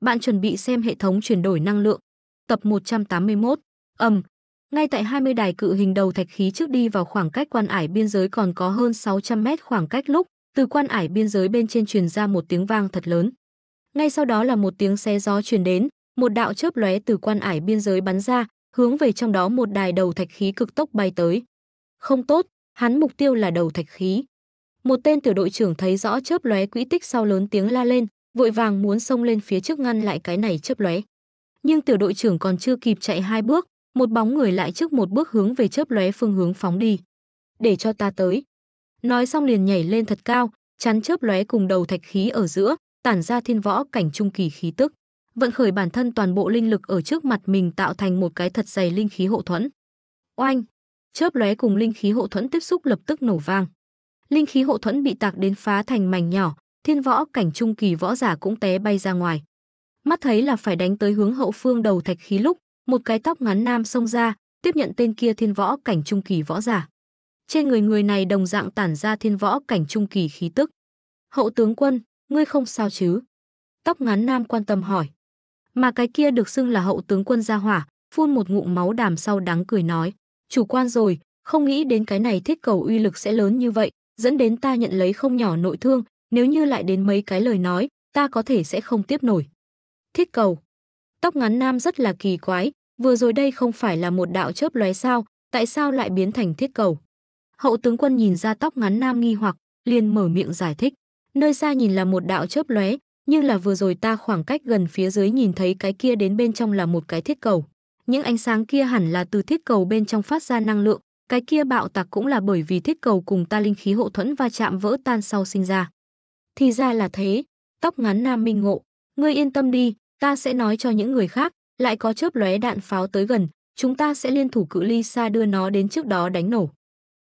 bạn chuẩn bị xem hệ thống chuyển đổi năng lượng. Tập 181. Ầm. Um, ngay tại 20 đài cự hình đầu thạch khí trước đi vào khoảng cách quan ải biên giới còn có hơn 600 mét khoảng cách lúc, từ quan ải biên giới bên trên truyền ra một tiếng vang thật lớn. Ngay sau đó là một tiếng xé gió truyền đến, một đạo chớp lóe từ quan ải biên giới bắn ra, hướng về trong đó một đài đầu thạch khí cực tốc bay tới. Không tốt, hắn mục tiêu là đầu thạch khí. Một tên tiểu đội trưởng thấy rõ chớp lóe quỹ tích sau lớn tiếng la lên, vội vàng muốn xông lên phía trước ngăn lại cái này chớp lóe. Nhưng tiểu đội trưởng còn chưa kịp chạy hai bước, một bóng người lại trước một bước hướng về chớp lóe phương hướng phóng đi. Để cho ta tới. Nói xong liền nhảy lên thật cao, chắn chớp lóe cùng đầu thạch khí ở giữa, tản ra thiên võ cảnh trung kỳ khí tức. Vận khởi bản thân toàn bộ linh lực ở trước mặt mình tạo thành một cái thật dày linh khí hộ thuẫn. Oanh! Chớp lóe cùng linh khí hộ thuẫn tiếp xúc lập tức nổ vang. Linh khí hộ thuẫn bị tạc đến phá thành mảnh nhỏ, thiên võ cảnh trung kỳ võ giả cũng té bay ra ngoài. Mắt thấy là phải đánh tới hướng hậu phương đầu thạch khí lúc, một cái tóc ngắn nam xông ra, tiếp nhận tên kia thiên võ cảnh trung kỳ võ giả. Trên người người này đồng dạng tản ra thiên võ cảnh trung kỳ khí tức. Hậu tướng quân, ngươi không sao chứ? Tóc ngắn nam quan tâm hỏi. Mà cái kia được xưng là hậu tướng quân gia hỏa, phun một ngụm máu đàm sau đáng cười nói. Chủ quan rồi, không nghĩ đến cái này thiết cầu uy lực sẽ lớn như vậy, dẫn đến ta nhận lấy không nhỏ nội thương, nếu như lại đến mấy cái lời nói, ta có thể sẽ không tiếp nổi. Thiết cầu. Tóc ngắn nam rất là kỳ quái, vừa rồi đây không phải là một đạo chớp lóe sao, tại sao lại biến thành thiết cầu? Hậu tướng quân nhìn ra tóc ngắn nam nghi hoặc, liền mở miệng giải thích. Nơi xa nhìn là một đạo chớp lóe, nhưng là vừa rồi ta khoảng cách gần phía dưới nhìn thấy cái kia đến bên trong là một cái thiết cầu. Những ánh sáng kia hẳn là từ thiết cầu bên trong phát ra năng lượng, cái kia bạo tạc cũng là bởi vì thiết cầu cùng ta linh khí hộ thuẫn va chạm vỡ tan sau sinh ra. Thì ra là thế, tóc ngắn Nam Minh Ngộ, ngươi yên tâm đi, ta sẽ nói cho những người khác, lại có chớp lóe đạn pháo tới gần, chúng ta sẽ liên thủ cự ly xa đưa nó đến trước đó đánh nổ.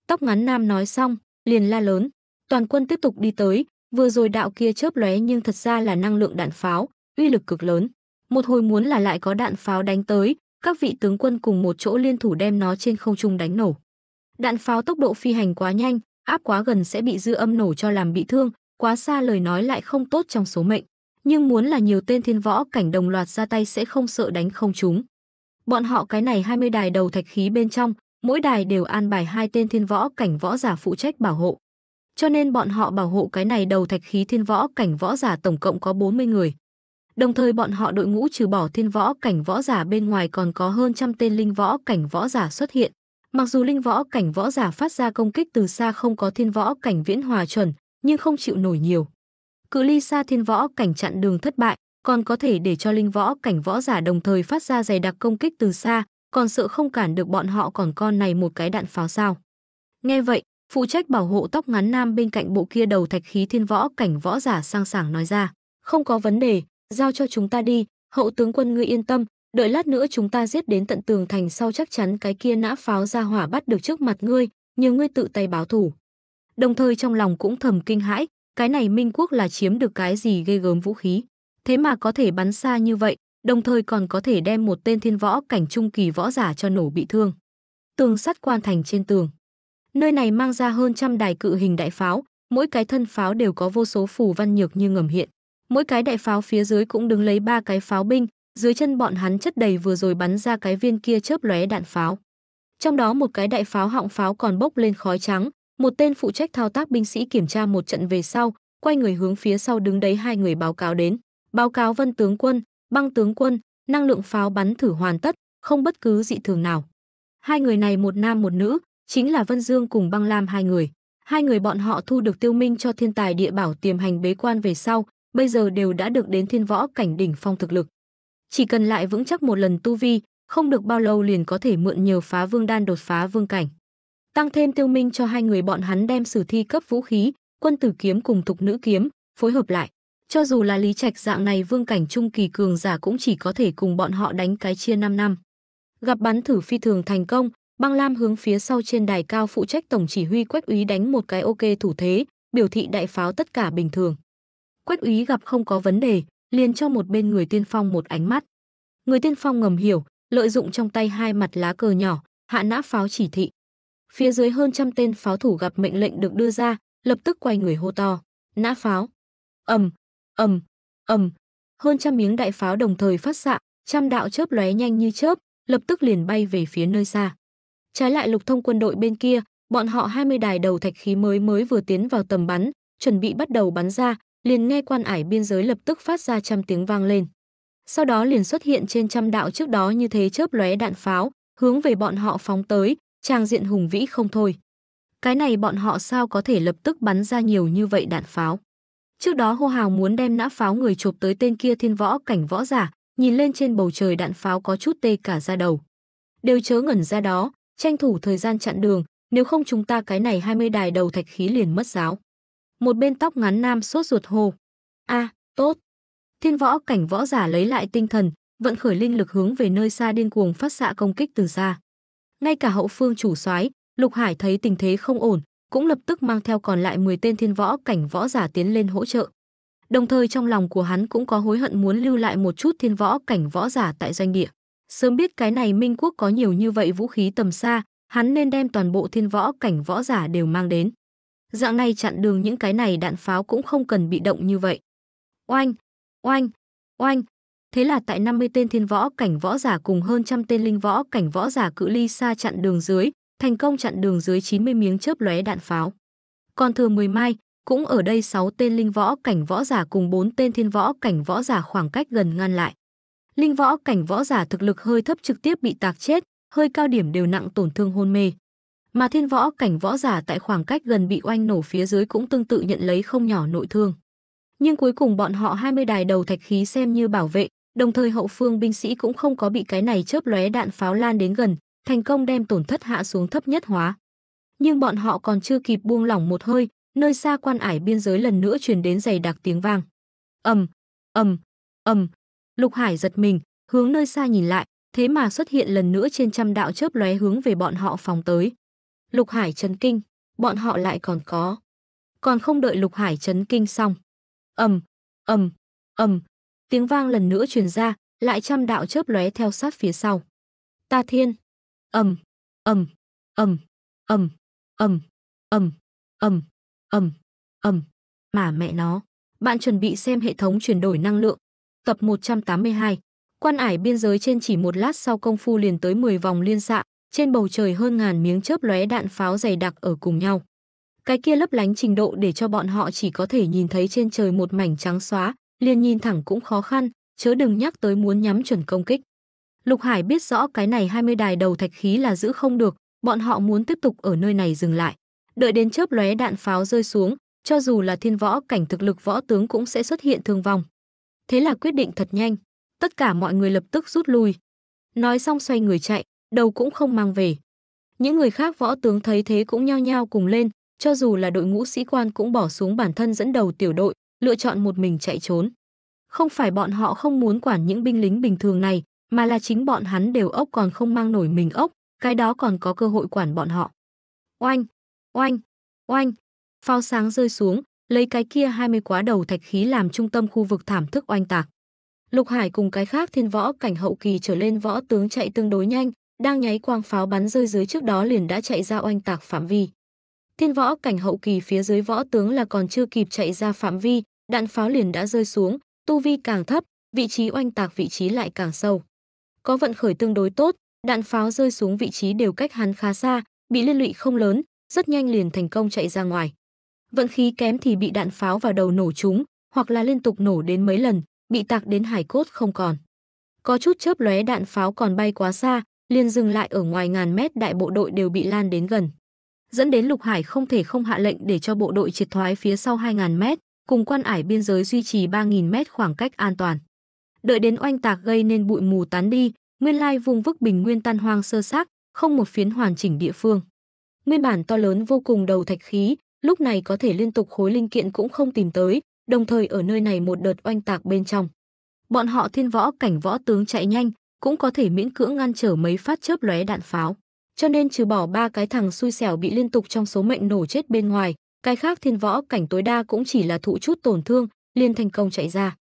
Tóc ngắn Nam nói xong, liền la lớn, toàn quân tiếp tục đi tới, vừa rồi đạo kia chớp lóe nhưng thật ra là năng lượng đạn pháo, uy lực cực lớn. Một hồi muốn là lại có đạn pháo đánh tới, các vị tướng quân cùng một chỗ liên thủ đem nó trên không trung đánh nổ. Đạn pháo tốc độ phi hành quá nhanh, áp quá gần sẽ bị dư âm nổ cho làm bị thương, quá xa lời nói lại không tốt trong số mệnh, nhưng muốn là nhiều tên thiên võ cảnh đồng loạt ra tay sẽ không sợ đánh không chúng Bọn họ cái này 20 đài đầu thạch khí bên trong, mỗi đài đều an bài hai tên thiên võ cảnh võ giả phụ trách bảo hộ. Cho nên bọn họ bảo hộ cái này đầu thạch khí thiên võ cảnh võ giả tổng cộng có 40 người. Đồng thời bọn họ đội ngũ trừ bỏ thiên võ cảnh võ giả bên ngoài còn có hơn trăm tên linh võ cảnh võ giả xuất hiện. Mặc dù linh võ cảnh võ giả phát ra công kích từ xa không có thiên võ cảnh viễn hòa chuẩn, nhưng không chịu nổi nhiều. Cự ly xa thiên võ cảnh chặn đường thất bại, còn có thể để cho linh võ cảnh võ giả đồng thời phát ra dày đặc công kích từ xa, còn sợ không cản được bọn họ còn con này một cái đạn pháo sao. Nghe vậy, phụ trách bảo hộ tóc ngắn nam bên cạnh bộ kia đầu thạch khí thiên võ cảnh võ giả sang sảng nói ra, không có vấn đề, giao cho chúng ta đi, hậu tướng quân ngươi yên tâm, đợi lát nữa chúng ta giết đến tận tường thành sau chắc chắn cái kia nã pháo ra hỏa bắt được trước mặt ngươi, nhưng ngươi tự tay báo thủ đồng thời trong lòng cũng thầm kinh hãi, cái này Minh Quốc là chiếm được cái gì ghê gớm vũ khí. Thế mà có thể bắn xa như vậy, đồng thời còn có thể đem một tên thiên võ cảnh trung kỳ võ giả cho nổ bị thương. Tường sắt quan thành trên tường. Nơi này mang ra hơn trăm đài cự hình đại pháo, mỗi cái thân pháo đều có vô số phù văn nhược như ngầm hiện. Mỗi cái đại pháo phía dưới cũng đứng lấy ba cái pháo binh, dưới chân bọn hắn chất đầy vừa rồi bắn ra cái viên kia chớp lóe đạn pháo. Trong đó một cái đại pháo họng pháo còn bốc lên khói trắng, một tên phụ trách thao tác binh sĩ kiểm tra một trận về sau, quay người hướng phía sau đứng đấy hai người báo cáo đến. Báo cáo Vân tướng quân, Băng tướng quân, năng lượng pháo bắn thử hoàn tất, không bất cứ dị thường nào. Hai người này một nam một nữ, chính là Vân Dương cùng Băng Lam hai người. Hai người bọn họ thu được tiêu minh cho thiên tài địa bảo tiềm hành bế quan về sau, bây giờ đều đã được đến thiên võ cảnh đỉnh phong thực lực. Chỉ cần lại vững chắc một lần tu vi, không được bao lâu liền có thể mượn nhờ phá vương đan đột phá vương cảnh tăng thêm tiêu minh cho hai người bọn hắn đem sử thi cấp vũ khí, quân tử kiếm cùng thục nữ kiếm, phối hợp lại. Cho dù là lý trạch dạng này vương cảnh trung kỳ cường giả cũng chỉ có thể cùng bọn họ đánh cái chia 5 năm. Gặp bắn thử phi thường thành công, băng lam hướng phía sau trên đài cao phụ trách tổng chỉ huy quách úy đánh một cái ok thủ thế, biểu thị đại pháo tất cả bình thường. Quách úy gặp không có vấn đề, liền cho một bên người tiên phong một ánh mắt. Người tiên phong ngầm hiểu, lợi dụng trong tay hai mặt lá cờ nhỏ, hạ nã pháo chỉ thị, Phía dưới hơn trăm tên pháo thủ gặp mệnh lệnh được đưa ra, lập tức quay người hô to, nã pháo. Ầm, ầm, ầm, hơn trăm miếng đại pháo đồng thời phát xạ, trăm đạo chớp lóe nhanh như chớp, lập tức liền bay về phía nơi xa. Trái lại lục thông quân đội bên kia, bọn họ 20 đài đầu thạch khí mới mới vừa tiến vào tầm bắn, chuẩn bị bắt đầu bắn ra, liền nghe quan ải biên giới lập tức phát ra trăm tiếng vang lên. Sau đó liền xuất hiện trên trăm đạo trước đó như thế chớp lóe đạn pháo, hướng về bọn họ phóng tới, trang diện hùng vĩ không thôi. Cái này bọn họ sao có thể lập tức bắn ra nhiều như vậy đạn pháo. Trước đó hô hào muốn đem nã pháo người chụp tới tên kia thiên võ cảnh võ giả, nhìn lên trên bầu trời đạn pháo có chút tê cả ra đầu. Đều chớ ngẩn ra đó, tranh thủ thời gian chặn đường, nếu không chúng ta cái này 20 đài đầu thạch khí liền mất giáo. Một bên tóc ngắn nam sốt ruột hồ. a à, tốt. Thiên võ cảnh võ giả lấy lại tinh thần, vận khởi linh lực hướng về nơi xa điên cuồng phát xạ công kích từ xa. Ngay cả hậu phương chủ soái, Lục Hải thấy tình thế không ổn, cũng lập tức mang theo còn lại 10 tên thiên võ cảnh võ giả tiến lên hỗ trợ. Đồng thời trong lòng của hắn cũng có hối hận muốn lưu lại một chút thiên võ cảnh võ giả tại doanh địa. Sớm biết cái này Minh Quốc có nhiều như vậy vũ khí tầm xa, hắn nên đem toàn bộ thiên võ cảnh võ giả đều mang đến. Dạng này chặn đường những cái này đạn pháo cũng không cần bị động như vậy. Oanh, oanh, oanh, Thế là tại 50 tên thiên võ cảnh võ giả cùng hơn trăm tên linh võ cảnh võ giả cự ly xa chặn đường dưới, thành công chặn đường dưới 90 miếng chớp lóe đạn pháo. Còn thừa 10 mai, cũng ở đây 6 tên linh võ cảnh võ giả cùng 4 tên thiên võ cảnh võ giả khoảng cách gần ngăn lại. Linh võ cảnh võ giả thực lực hơi thấp trực tiếp bị tạc chết, hơi cao điểm đều nặng tổn thương hôn mê. Mà thiên võ cảnh võ giả tại khoảng cách gần bị oanh nổ phía dưới cũng tương tự nhận lấy không nhỏ nội thương. Nhưng cuối cùng bọn họ 20 đài đầu thạch khí xem như bảo vệ, Đồng thời hậu phương binh sĩ cũng không có bị cái này chớp lóe đạn pháo lan đến gần, thành công đem tổn thất hạ xuống thấp nhất hóa. Nhưng bọn họ còn chưa kịp buông lỏng một hơi, nơi xa quan ải biên giới lần nữa truyền đến dày đặc tiếng vang. Ầm, ầm, ầm. Lục Hải giật mình, hướng nơi xa nhìn lại, thế mà xuất hiện lần nữa trên trăm đạo chớp lóe hướng về bọn họ phòng tới. Lục Hải chấn kinh, bọn họ lại còn có. Còn không đợi Lục Hải chấn kinh xong, ầm, ầm, ầm, tiếng vang lần nữa truyền ra, lại trăm đạo chớp lóe theo sát phía sau. Ta thiên, ầm, ầm, ầm, ầm, ầm, ầm, ầm, ầm, ầm, mà mẹ nó. Bạn chuẩn bị xem hệ thống chuyển đổi năng lượng. Tập 182. Quan ải biên giới trên chỉ một lát sau công phu liền tới 10 vòng liên xạ, trên bầu trời hơn ngàn miếng chớp lóe đạn pháo dày đặc ở cùng nhau. Cái kia lấp lánh trình độ để cho bọn họ chỉ có thể nhìn thấy trên trời một mảnh trắng xóa, liền nhìn thẳng cũng khó khăn, chớ đừng nhắc tới muốn nhắm chuẩn công kích. Lục Hải biết rõ cái này 20 đài đầu thạch khí là giữ không được, bọn họ muốn tiếp tục ở nơi này dừng lại. Đợi đến chớp lóe đạn pháo rơi xuống, cho dù là thiên võ cảnh thực lực võ tướng cũng sẽ xuất hiện thương vong. Thế là quyết định thật nhanh, tất cả mọi người lập tức rút lui. Nói xong xoay người chạy, đầu cũng không mang về. Những người khác võ tướng thấy thế cũng nhao nhao cùng lên, cho dù là đội ngũ sĩ quan cũng bỏ xuống bản thân dẫn đầu tiểu đội, lựa chọn một mình chạy trốn. Không phải bọn họ không muốn quản những binh lính bình thường này, mà là chính bọn hắn đều ốc còn không mang nổi mình ốc, cái đó còn có cơ hội quản bọn họ. Oanh, oanh, oanh, pháo sáng rơi xuống, lấy cái kia 20 quá đầu thạch khí làm trung tâm khu vực thảm thức oanh tạc. Lục Hải cùng cái khác thiên võ cảnh hậu kỳ trở lên võ tướng chạy tương đối nhanh, đang nháy quang pháo bắn rơi dưới trước đó liền đã chạy ra oanh tạc phạm vi. Thiên võ cảnh hậu kỳ phía dưới võ tướng là còn chưa kịp chạy ra phạm vi, đạn pháo liền đã rơi xuống, tu vi càng thấp, vị trí oanh tạc vị trí lại càng sâu. Có vận khởi tương đối tốt, đạn pháo rơi xuống vị trí đều cách hắn khá xa, bị liên lụy không lớn, rất nhanh liền thành công chạy ra ngoài. Vận khí kém thì bị đạn pháo vào đầu nổ trúng, hoặc là liên tục nổ đến mấy lần, bị tạc đến hải cốt không còn. Có chút chớp lóe đạn pháo còn bay quá xa, liền dừng lại ở ngoài ngàn mét đại bộ đội đều bị lan đến gần. Dẫn đến Lục Hải không thể không hạ lệnh để cho bộ đội triệt thoái phía sau 2000 mét, cùng quan ải biên giới duy trì 3.000 mét khoảng cách an toàn. Đợi đến oanh tạc gây nên bụi mù tán đi, nguyên lai vùng vức bình nguyên tan hoang sơ xác, không một phiến hoàn chỉnh địa phương. Nguyên bản to lớn vô cùng đầu thạch khí, lúc này có thể liên tục khối linh kiện cũng không tìm tới, đồng thời ở nơi này một đợt oanh tạc bên trong. Bọn họ thiên võ cảnh võ tướng chạy nhanh, cũng có thể miễn cưỡng ngăn trở mấy phát chớp lóe đạn pháo. Cho nên trừ bỏ ba cái thằng xui xẻo bị liên tục trong số mệnh nổ chết bên ngoài, cái khác thiên võ cảnh tối đa cũng chỉ là thụ chút tổn thương, liền thành công chạy ra.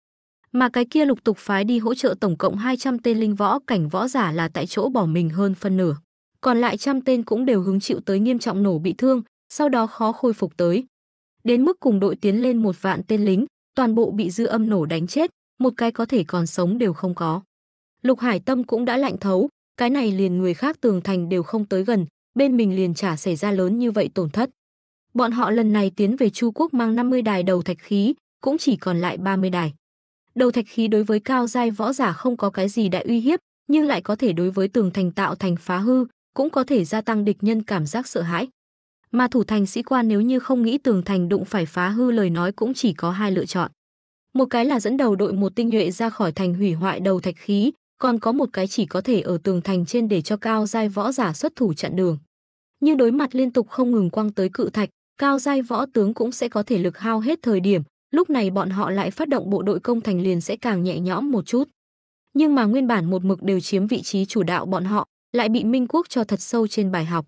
Mà cái kia lục tục phái đi hỗ trợ tổng cộng 200 tên linh võ cảnh võ giả là tại chỗ bỏ mình hơn phân nửa. Còn lại trăm tên cũng đều hứng chịu tới nghiêm trọng nổ bị thương, sau đó khó khôi phục tới. Đến mức cùng đội tiến lên một vạn tên lính, toàn bộ bị dư âm nổ đánh chết, một cái có thể còn sống đều không có. Lục Hải Tâm cũng đã lạnh thấu, cái này liền người khác tường thành đều không tới gần, bên mình liền chả xảy ra lớn như vậy tổn thất. Bọn họ lần này tiến về Chu Quốc mang 50 đài đầu thạch khí, cũng chỉ còn lại 30 đài. Đầu thạch khí đối với cao giai võ giả không có cái gì đại uy hiếp, nhưng lại có thể đối với tường thành tạo thành phá hư, cũng có thể gia tăng địch nhân cảm giác sợ hãi. Mà thủ thành sĩ quan nếu như không nghĩ tường thành đụng phải phá hư lời nói cũng chỉ có hai lựa chọn. Một cái là dẫn đầu đội một tinh nhuệ ra khỏi thành hủy hoại đầu thạch khí, còn có một cái chỉ có thể ở tường thành trên để cho cao giai võ giả xuất thủ chặn đường. Nhưng đối mặt liên tục không ngừng quăng tới cự thạch, cao giai võ tướng cũng sẽ có thể lực hao hết thời điểm, lúc này bọn họ lại phát động bộ đội công thành liền sẽ càng nhẹ nhõm một chút. Nhưng mà nguyên bản một mực đều chiếm vị trí chủ đạo bọn họ, lại bị Minh Quốc cho thật sâu trên bài học.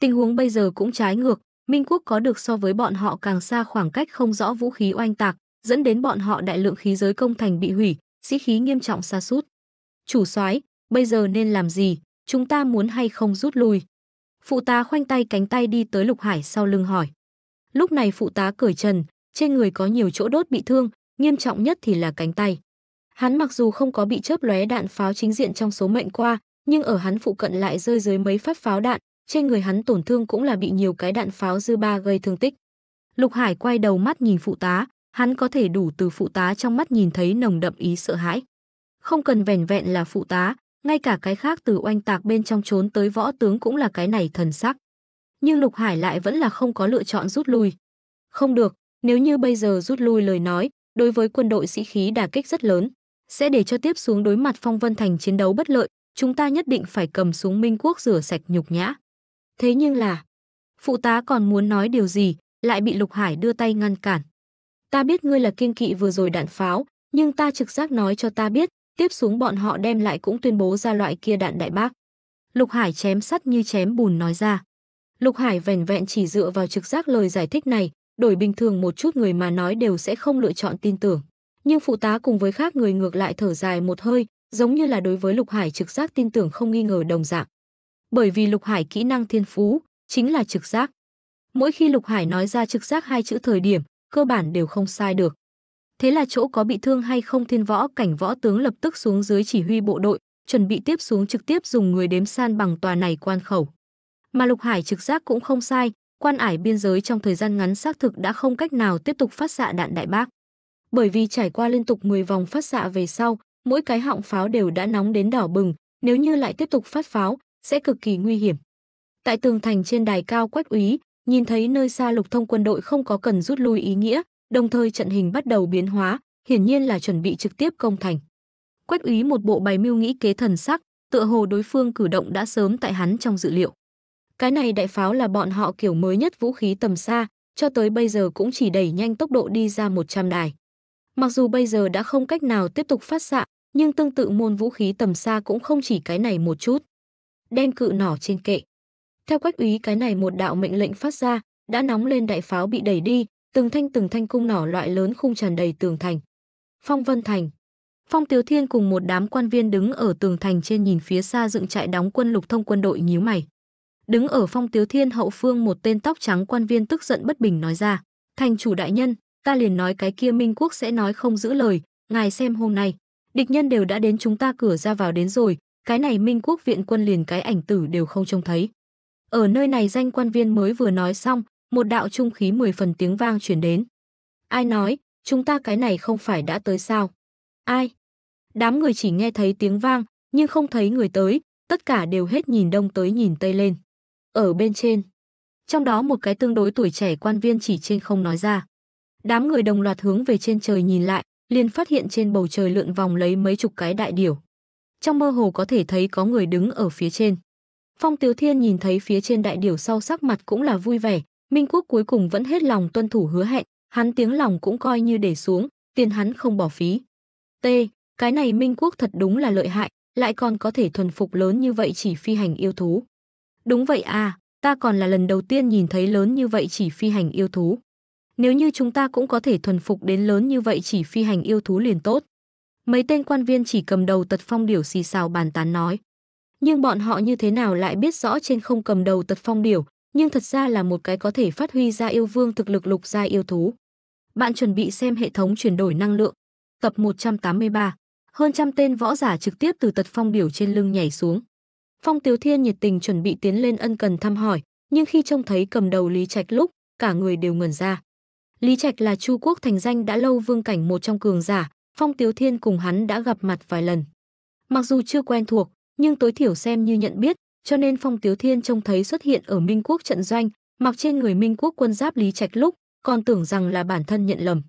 Tình huống bây giờ cũng trái ngược, Minh Quốc có được so với bọn họ càng xa khoảng cách không rõ vũ khí oanh tạc, dẫn đến bọn họ đại lượng khí giới công thành bị hủy, sĩ khí nghiêm trọng sa sút. Chủ soái, bây giờ nên làm gì? Chúng ta muốn hay không rút lui? Phụ tá khoanh tay cánh tay đi tới Lục Hải sau lưng hỏi. Lúc này phụ tá cởi trần, trên người có nhiều chỗ đốt bị thương, nghiêm trọng nhất thì là cánh tay. Hắn mặc dù không có bị chớp lóe đạn pháo chính diện trong số mệnh qua, nhưng ở hắn phụ cận lại rơi dưới mấy phát pháo đạn, trên người hắn tổn thương cũng là bị nhiều cái đạn pháo dư ba gây thương tích. Lục Hải quay đầu mắt nhìn phụ tá, hắn có thể đủ từ phụ tá trong mắt nhìn thấy nồng đậm ý sợ hãi. Không cần vẻn vẹn là phụ tá, ngay cả cái khác từ oanh tạc bên trong trốn tới võ tướng cũng là cái này thần sắc nhưng Lục Hải lại vẫn là không có lựa chọn rút lui. Không được, nếu như bây giờ rút lui lời nói, đối với quân đội sĩ khí đả kích rất lớn, sẽ để cho tiếp xuống đối mặt Phong Vân Thành chiến đấu bất lợi, chúng ta nhất định phải cầm súng Minh Quốc rửa sạch nhục nhã. Thế nhưng là, phụ tá còn muốn nói điều gì, lại bị Lục Hải đưa tay ngăn cản. Ta biết ngươi là kiên kỵ vừa rồi đạn pháo, nhưng ta trực giác nói cho ta biết, tiếp xuống bọn họ đem lại cũng tuyên bố ra loại kia đạn đại bác. Lục Hải chém sắt như chém bùn nói ra. Lục Hải vẻn vẹn chỉ dựa vào trực giác lời giải thích này, đổi bình thường một chút người mà nói đều sẽ không lựa chọn tin tưởng. Nhưng phụ tá cùng với khác người ngược lại thở dài một hơi, giống như là đối với Lục Hải trực giác tin tưởng không nghi ngờ đồng dạng. Bởi vì Lục Hải kỹ năng thiên phú chính là trực giác. Mỗi khi Lục Hải nói ra trực giác hai chữ thời điểm, cơ bản đều không sai được. Thế là chỗ có bị thương hay không thiên võ cảnh võ tướng lập tức xuống dưới chỉ huy bộ đội, chuẩn bị tiếp xuống trực tiếp dùng người đếm san bằng tòa này quan khẩu mà Lục Hải trực giác cũng không sai, quan ải biên giới trong thời gian ngắn xác thực đã không cách nào tiếp tục phát xạ đạn đại bác. Bởi vì trải qua liên tục 10 vòng phát xạ về sau, mỗi cái họng pháo đều đã nóng đến đỏ bừng, nếu như lại tiếp tục phát pháo, sẽ cực kỳ nguy hiểm. Tại tường thành trên đài cao quách úy, nhìn thấy nơi xa lục thông quân đội không có cần rút lui ý nghĩa, đồng thời trận hình bắt đầu biến hóa, hiển nhiên là chuẩn bị trực tiếp công thành. Quách úy một bộ bày mưu nghĩ kế thần sắc, tựa hồ đối phương cử động đã sớm tại hắn trong dự liệu. Cái này đại pháo là bọn họ kiểu mới nhất vũ khí tầm xa, cho tới bây giờ cũng chỉ đẩy nhanh tốc độ đi ra 100 đài. Mặc dù bây giờ đã không cách nào tiếp tục phát xạ, nhưng tương tự môn vũ khí tầm xa cũng không chỉ cái này một chút. Đen cự nỏ trên kệ. Theo quách úy cái này một đạo mệnh lệnh phát ra, đã nóng lên đại pháo bị đẩy đi, từng thanh từng thanh cung nỏ loại lớn khung tràn đầy tường thành. Phong Vân Thành Phong Tiếu Thiên cùng một đám quan viên đứng ở tường thành trên nhìn phía xa dựng trại đóng quân lục thông quân đội nhíu mày. Đứng ở phong tiếu thiên hậu phương một tên tóc trắng quan viên tức giận bất bình nói ra. Thành chủ đại nhân, ta liền nói cái kia Minh Quốc sẽ nói không giữ lời, ngài xem hôm nay. Địch nhân đều đã đến chúng ta cửa ra vào đến rồi, cái này Minh Quốc viện quân liền cái ảnh tử đều không trông thấy. Ở nơi này danh quan viên mới vừa nói xong, một đạo trung khí mười phần tiếng vang chuyển đến. Ai nói, chúng ta cái này không phải đã tới sao? Ai? Đám người chỉ nghe thấy tiếng vang, nhưng không thấy người tới, tất cả đều hết nhìn đông tới nhìn tây lên ở bên trên. Trong đó một cái tương đối tuổi trẻ quan viên chỉ trên không nói ra. Đám người đồng loạt hướng về trên trời nhìn lại, liền phát hiện trên bầu trời lượn vòng lấy mấy chục cái đại điểu. Trong mơ hồ có thể thấy có người đứng ở phía trên. Phong Tiếu Thiên nhìn thấy phía trên đại điểu sau sắc mặt cũng là vui vẻ, Minh Quốc cuối cùng vẫn hết lòng tuân thủ hứa hẹn, hắn tiếng lòng cũng coi như để xuống, tiền hắn không bỏ phí. T, cái này Minh Quốc thật đúng là lợi hại, lại còn có thể thuần phục lớn như vậy chỉ phi hành yêu thú. Đúng vậy à, ta còn là lần đầu tiên nhìn thấy lớn như vậy chỉ phi hành yêu thú. Nếu như chúng ta cũng có thể thuần phục đến lớn như vậy chỉ phi hành yêu thú liền tốt. Mấy tên quan viên chỉ cầm đầu tật phong điểu xì xào bàn tán nói. Nhưng bọn họ như thế nào lại biết rõ trên không cầm đầu tật phong điểu, nhưng thật ra là một cái có thể phát huy ra yêu vương thực lực lục gia yêu thú. Bạn chuẩn bị xem hệ thống chuyển đổi năng lượng. Tập 183. Hơn trăm tên võ giả trực tiếp từ tật phong điểu trên lưng nhảy xuống. Phong Tiếu Thiên nhiệt tình chuẩn bị tiến lên ân cần thăm hỏi, nhưng khi trông thấy cầm đầu Lý Trạch lúc, cả người đều ngẩn ra. Lý Trạch là Chu Quốc thành danh đã lâu vương cảnh một trong cường giả, Phong Tiếu Thiên cùng hắn đã gặp mặt vài lần. Mặc dù chưa quen thuộc, nhưng tối thiểu xem như nhận biết, cho nên Phong Tiếu Thiên trông thấy xuất hiện ở Minh Quốc trận doanh, mặc trên người Minh Quốc quân giáp Lý Trạch lúc, còn tưởng rằng là bản thân nhận lầm.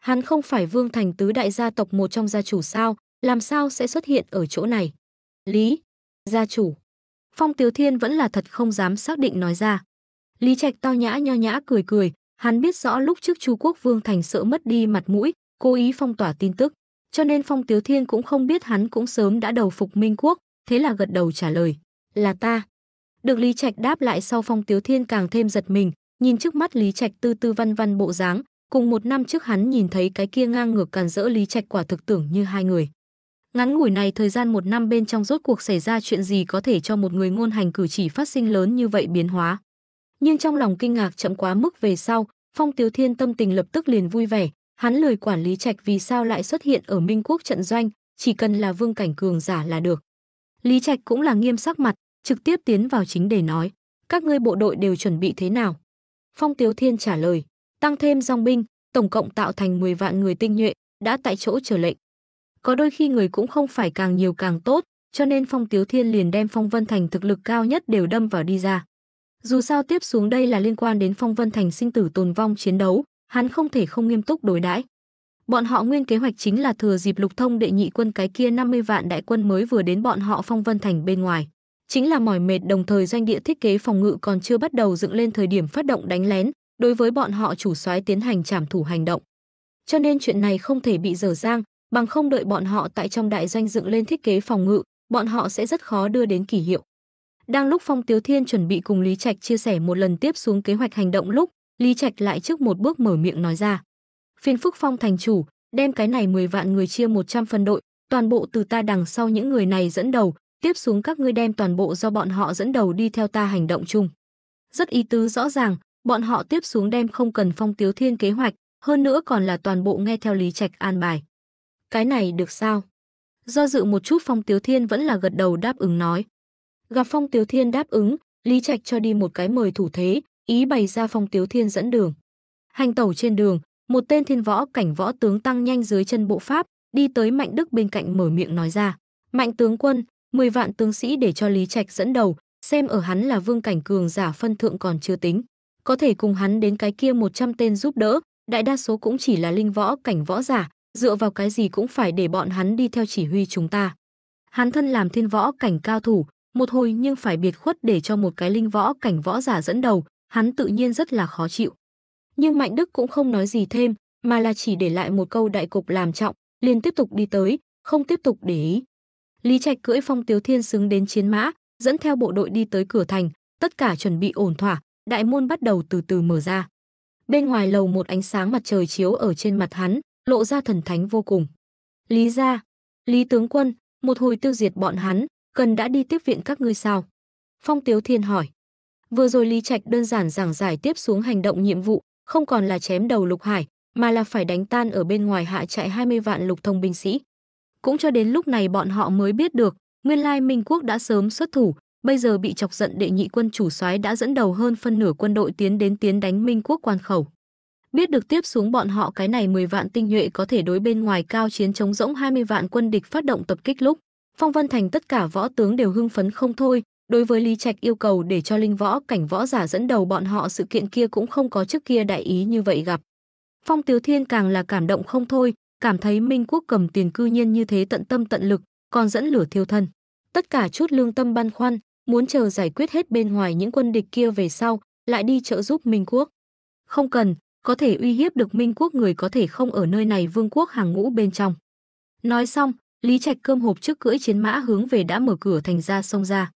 Hắn không phải vương thành tứ đại gia tộc một trong gia chủ sao, làm sao sẽ xuất hiện ở chỗ này? Lý, Gia chủ. Phong Tiếu Thiên vẫn là thật không dám xác định nói ra. Lý Trạch to nhã nho nhã cười cười, hắn biết rõ lúc trước Chu Quốc Vương thành sợ mất đi mặt mũi, cố ý phong tỏa tin tức, cho nên Phong Tiếu Thiên cũng không biết hắn cũng sớm đã đầu phục Minh Quốc, thế là gật đầu trả lời, "Là ta." Được Lý Trạch đáp lại sau Phong Tiếu Thiên càng thêm giật mình, nhìn trước mắt Lý Trạch tư tư văn văn bộ dáng, cùng một năm trước hắn nhìn thấy cái kia ngang ngược càn rỡ Lý Trạch quả thực tưởng như hai người. Ngắn ngủi này thời gian một năm bên trong rốt cuộc xảy ra chuyện gì có thể cho một người ngôn hành cử chỉ phát sinh lớn như vậy biến hóa. Nhưng trong lòng kinh ngạc chậm quá mức về sau, Phong Tiếu Thiên tâm tình lập tức liền vui vẻ, hắn lời quản lý trạch vì sao lại xuất hiện ở Minh Quốc trận doanh, chỉ cần là vương cảnh cường giả là được. Lý Trạch cũng là nghiêm sắc mặt, trực tiếp tiến vào chính để nói, các ngươi bộ đội đều chuẩn bị thế nào? Phong Tiếu Thiên trả lời, tăng thêm dòng binh, tổng cộng tạo thành 10 vạn người tinh nhuệ, đã tại chỗ chờ lệnh. Có đôi khi người cũng không phải càng nhiều càng tốt, cho nên Phong Tiếu Thiên liền đem Phong Vân Thành thực lực cao nhất đều đâm vào đi ra. Dù sao tiếp xuống đây là liên quan đến Phong Vân Thành sinh tử tồn vong chiến đấu, hắn không thể không nghiêm túc đối đãi. Bọn họ nguyên kế hoạch chính là thừa dịp Lục Thông đệ nhị quân cái kia 50 vạn đại quân mới vừa đến bọn họ Phong Vân Thành bên ngoài, chính là mỏi mệt đồng thời doanh địa thiết kế phòng ngự còn chưa bắt đầu dựng lên thời điểm phát động đánh lén, đối với bọn họ chủ soái tiến hành trảm thủ hành động. Cho nên chuyện này không thể bị dở dang, bằng không đợi bọn họ tại trong đại doanh dựng lên thiết kế phòng ngự, bọn họ sẽ rất khó đưa đến kỷ hiệu. Đang lúc Phong Tiếu Thiên chuẩn bị cùng Lý Trạch chia sẻ một lần tiếp xuống kế hoạch hành động lúc, Lý Trạch lại trước một bước mở miệng nói ra. Phiên Phúc Phong thành chủ, đem cái này 10 vạn người chia 100 phân đội, toàn bộ từ ta đằng sau những người này dẫn đầu, tiếp xuống các ngươi đem toàn bộ do bọn họ dẫn đầu đi theo ta hành động chung. Rất ý tứ rõ ràng, bọn họ tiếp xuống đem không cần Phong Tiếu Thiên kế hoạch, hơn nữa còn là toàn bộ nghe theo Lý Trạch an bài. Cái này được sao? Do dự một chút Phong Tiếu Thiên vẫn là gật đầu đáp ứng nói. Gặp Phong Tiếu Thiên đáp ứng, Lý Trạch cho đi một cái mời thủ thế, ý bày ra Phong Tiếu Thiên dẫn đường. Hành tẩu trên đường, một tên thiên võ cảnh võ tướng tăng nhanh dưới chân bộ pháp, đi tới Mạnh Đức bên cạnh mở miệng nói ra. Mạnh tướng quân, 10 vạn tướng sĩ để cho Lý Trạch dẫn đầu, xem ở hắn là vương cảnh cường giả phân thượng còn chưa tính. Có thể cùng hắn đến cái kia 100 tên giúp đỡ, đại đa số cũng chỉ là linh võ cảnh võ giả, dựa vào cái gì cũng phải để bọn hắn đi theo chỉ huy chúng ta. Hắn thân làm thiên võ cảnh cao thủ, một hồi nhưng phải biệt khuất để cho một cái linh võ cảnh võ giả dẫn đầu, hắn tự nhiên rất là khó chịu. Nhưng Mạnh Đức cũng không nói gì thêm, mà là chỉ để lại một câu đại cục làm trọng, liền tiếp tục đi tới, không tiếp tục để ý. Lý Trạch cưỡi phong tiếu thiên xứng đến chiến mã, dẫn theo bộ đội đi tới cửa thành, tất cả chuẩn bị ổn thỏa, đại môn bắt đầu từ từ mở ra. Bên ngoài lầu một ánh sáng mặt trời chiếu ở trên mặt hắn, lộ ra thần thánh vô cùng. Lý gia, Lý tướng quân, một hồi tiêu diệt bọn hắn, cần đã đi tiếp viện các ngươi sao? Phong Tiếu Thiên hỏi. Vừa rồi Lý Trạch đơn giản giảng giải tiếp xuống hành động nhiệm vụ, không còn là chém đầu Lục Hải, mà là phải đánh tan ở bên ngoài hạ trại 20 vạn lục thông binh sĩ. Cũng cho đến lúc này bọn họ mới biết được, nguyên lai Minh Quốc đã sớm xuất thủ, bây giờ bị chọc giận đệ nhị quân chủ soái đã dẫn đầu hơn phân nửa quân đội tiến đến tiến đánh Minh Quốc quan khẩu. Biết được tiếp xuống bọn họ cái này 10 vạn tinh nhuệ có thể đối bên ngoài cao chiến chống rỗng 20 vạn quân địch phát động tập kích lúc, Phong Vân Thành tất cả võ tướng đều hưng phấn không thôi, đối với Lý Trạch yêu cầu để cho linh võ cảnh võ giả dẫn đầu bọn họ sự kiện kia cũng không có trước kia đại ý như vậy gặp. Phong Tiếu Thiên càng là cảm động không thôi, cảm thấy Minh Quốc cầm tiền cư nhiên như thế tận tâm tận lực, còn dẫn lửa thiêu thân. Tất cả chút lương tâm băn khoăn, muốn chờ giải quyết hết bên ngoài những quân địch kia về sau, lại đi trợ giúp Minh Quốc. Không cần, có thể uy hiếp được minh quốc người có thể không ở nơi này vương quốc hàng ngũ bên trong. Nói xong, Lý Trạch cơm hộp trước cưỡi chiến mã hướng về đã mở cửa thành ra sông ra.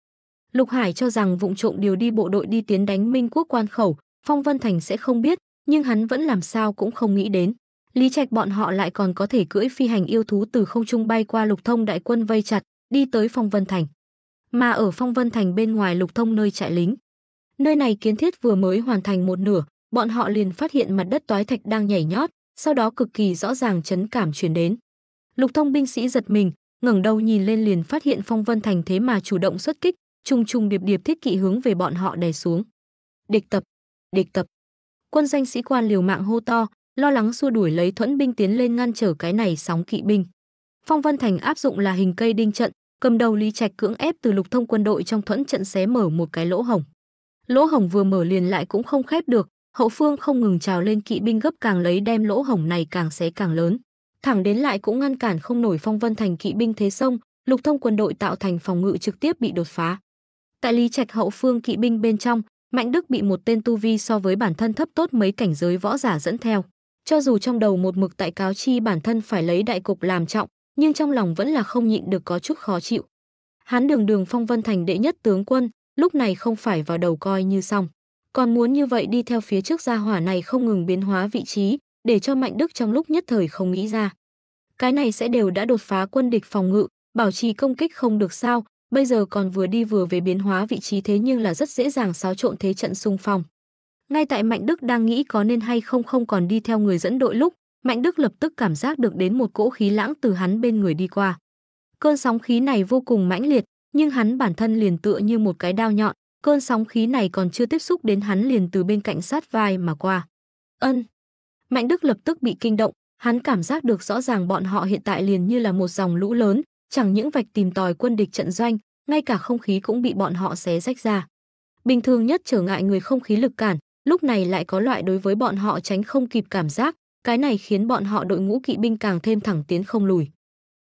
Lục Hải cho rằng vụng trộm điều đi bộ đội đi tiến đánh Minh quốc quan khẩu, Phong Vân Thành sẽ không biết, nhưng hắn vẫn làm sao cũng không nghĩ đến. Lý Trạch bọn họ lại còn có thể cưỡi phi hành yêu thú từ không trung bay qua Lục Thông đại quân vây chặt, đi tới Phong Vân Thành. Mà ở Phong Vân Thành bên ngoài Lục Thông nơi trại lính. Nơi này kiến thiết vừa mới hoàn thành một nửa, bọn họ liền phát hiện mặt đất toái thạch đang nhảy nhót, sau đó cực kỳ rõ ràng chấn cảm truyền đến. Lục Thông binh sĩ giật mình, ngẩng đầu nhìn lên liền phát hiện Phong Vân Thành thế mà chủ động xuất kích, trùng trùng điệp điệp thiết kỵ hướng về bọn họ đè xuống. Địch tập, địch tập. Quân danh sĩ quan liều mạng hô to, lo lắng xua đuổi lấy thuẫn binh tiến lên ngăn trở cái này sóng kỵ binh. Phong Vân Thành áp dụng là hình cây đinh trận, cầm đầu Lý Trạch cưỡng ép từ Lục Thông quân đội trong thuẫn trận xé mở một cái lỗ hổng. Lỗ hổng vừa mở liền lại cũng không khép được, hậu phương không ngừng trào lên kỵ binh gấp càng lấy đem lỗ hổng này càng xé càng lớn. Thẳng đến lại cũng ngăn cản không nổi phong vân thành kỵ binh thế sông, lục thông quân đội tạo thành phòng ngự trực tiếp bị đột phá. Tại Lý Trạch hậu phương kỵ binh bên trong, Mạnh Đức bị một tên tu vi so với bản thân thấp tốt mấy cảnh giới võ giả dẫn theo. Cho dù trong đầu một mực tại cáo chi bản thân phải lấy đại cục làm trọng, nhưng trong lòng vẫn là không nhịn được có chút khó chịu. Hán đường đường phong vân thành đệ nhất tướng quân, lúc này không phải vào đầu coi như xong còn muốn như vậy đi theo phía trước gia hỏa này không ngừng biến hóa vị trí, để cho Mạnh Đức trong lúc nhất thời không nghĩ ra. Cái này sẽ đều đã đột phá quân địch phòng ngự, bảo trì công kích không được sao, bây giờ còn vừa đi vừa về biến hóa vị trí thế nhưng là rất dễ dàng xáo trộn thế trận xung phong. Ngay tại Mạnh Đức đang nghĩ có nên hay không không còn đi theo người dẫn đội lúc, Mạnh Đức lập tức cảm giác được đến một cỗ khí lãng từ hắn bên người đi qua. Cơn sóng khí này vô cùng mãnh liệt, nhưng hắn bản thân liền tựa như một cái đao nhọn, Cơn sóng khí này còn chưa tiếp xúc đến hắn liền từ bên cạnh sát vai mà qua. Ân. Mạnh Đức lập tức bị kinh động, hắn cảm giác được rõ ràng bọn họ hiện tại liền như là một dòng lũ lớn, chẳng những vạch tìm tòi quân địch trận doanh, ngay cả không khí cũng bị bọn họ xé rách ra. Bình thường nhất trở ngại người không khí lực cản, lúc này lại có loại đối với bọn họ tránh không kịp cảm giác, cái này khiến bọn họ đội ngũ kỵ binh càng thêm thẳng tiến không lùi.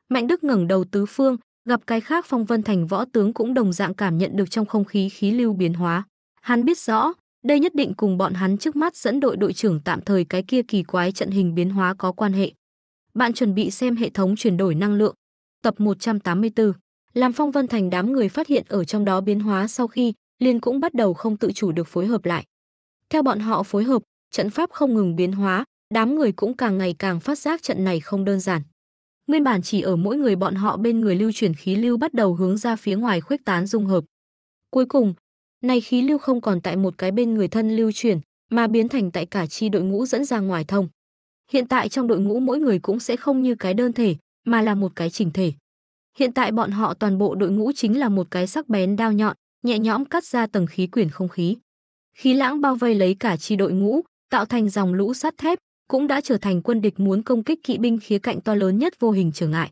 Mạnh Đức ngẩng đầu tứ phương, Gặp cái khác Phong Vân Thành võ tướng cũng đồng dạng cảm nhận được trong không khí khí lưu biến hóa. Hắn biết rõ, đây nhất định cùng bọn hắn trước mắt dẫn đội đội trưởng tạm thời cái kia kỳ quái trận hình biến hóa có quan hệ. Bạn chuẩn bị xem hệ thống chuyển đổi năng lượng. Tập 184. Làm Phong Vân Thành đám người phát hiện ở trong đó biến hóa sau khi, liền cũng bắt đầu không tự chủ được phối hợp lại. Theo bọn họ phối hợp, trận pháp không ngừng biến hóa, đám người cũng càng ngày càng phát giác trận này không đơn giản. Nguyên bản chỉ ở mỗi người bọn họ bên người lưu chuyển khí lưu bắt đầu hướng ra phía ngoài khuếch tán dung hợp. Cuối cùng, này khí lưu không còn tại một cái bên người thân lưu chuyển, mà biến thành tại cả chi đội ngũ dẫn ra ngoài thông. Hiện tại trong đội ngũ mỗi người cũng sẽ không như cái đơn thể, mà là một cái chỉnh thể. Hiện tại bọn họ toàn bộ đội ngũ chính là một cái sắc bén đao nhọn, nhẹ nhõm cắt ra tầng khí quyển không khí. Khí lãng bao vây lấy cả chi đội ngũ, tạo thành dòng lũ sắt thép, cũng đã trở thành quân địch muốn công kích kỵ binh khía cạnh to lớn nhất vô hình trở ngại.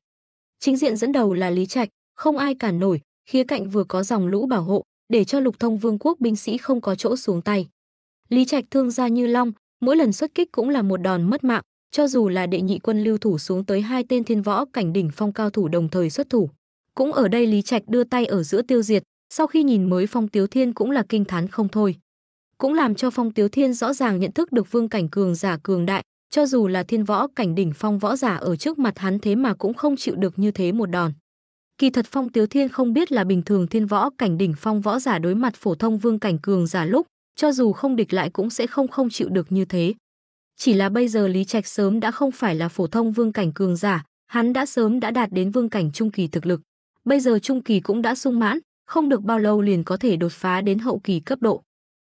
Chính diện dẫn đầu là Lý Trạch, không ai cản nổi, khía cạnh vừa có dòng lũ bảo hộ, để cho Lục Thông Vương quốc binh sĩ không có chỗ xuống tay. Lý Trạch thương ra như long, mỗi lần xuất kích cũng là một đòn mất mạng, cho dù là đệ nhị quân lưu thủ xuống tới hai tên thiên võ cảnh đỉnh phong cao thủ đồng thời xuất thủ. Cũng ở đây Lý Trạch đưa tay ở giữa tiêu diệt, sau khi nhìn mới Phong Tiếu Thiên cũng là kinh thán không thôi cũng làm cho Phong Tiếu Thiên rõ ràng nhận thức được vương cảnh cường giả cường đại, cho dù là thiên võ cảnh đỉnh phong võ giả ở trước mặt hắn thế mà cũng không chịu được như thế một đòn. Kỳ thật Phong Tiếu Thiên không biết là bình thường thiên võ cảnh đỉnh phong võ giả đối mặt phổ thông vương cảnh cường giả lúc, cho dù không địch lại cũng sẽ không không chịu được như thế. Chỉ là bây giờ Lý Trạch sớm đã không phải là phổ thông vương cảnh cường giả, hắn đã sớm đã đạt đến vương cảnh trung kỳ thực lực. Bây giờ trung kỳ cũng đã sung mãn, không được bao lâu liền có thể đột phá đến hậu kỳ cấp độ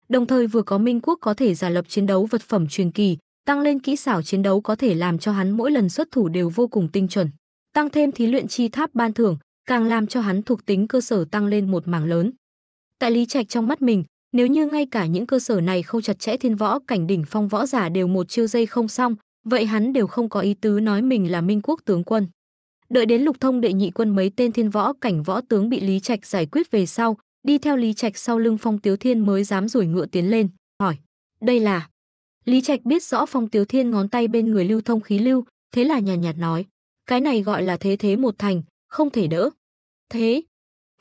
đồng thời vừa có Minh Quốc có thể giả lập chiến đấu vật phẩm truyền kỳ, tăng lên kỹ xảo chiến đấu có thể làm cho hắn mỗi lần xuất thủ đều vô cùng tinh chuẩn. Tăng thêm thí luyện chi tháp ban thưởng, càng làm cho hắn thuộc tính cơ sở tăng lên một mảng lớn. Tại Lý Trạch trong mắt mình, nếu như ngay cả những cơ sở này không chặt chẽ thiên võ cảnh đỉnh phong võ giả đều một chiêu dây không xong, vậy hắn đều không có ý tứ nói mình là Minh Quốc tướng quân. Đợi đến lục thông đệ nhị quân mấy tên thiên võ cảnh võ tướng bị Lý Trạch giải quyết về sau, đi theo Lý Trạch sau lưng Phong Tiếu Thiên mới dám rủi ngựa tiến lên, hỏi: "Đây là?" Lý Trạch biết rõ Phong Tiếu Thiên ngón tay bên người lưu thông khí lưu, thế là nhàn nhạt, nói: "Cái này gọi là thế thế một thành, không thể đỡ." "Thế?"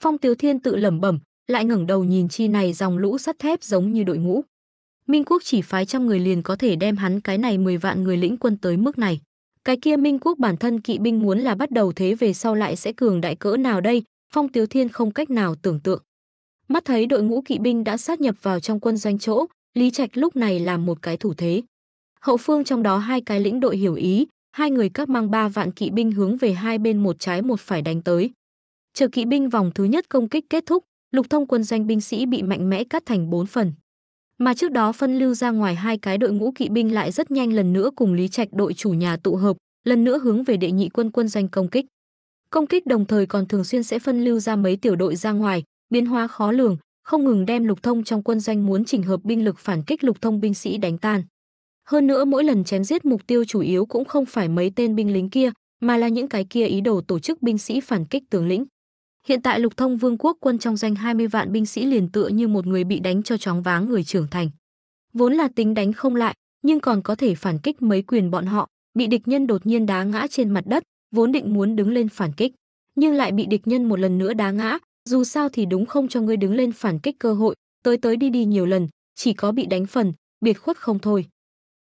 Phong Tiếu Thiên tự lẩm bẩm, lại ngẩng đầu nhìn chi này dòng lũ sắt thép giống như đội ngũ. Minh quốc chỉ phái trăm người liền có thể đem hắn cái này 10 vạn người lĩnh quân tới mức này. Cái kia Minh quốc bản thân kỵ binh muốn là bắt đầu thế về sau lại sẽ cường đại cỡ nào đây, Phong Tiếu Thiên không cách nào tưởng tượng. Mắt thấy đội ngũ kỵ binh đã sát nhập vào trong quân doanh chỗ, Lý Trạch lúc này làm một cái thủ thế. Hậu phương trong đó hai cái lĩnh đội hiểu ý, hai người các mang ba vạn kỵ binh hướng về hai bên một trái một phải đánh tới. Chờ kỵ binh vòng thứ nhất công kích kết thúc, lục thông quân doanh binh sĩ bị mạnh mẽ cắt thành bốn phần. Mà trước đó phân lưu ra ngoài hai cái đội ngũ kỵ binh lại rất nhanh lần nữa cùng Lý Trạch đội chủ nhà tụ hợp, lần nữa hướng về đệ nhị quân quân doanh công kích. Công kích đồng thời còn thường xuyên sẽ phân lưu ra mấy tiểu đội ra ngoài, biến hóa khó lường, không ngừng đem lục thông trong quân doanh muốn chỉnh hợp binh lực phản kích lục thông binh sĩ đánh tan. Hơn nữa mỗi lần chém giết mục tiêu chủ yếu cũng không phải mấy tên binh lính kia, mà là những cái kia ý đồ tổ chức binh sĩ phản kích tướng lĩnh. Hiện tại Lục Thông Vương quốc quân trong danh 20 vạn binh sĩ liền tựa như một người bị đánh cho chóng váng người trưởng thành. Vốn là tính đánh không lại, nhưng còn có thể phản kích mấy quyền bọn họ, bị địch nhân đột nhiên đá ngã trên mặt đất, vốn định muốn đứng lên phản kích, nhưng lại bị địch nhân một lần nữa đá ngã, dù sao thì đúng không cho ngươi đứng lên phản kích cơ hội, tới tới đi đi nhiều lần, chỉ có bị đánh phần, biệt khuất không thôi.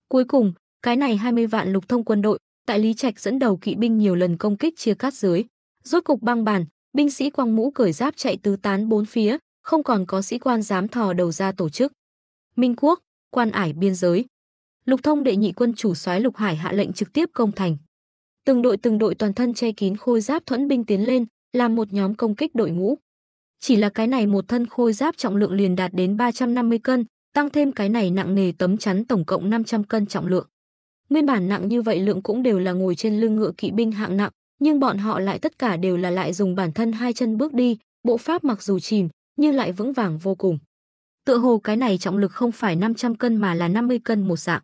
Cuối cùng, cái này 20 vạn lục thông quân đội, tại Lý Trạch dẫn đầu kỵ binh nhiều lần công kích chia cắt dưới. Rốt cục băng bàn, binh sĩ quang mũ cởi giáp chạy tứ tán bốn phía, không còn có sĩ quan dám thò đầu ra tổ chức. Minh Quốc, quan ải biên giới. Lục thông đệ nhị quân chủ soái Lục Hải hạ lệnh trực tiếp công thành. Từng đội từng đội toàn thân che kín khôi giáp thuẫn binh tiến lên, làm một nhóm công kích đội ngũ. Chỉ là cái này một thân khôi giáp trọng lượng liền đạt đến 350 cân, tăng thêm cái này nặng nề tấm chắn tổng cộng 500 cân trọng lượng. Nguyên bản nặng như vậy lượng cũng đều là ngồi trên lưng ngựa kỵ binh hạng nặng, nhưng bọn họ lại tất cả đều là lại dùng bản thân hai chân bước đi, bộ pháp mặc dù chìm, nhưng lại vững vàng vô cùng. Tựa hồ cái này trọng lực không phải 500 cân mà là 50 cân một dạng.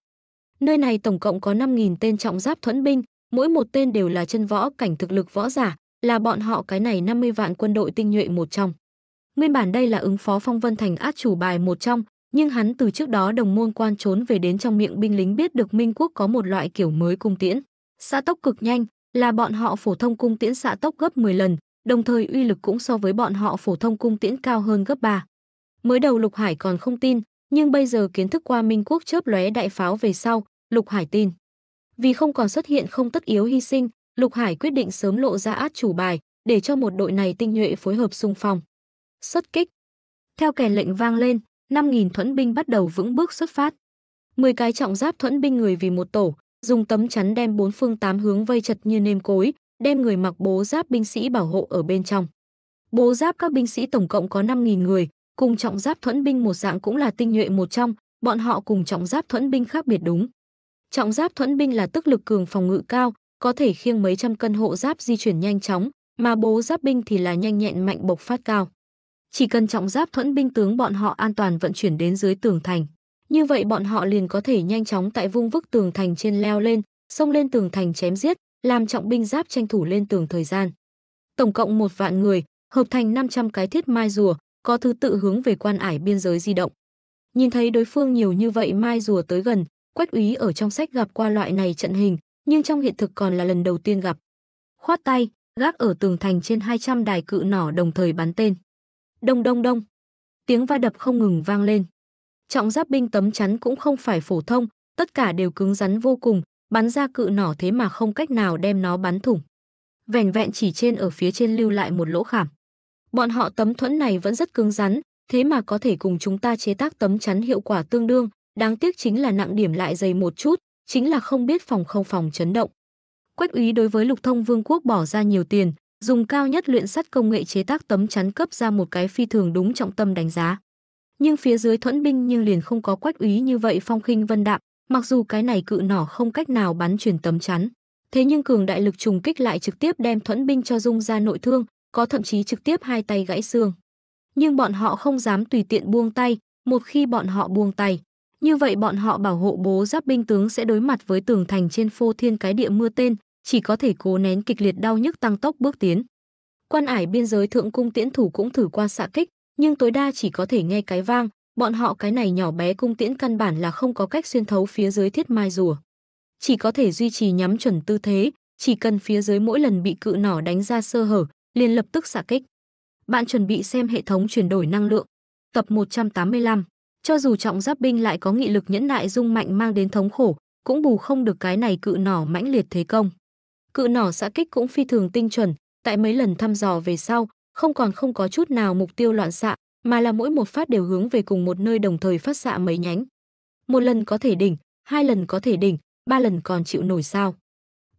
Nơi này tổng cộng có 5.000 tên trọng giáp thuẫn binh, mỗi một tên đều là chân võ cảnh thực lực võ giả, là bọn họ cái này 50 vạn quân đội tinh nhuệ một trong. Nguyên bản đây là ứng phó Phong Vân Thành át chủ bài một trong, nhưng hắn từ trước đó đồng môn quan trốn về đến trong miệng binh lính biết được Minh Quốc có một loại kiểu mới cung tiễn. Xạ tốc cực nhanh, là bọn họ phổ thông cung tiễn xạ tốc gấp 10 lần, đồng thời uy lực cũng so với bọn họ phổ thông cung tiễn cao hơn gấp 3. Mới đầu Lục Hải còn không tin, nhưng bây giờ kiến thức qua Minh Quốc chớp lóe đại pháo về sau, Lục Hải tin. Vì không còn xuất hiện không tất yếu hy sinh, Lục Hải quyết định sớm lộ ra át chủ bài, để cho một đội này tinh nhuệ phối hợp xung phong xuất kích. Theo kèn lệnh vang lên, 5.000 thuẫn binh bắt đầu vững bước xuất phát. 10 cái trọng giáp thuẫn binh người vì một tổ, dùng tấm chắn đem bốn phương tám hướng vây chật như nêm cối, đem người mặc bố giáp binh sĩ bảo hộ ở bên trong. Bố giáp các binh sĩ tổng cộng có 5.000 người, cùng trọng giáp thuẫn binh một dạng cũng là tinh nhuệ một trong, bọn họ cùng trọng giáp thuẫn binh khác biệt đúng. Trọng giáp thuẫn binh là tức lực cường phòng ngự cao, có thể khiêng mấy trăm cân hộ giáp di chuyển nhanh chóng, mà bố giáp binh thì là nhanh nhẹn mạnh bộc phát cao. Chỉ cần trọng giáp thuẫn binh tướng bọn họ an toàn vận chuyển đến dưới tường thành, như vậy bọn họ liền có thể nhanh chóng tại vung vức tường thành trên leo lên, xông lên tường thành chém giết, làm trọng binh giáp tranh thủ lên tường thời gian. Tổng cộng một vạn người, hợp thành 500 cái thiết mai rùa, có thứ tự hướng về quan ải biên giới di động. Nhìn thấy đối phương nhiều như vậy mai rùa tới gần, Quách Úy ở trong sách gặp qua loại này trận hình, nhưng trong hiện thực còn là lần đầu tiên gặp. Khoát tay, gác ở tường thành trên 200 đài cự nỏ đồng thời bắn tên. Đông đông đông. Tiếng va đập không ngừng vang lên. Trọng giáp binh tấm chắn cũng không phải phổ thông, tất cả đều cứng rắn vô cùng, bắn ra cự nỏ thế mà không cách nào đem nó bắn thủng. vẹn vẹn chỉ trên ở phía trên lưu lại một lỗ khảm. Bọn họ tấm thuẫn này vẫn rất cứng rắn, thế mà có thể cùng chúng ta chế tác tấm chắn hiệu quả tương đương, đáng tiếc chính là nặng điểm lại dày một chút, chính là không biết phòng không phòng chấn động. Quách úy đối với lục thông vương quốc bỏ ra nhiều tiền, dùng cao nhất luyện sắt công nghệ chế tác tấm chắn cấp ra một cái phi thường đúng trọng tâm đánh giá. Nhưng phía dưới thuẫn binh nhưng liền không có quách úy như vậy phong khinh vân đạm, mặc dù cái này cự nỏ không cách nào bắn chuyển tấm chắn. Thế nhưng cường đại lực trùng kích lại trực tiếp đem thuẫn binh cho dung ra nội thương, có thậm chí trực tiếp hai tay gãy xương. Nhưng bọn họ không dám tùy tiện buông tay, một khi bọn họ buông tay. Như vậy bọn họ bảo hộ bố giáp binh tướng sẽ đối mặt với tường thành trên phô thiên cái địa mưa tên, chỉ có thể cố nén kịch liệt đau nhức tăng tốc bước tiến. Quan ải biên giới thượng cung tiễn thủ cũng thử qua xạ kích, nhưng tối đa chỉ có thể nghe cái vang, bọn họ cái này nhỏ bé cung tiễn căn bản là không có cách xuyên thấu phía dưới thiết mai rùa. Chỉ có thể duy trì nhắm chuẩn tư thế, chỉ cần phía dưới mỗi lần bị cự nỏ đánh ra sơ hở, liền lập tức xạ kích. Bạn chuẩn bị xem hệ thống chuyển đổi năng lượng. Tập 185. Cho dù trọng giáp binh lại có nghị lực nhẫn nại dung mạnh mang đến thống khổ, cũng bù không được cái này cự nỏ mãnh liệt thế công cự nỏ xạ kích cũng phi thường tinh chuẩn, tại mấy lần thăm dò về sau, không còn không có chút nào mục tiêu loạn xạ, mà là mỗi một phát đều hướng về cùng một nơi đồng thời phát xạ mấy nhánh. Một lần có thể đỉnh, hai lần có thể đỉnh, ba lần còn chịu nổi sao?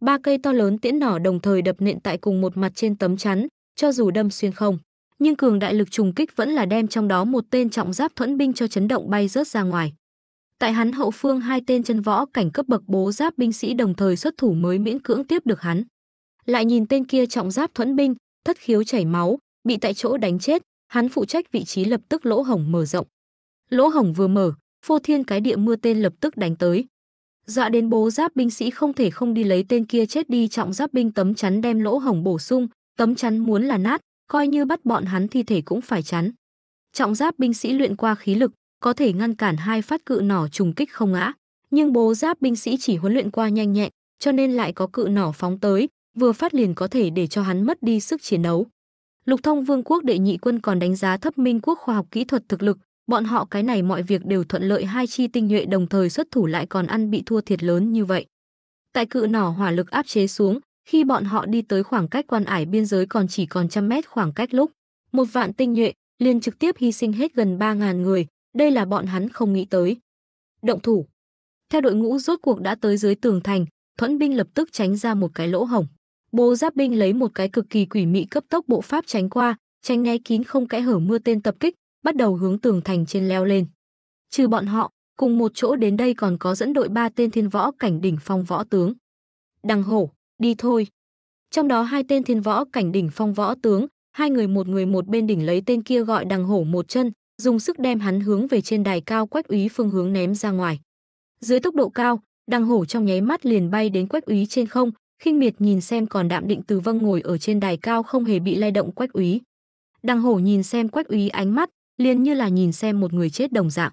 Ba cây to lớn tiễn nỏ đồng thời đập nện tại cùng một mặt trên tấm chắn, cho dù đâm xuyên không, nhưng cường đại lực trùng kích vẫn là đem trong đó một tên trọng giáp thuẫn binh cho chấn động bay rớt ra ngoài. Tại hắn hậu phương hai tên chân võ cảnh cấp bậc bố giáp binh sĩ đồng thời xuất thủ mới miễn cưỡng tiếp được hắn. Lại nhìn tên kia trọng giáp thuẫn binh, thất khiếu chảy máu, bị tại chỗ đánh chết, hắn phụ trách vị trí lập tức lỗ hổng mở rộng. Lỗ hổng vừa mở, phô thiên cái địa mưa tên lập tức đánh tới. Dọa đến bố giáp binh sĩ không thể không đi lấy tên kia chết đi trọng giáp binh tấm chắn đem lỗ hổng bổ sung, tấm chắn muốn là nát, coi như bắt bọn hắn thi thể cũng phải chắn. Trọng giáp binh sĩ luyện qua khí lực, có thể ngăn cản hai phát cự nỏ trùng kích không ngã. Nhưng bố giáp binh sĩ chỉ huấn luyện qua nhanh nhẹn, cho nên lại có cự nỏ phóng tới, vừa phát liền có thể để cho hắn mất đi sức chiến đấu. Lục Thông Vương quốc đệ nhị quân còn đánh giá thấp Minh quốc khoa học kỹ thuật thực lực, bọn họ cái này mọi việc đều thuận lợi hai chi tinh nhuệ đồng thời xuất thủ lại còn ăn bị thua thiệt lớn như vậy. Tại cự nỏ hỏa lực áp chế xuống, khi bọn họ đi tới khoảng cách quan ải biên giới còn chỉ còn trăm mét khoảng cách lúc, một vạn tinh nhuệ liền trực tiếp hy sinh hết gần 3.000 người, đây là bọn hắn không nghĩ tới. Động thủ. Theo đội ngũ rốt cuộc đã tới dưới tường thành, thuẫn binh lập tức tránh ra một cái lỗ hổng. Bố giáp binh lấy một cái cực kỳ quỷ mị cấp tốc bộ pháp tránh qua, tránh né kín không kẽ hở mưa tên tập kích, bắt đầu hướng tường thành trên leo lên. Trừ bọn họ, cùng một chỗ đến đây còn có dẫn đội ba tên thiên võ cảnh đỉnh phong võ tướng. Đằng hổ, đi thôi. Trong đó hai tên thiên võ cảnh đỉnh phong võ tướng, hai người một người một bên đỉnh lấy tên kia gọi đằng hổ một chân, dùng sức đem hắn hướng về trên đài cao quách úy phương hướng ném ra ngoài. Dưới tốc độ cao, đằng hổ trong nháy mắt liền bay đến quách úy trên không, khinh miệt nhìn xem còn đạm định từ vâng ngồi ở trên đài cao không hề bị lay động quách úy. Đằng hổ nhìn xem quách úy ánh mắt, liền như là nhìn xem một người chết đồng dạng.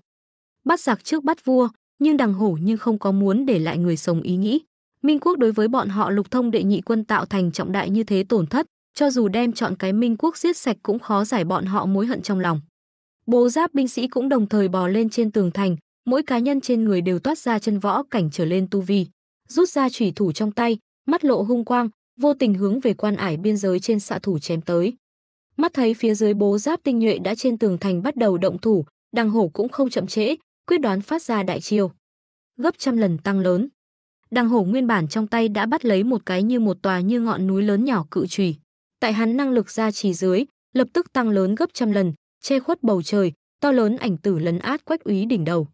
Bắt giặc trước bắt vua, nhưng đằng hổ nhưng không có muốn để lại người sống ý nghĩ. Minh quốc đối với bọn họ lục thông đệ nhị quân tạo thành trọng đại như thế tổn thất, cho dù đem chọn cái Minh quốc giết sạch cũng khó giải bọn họ mối hận trong lòng. Bộ giáp binh sĩ cũng đồng thời bò lên trên tường thành, mỗi cá nhân trên người đều toát ra chân võ cảnh trở lên tu vi, rút ra chủy thủ trong tay, mắt lộ hung quang, vô tình hướng về quan ải biên giới trên xạ thủ chém tới. Mắt thấy phía dưới bố giáp tinh nhuệ đã trên tường thành bắt đầu động thủ, đằng hổ cũng không chậm trễ, quyết đoán phát ra đại chiêu. Gấp trăm lần tăng lớn. Đằng hổ nguyên bản trong tay đã bắt lấy một cái như một tòa như ngọn núi lớn nhỏ cự trùy. Tại hắn năng lực ra chỉ dưới, lập tức tăng lớn gấp trăm lần, che khuất bầu trời, to lớn ảnh tử lấn át quách úy đỉnh đầu.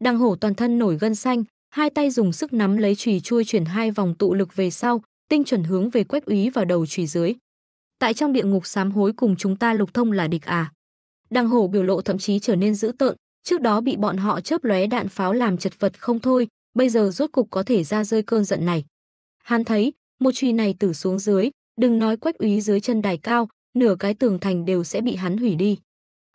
Đằng hổ toàn thân nổi gân xanh, hai tay dùng sức nắm lấy chùy chui chuyển hai vòng tụ lực về sau, tinh chuẩn hướng về quách úy vào đầu chùy dưới. Tại trong địa ngục sám hối cùng chúng ta lục thông là địch à? Đằng hổ biểu lộ thậm chí trở nên dữ tợn, trước đó bị bọn họ chớp lóe đạn pháo làm chật vật không thôi, bây giờ rốt cục có thể ra rơi cơn giận này. Hắn thấy, một chùy này tử xuống dưới, đừng nói quách úy dưới chân đài cao, nửa cái tường thành đều sẽ bị hắn hủy đi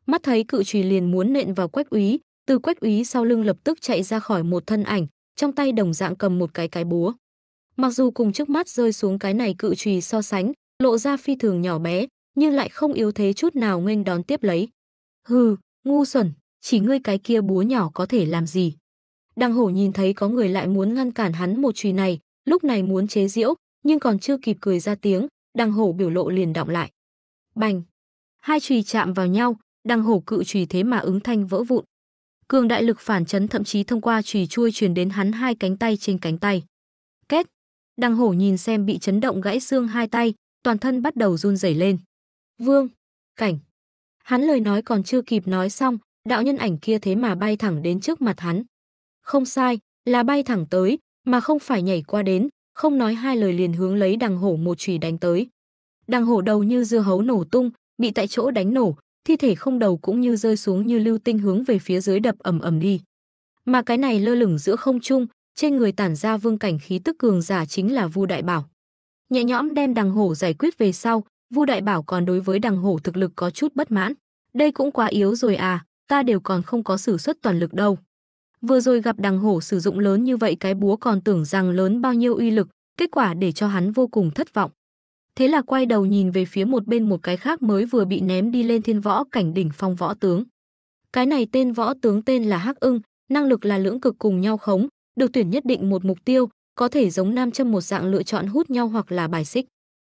mắt thấy cự trùy liền muốn nện vào quách úy từ quách úy sau lưng lập tức chạy ra khỏi một thân ảnh trong tay đồng dạng cầm một cái cái búa mặc dù cùng trước mắt rơi xuống cái này cự trùy so sánh lộ ra phi thường nhỏ bé nhưng lại không yếu thế chút nào nghênh đón tiếp lấy hừ ngu xuẩn chỉ ngươi cái kia búa nhỏ có thể làm gì đằng hổ nhìn thấy có người lại muốn ngăn cản hắn một chùy này lúc này muốn chế diễu nhưng còn chưa kịp cười ra tiếng đằng hổ biểu lộ liền động lại bành hai chùy chạm vào nhau đang hổ cự chùy thế mà ứng thanh vỡ vụn. Cường đại lực phản chấn thậm chí thông qua chùy chui truyền đến hắn hai cánh tay trên cánh tay. Két, đăng hổ nhìn xem bị chấn động gãy xương hai tay, toàn thân bắt đầu run rẩy lên. Vương, cảnh. Hắn lời nói còn chưa kịp nói xong, đạo nhân ảnh kia thế mà bay thẳng đến trước mặt hắn. Không sai, là bay thẳng tới, mà không phải nhảy qua đến, không nói hai lời liền hướng lấy đằng hổ một chùy đánh tới. Đằng hổ đầu như dưa hấu nổ tung, bị tại chỗ đánh nổ, thi thể không đầu cũng như rơi xuống như lưu tinh hướng về phía dưới đập ầm ầm đi. Mà cái này lơ lửng giữa không trung, trên người tản ra vương cảnh khí tức cường giả chính là Vu Đại Bảo. Nhẹ nhõm đem đằng hổ giải quyết về sau, Vu Đại Bảo còn đối với đằng hổ thực lực có chút bất mãn. Đây cũng quá yếu rồi à, ta đều còn không có sử xuất toàn lực đâu. Vừa rồi gặp đằng hổ sử dụng lớn như vậy cái búa còn tưởng rằng lớn bao nhiêu uy lực, kết quả để cho hắn vô cùng thất vọng thế là quay đầu nhìn về phía một bên một cái khác mới vừa bị ném đi lên thiên võ cảnh đỉnh phong võ tướng. Cái này tên võ tướng tên là Hắc ưng, năng lực là lưỡng cực cùng nhau khống, được tuyển nhất định một mục tiêu, có thể giống nam châm một dạng lựa chọn hút nhau hoặc là bài xích.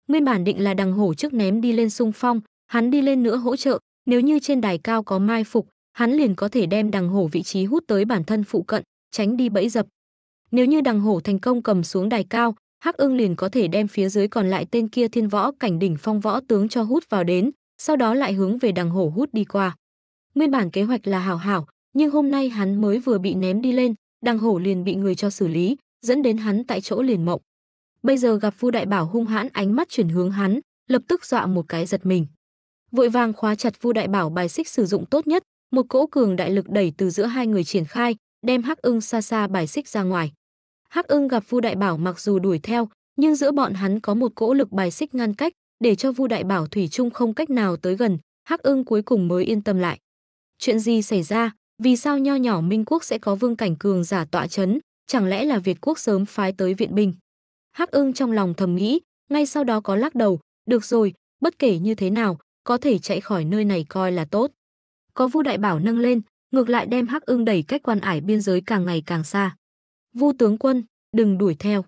Nguyên bản định là đằng hổ trước ném đi lên sung phong, hắn đi lên nữa hỗ trợ, nếu như trên đài cao có mai phục, hắn liền có thể đem đằng hổ vị trí hút tới bản thân phụ cận, tránh đi bẫy dập. Nếu như đằng hổ thành công cầm xuống đài cao, Hắc Ưng liền có thể đem phía dưới còn lại tên kia thiên võ cảnh đỉnh phong võ tướng cho hút vào đến, sau đó lại hướng về đằng hổ hút đi qua. Nguyên bản kế hoạch là hảo hảo, nhưng hôm nay hắn mới vừa bị ném đi lên, đằng hổ liền bị người cho xử lý, dẫn đến hắn tại chỗ liền mộng. Bây giờ gặp Vu Đại Bảo hung hãn ánh mắt chuyển hướng hắn, lập tức dọa một cái giật mình. Vội vàng khóa chặt Vu Đại Bảo bài xích sử dụng tốt nhất, một cỗ cường đại lực đẩy từ giữa hai người triển khai, đem Hắc Ưng xa xa bài xích ra ngoài. Hắc Ưng gặp Vu Đại Bảo mặc dù đuổi theo, nhưng giữa bọn hắn có một cỗ lực bài xích ngăn cách, để cho Vu Đại Bảo thủy chung không cách nào tới gần, Hắc Ưng cuối cùng mới yên tâm lại. Chuyện gì xảy ra? Vì sao nho nhỏ Minh quốc sẽ có vương cảnh cường giả tọa chấn, chẳng lẽ là Việt quốc sớm phái tới viện binh? Hắc Ưng trong lòng thầm nghĩ, ngay sau đó có lắc đầu, được rồi, bất kể như thế nào, có thể chạy khỏi nơi này coi là tốt. Có Vu Đại Bảo nâng lên, ngược lại đem Hắc Ưng đẩy cách quan ải biên giới càng ngày càng xa. Vu tướng quân, đừng đuổi theo.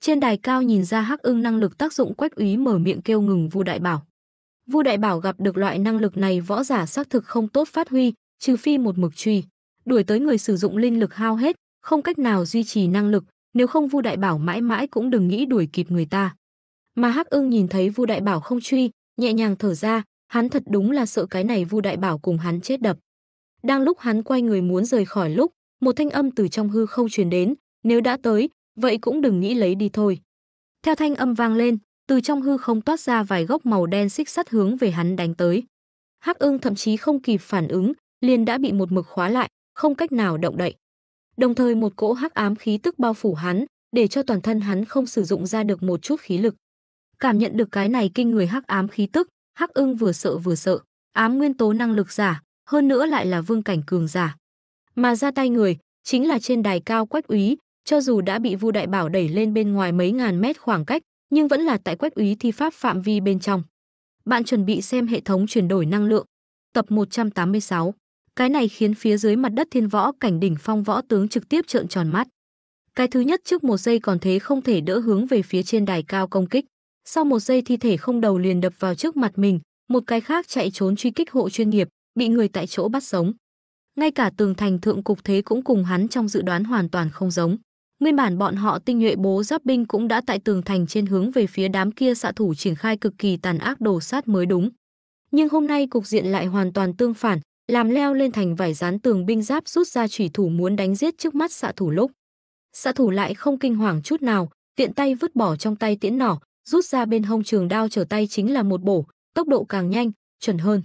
Trên đài cao nhìn ra Hắc Ưng năng lực tác dụng Quách Úy mở miệng kêu ngừng Vu Đại Bảo. Vu Đại Bảo gặp được loại năng lực này võ giả xác thực không tốt phát huy, trừ phi một mực truy, đuổi tới người sử dụng linh lực hao hết, không cách nào duy trì năng lực, nếu không Vu Đại Bảo mãi mãi cũng đừng nghĩ đuổi kịp người ta. Mà Hắc Ưng nhìn thấy Vu Đại Bảo không truy, nhẹ nhàng thở ra, hắn thật đúng là sợ cái này Vu Đại Bảo cùng hắn chết đập. Đang lúc hắn quay người muốn rời khỏi lúc, một thanh âm từ trong hư không truyền đến, nếu đã tới, vậy cũng đừng nghĩ lấy đi thôi. Theo thanh âm vang lên, từ trong hư không toát ra vài gốc màu đen xích sắt hướng về hắn đánh tới. Hắc Ưng thậm chí không kịp phản ứng, liền đã bị một mực khóa lại, không cách nào động đậy. Đồng thời một cỗ hắc ám khí tức bao phủ hắn, để cho toàn thân hắn không sử dụng ra được một chút khí lực. Cảm nhận được cái này kinh người hắc ám khí tức, Hắc Ưng vừa sợ vừa sợ, ám nguyên tố năng lực giả, hơn nữa lại là vương cảnh cường giả. Mà ra tay người, chính là trên đài cao quách úy, cho dù đã bị Vu Đại Bảo đẩy lên bên ngoài mấy ngàn mét khoảng cách, nhưng vẫn là tại quách úy thi pháp phạm vi bên trong. Bạn chuẩn bị xem hệ thống chuyển đổi năng lượng, tập 186. Cái này khiến phía dưới mặt đất thiên võ cảnh đỉnh phong võ tướng trực tiếp trợn tròn mắt. Cái thứ nhất trước một giây còn thế không thể đỡ hướng về phía trên đài cao công kích. Sau một giây thi thể không đầu liền đập vào trước mặt mình, một cái khác chạy trốn truy kích hộ chuyên nghiệp, bị người tại chỗ bắt sống ngay cả tường thành thượng cục thế cũng cùng hắn trong dự đoán hoàn toàn không giống. Nguyên bản bọn họ tinh nhuệ bố giáp binh cũng đã tại tường thành trên hướng về phía đám kia xạ thủ triển khai cực kỳ tàn ác đồ sát mới đúng. Nhưng hôm nay cục diện lại hoàn toàn tương phản, làm leo lên thành vải dán tường binh giáp rút ra chủy thủ muốn đánh giết trước mắt xạ thủ lúc. Xạ thủ lại không kinh hoàng chút nào, tiện tay vứt bỏ trong tay tiễn nỏ, rút ra bên hông trường đao trở tay chính là một bổ, tốc độ càng nhanh, chuẩn hơn.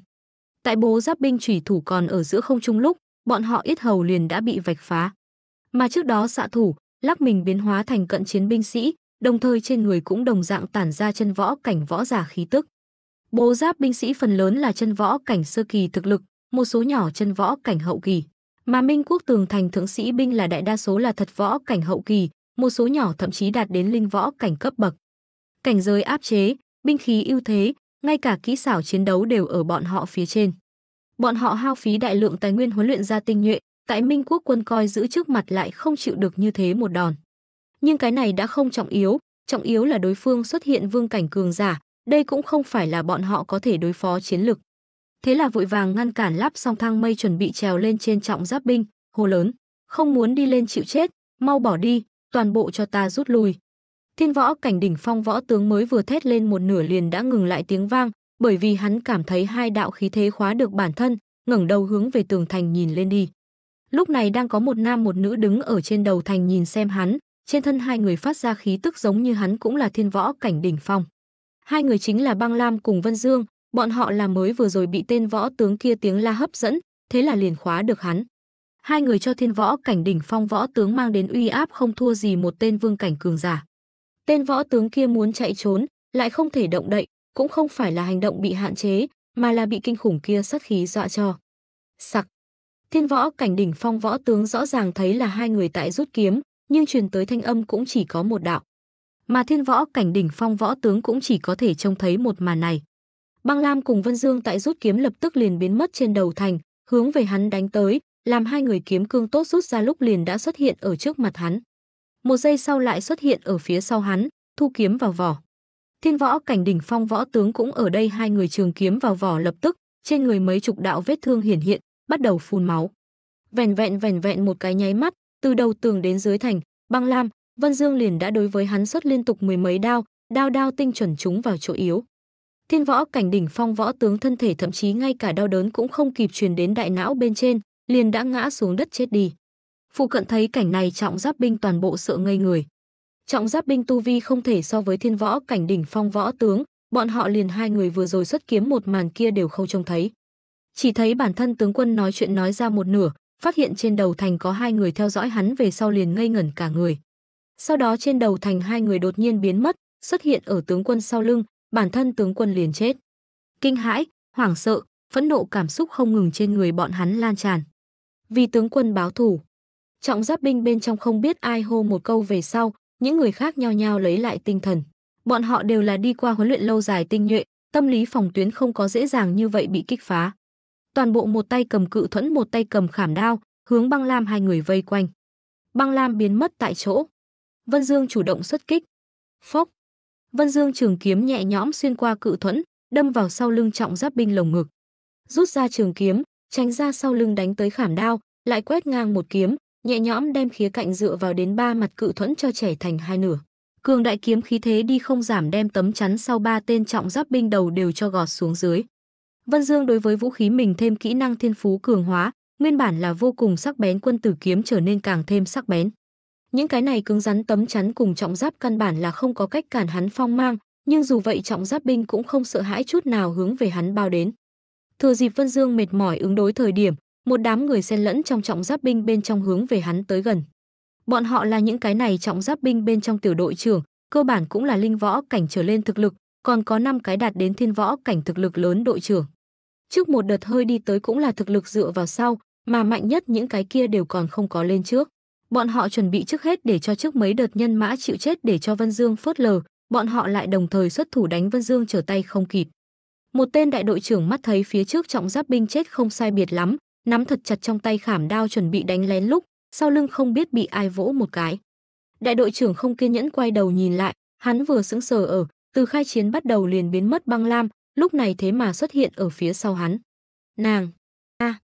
Tại bố giáp binh thủy thủ còn ở giữa không trung lúc, bọn họ ít hầu liền đã bị vạch phá. Mà trước đó xạ thủ, lắc mình biến hóa thành cận chiến binh sĩ, đồng thời trên người cũng đồng dạng tản ra chân võ cảnh võ giả khí tức. Bố giáp binh sĩ phần lớn là chân võ cảnh sơ kỳ thực lực, một số nhỏ chân võ cảnh hậu kỳ. Mà Minh quốc tường thành thượng sĩ binh là đại đa số là thật võ cảnh hậu kỳ, một số nhỏ thậm chí đạt đến linh võ cảnh cấp bậc. Cảnh giới áp chế, binh khí ưu thế, ngay cả kỹ xảo chiến đấu đều ở bọn họ phía trên. Bọn họ hao phí đại lượng tài nguyên huấn luyện ra tinh nhuệ, tại Minh quốc quân coi giữ trước mặt lại không chịu được như thế một đòn. Nhưng cái này đã không trọng yếu, trọng yếu là đối phương xuất hiện vương cảnh cường giả, đây cũng không phải là bọn họ có thể đối phó chiến lực. Thế là vội vàng ngăn cản lắp song thang mây chuẩn bị trèo lên trên trọng giáp binh, hồ lớn, không muốn đi lên chịu chết, mau bỏ đi, toàn bộ cho ta rút lui. Thiên võ cảnh đỉnh phong võ tướng mới vừa thét lên một nửa liền đã ngừng lại tiếng vang, bởi vì hắn cảm thấy hai đạo khí thế khóa được bản thân, ngẩng đầu hướng về tường thành nhìn lên đi. Lúc này đang có một nam một nữ đứng ở trên đầu thành nhìn xem hắn, trên thân hai người phát ra khí tức giống như hắn cũng là thiên võ cảnh đỉnh phong. Hai người chính là Băng Lam cùng Vân Dương, bọn họ là mới vừa rồi bị tên võ tướng kia tiếng la hấp dẫn, thế là liền khóa được hắn. Hai người cho thiên võ cảnh đỉnh phong võ tướng mang đến uy áp không thua gì một tên vương cảnh cường giả. Tên võ tướng kia muốn chạy trốn, lại không thể động đậy, cũng không phải là hành động bị hạn chế, mà là bị kinh khủng kia sát khí dọa cho. Sặc. Thiên võ cảnh đỉnh phong võ tướng rõ ràng thấy là hai người tại rút kiếm, nhưng truyền tới thanh âm cũng chỉ có một đạo. Mà thiên võ cảnh đỉnh phong võ tướng cũng chỉ có thể trông thấy một màn này. Băng Lam cùng Vân Dương tại rút kiếm lập tức liền biến mất trên đầu thành, hướng về hắn đánh tới, làm hai người kiếm cương tốt rút ra lúc liền đã xuất hiện ở trước mặt hắn một giây sau lại xuất hiện ở phía sau hắn, thu kiếm vào vỏ. Thiên võ cảnh đỉnh phong võ tướng cũng ở đây hai người trường kiếm vào vỏ lập tức, trên người mấy chục đạo vết thương hiển hiện, bắt đầu phun máu. Vẻn vẹn vẻn vẹn một cái nháy mắt, từ đầu tường đến dưới thành, băng lam, Vân Dương liền đã đối với hắn xuất liên tục mười mấy đao, đao đao tinh chuẩn chúng vào chỗ yếu. Thiên võ cảnh đỉnh phong võ tướng thân thể thậm chí ngay cả đau đớn cũng không kịp truyền đến đại não bên trên, liền đã ngã xuống đất chết đi. Phụ cận thấy cảnh này trọng giáp binh toàn bộ sợ ngây người. Trọng giáp binh tu vi không thể so với thiên võ cảnh đỉnh phong võ tướng, bọn họ liền hai người vừa rồi xuất kiếm một màn kia đều không trông thấy. Chỉ thấy bản thân tướng quân nói chuyện nói ra một nửa, phát hiện trên đầu thành có hai người theo dõi hắn về sau liền ngây ngẩn cả người. Sau đó trên đầu thành hai người đột nhiên biến mất, xuất hiện ở tướng quân sau lưng, bản thân tướng quân liền chết. Kinh hãi, hoảng sợ, phẫn nộ cảm xúc không ngừng trên người bọn hắn lan tràn. Vì tướng quân báo thù, Trọng giáp binh bên trong không biết ai hô một câu về sau, những người khác nhao nhao lấy lại tinh thần. Bọn họ đều là đi qua huấn luyện lâu dài tinh nhuệ, tâm lý phòng tuyến không có dễ dàng như vậy bị kích phá. Toàn bộ một tay cầm cự thuẫn một tay cầm khảm đao, hướng băng lam hai người vây quanh. Băng lam biến mất tại chỗ. Vân Dương chủ động xuất kích. Phốc. Vân Dương trường kiếm nhẹ nhõm xuyên qua cự thuẫn, đâm vào sau lưng trọng giáp binh lồng ngực. Rút ra trường kiếm, tránh ra sau lưng đánh tới khảm đao, lại quét ngang một kiếm, nhẹ nhõm đem khía cạnh dựa vào đến ba mặt cự thuẫn cho trẻ thành hai nửa. Cường đại kiếm khí thế đi không giảm đem tấm chắn sau ba tên trọng giáp binh đầu đều cho gọt xuống dưới. Vân Dương đối với vũ khí mình thêm kỹ năng thiên phú cường hóa, nguyên bản là vô cùng sắc bén quân tử kiếm trở nên càng thêm sắc bén. Những cái này cứng rắn tấm chắn cùng trọng giáp căn bản là không có cách cản hắn phong mang, nhưng dù vậy trọng giáp binh cũng không sợ hãi chút nào hướng về hắn bao đến. Thừa dịp Vân Dương mệt mỏi ứng đối thời điểm, một đám người xen lẫn trong trọng giáp binh bên trong hướng về hắn tới gần. Bọn họ là những cái này trọng giáp binh bên trong tiểu đội trưởng, cơ bản cũng là linh võ cảnh trở lên thực lực, còn có 5 cái đạt đến thiên võ cảnh thực lực lớn đội trưởng. Trước một đợt hơi đi tới cũng là thực lực dựa vào sau, mà mạnh nhất những cái kia đều còn không có lên trước. Bọn họ chuẩn bị trước hết để cho trước mấy đợt nhân mã chịu chết để cho Vân Dương phớt lờ, bọn họ lại đồng thời xuất thủ đánh Vân Dương trở tay không kịp. Một tên đại đội trưởng mắt thấy phía trước trọng giáp binh chết không sai biệt lắm, nắm thật chặt trong tay khảm đao chuẩn bị đánh lén lúc, sau lưng không biết bị ai vỗ một cái. Đại đội trưởng không kiên nhẫn quay đầu nhìn lại, hắn vừa sững sờ ở, từ khai chiến bắt đầu liền biến mất băng lam, lúc này thế mà xuất hiện ở phía sau hắn. Nàng! a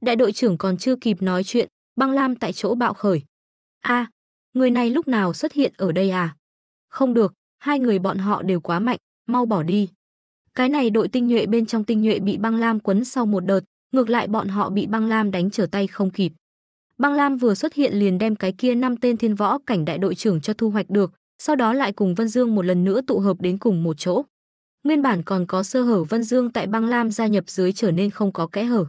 Đại đội trưởng còn chưa kịp nói chuyện, băng lam tại chỗ bạo khởi. a Người này lúc nào xuất hiện ở đây à? Không được, hai người bọn họ đều quá mạnh, mau bỏ đi. Cái này đội tinh nhuệ bên trong tinh nhuệ bị băng lam quấn sau một đợt, ngược lại bọn họ bị băng lam đánh trở tay không kịp. Băng Lam vừa xuất hiện liền đem cái kia năm tên thiên võ cảnh đại đội trưởng cho thu hoạch được, sau đó lại cùng Vân Dương một lần nữa tụ hợp đến cùng một chỗ. Nguyên bản còn có sơ hở Vân Dương tại Băng Lam gia nhập dưới trở nên không có kẽ hở.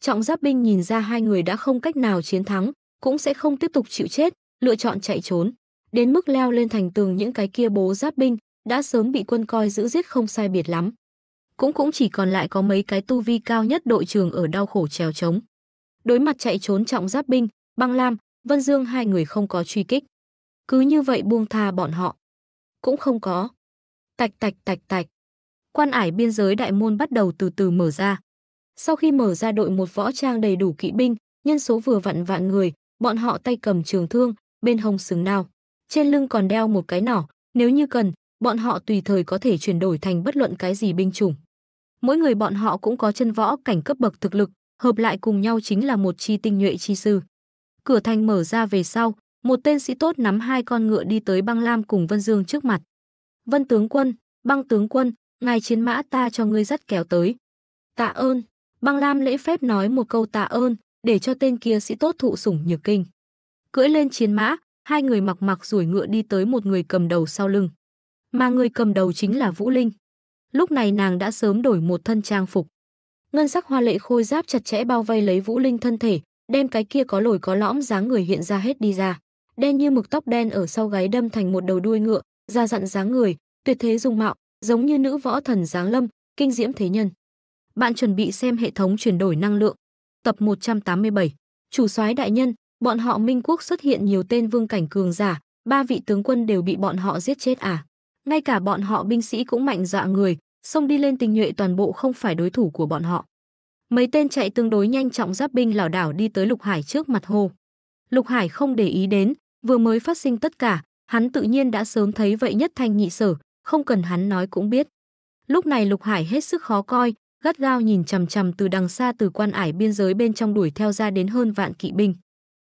Trọng Giáp binh nhìn ra hai người đã không cách nào chiến thắng, cũng sẽ không tiếp tục chịu chết, lựa chọn chạy trốn. Đến mức leo lên thành tường những cái kia bố giáp binh đã sớm bị quân coi giữ giết không sai biệt lắm cũng cũng chỉ còn lại có mấy cái tu vi cao nhất đội trường ở đau khổ trèo trống. Đối mặt chạy trốn trọng giáp binh, băng lam, Vân Dương hai người không có truy kích. Cứ như vậy buông tha bọn họ. Cũng không có. Tạch tạch tạch tạch. Quan ải biên giới đại môn bắt đầu từ từ mở ra. Sau khi mở ra đội một võ trang đầy đủ kỵ binh, nhân số vừa vặn vạn người, bọn họ tay cầm trường thương, bên hông sừng nào. Trên lưng còn đeo một cái nỏ, nếu như cần, bọn họ tùy thời có thể chuyển đổi thành bất luận cái gì binh chủng. Mỗi người bọn họ cũng có chân võ cảnh cấp bậc thực lực, hợp lại cùng nhau chính là một chi tinh nhuệ chi sư. Cửa thành mở ra về sau, một tên sĩ tốt nắm hai con ngựa đi tới băng lam cùng Vân Dương trước mặt. Vân tướng quân, băng tướng quân, ngài chiến mã ta cho ngươi dắt kéo tới. Tạ ơn, băng lam lễ phép nói một câu tạ ơn, để cho tên kia sĩ tốt thụ sủng nhược kinh. Cưỡi lên chiến mã, hai người mặc mặc rủi ngựa đi tới một người cầm đầu sau lưng mà người cầm đầu chính là Vũ Linh. Lúc này nàng đã sớm đổi một thân trang phục. Ngân sắc hoa lệ khôi giáp chặt chẽ bao vây lấy Vũ Linh thân thể, đem cái kia có lồi có lõm dáng người hiện ra hết đi ra. Đen như mực tóc đen ở sau gáy đâm thành một đầu đuôi ngựa, da dặn dáng người, tuyệt thế dung mạo, giống như nữ võ thần dáng lâm, kinh diễm thế nhân. Bạn chuẩn bị xem hệ thống chuyển đổi năng lượng. Tập 187. Chủ soái đại nhân, bọn họ Minh quốc xuất hiện nhiều tên vương cảnh cường giả, ba vị tướng quân đều bị bọn họ giết chết à? Ngay cả bọn họ binh sĩ cũng mạnh dọa người, xông đi lên tình nhuệ toàn bộ không phải đối thủ của bọn họ. Mấy tên chạy tương đối nhanh trọng giáp binh lảo đảo đi tới Lục Hải trước mặt hồ. Lục Hải không để ý đến, vừa mới phát sinh tất cả, hắn tự nhiên đã sớm thấy vậy nhất thanh nhị sở, không cần hắn nói cũng biết. Lúc này Lục Hải hết sức khó coi, gắt gao nhìn chằm chằm từ đằng xa từ quan ải biên giới bên trong đuổi theo ra đến hơn vạn kỵ binh.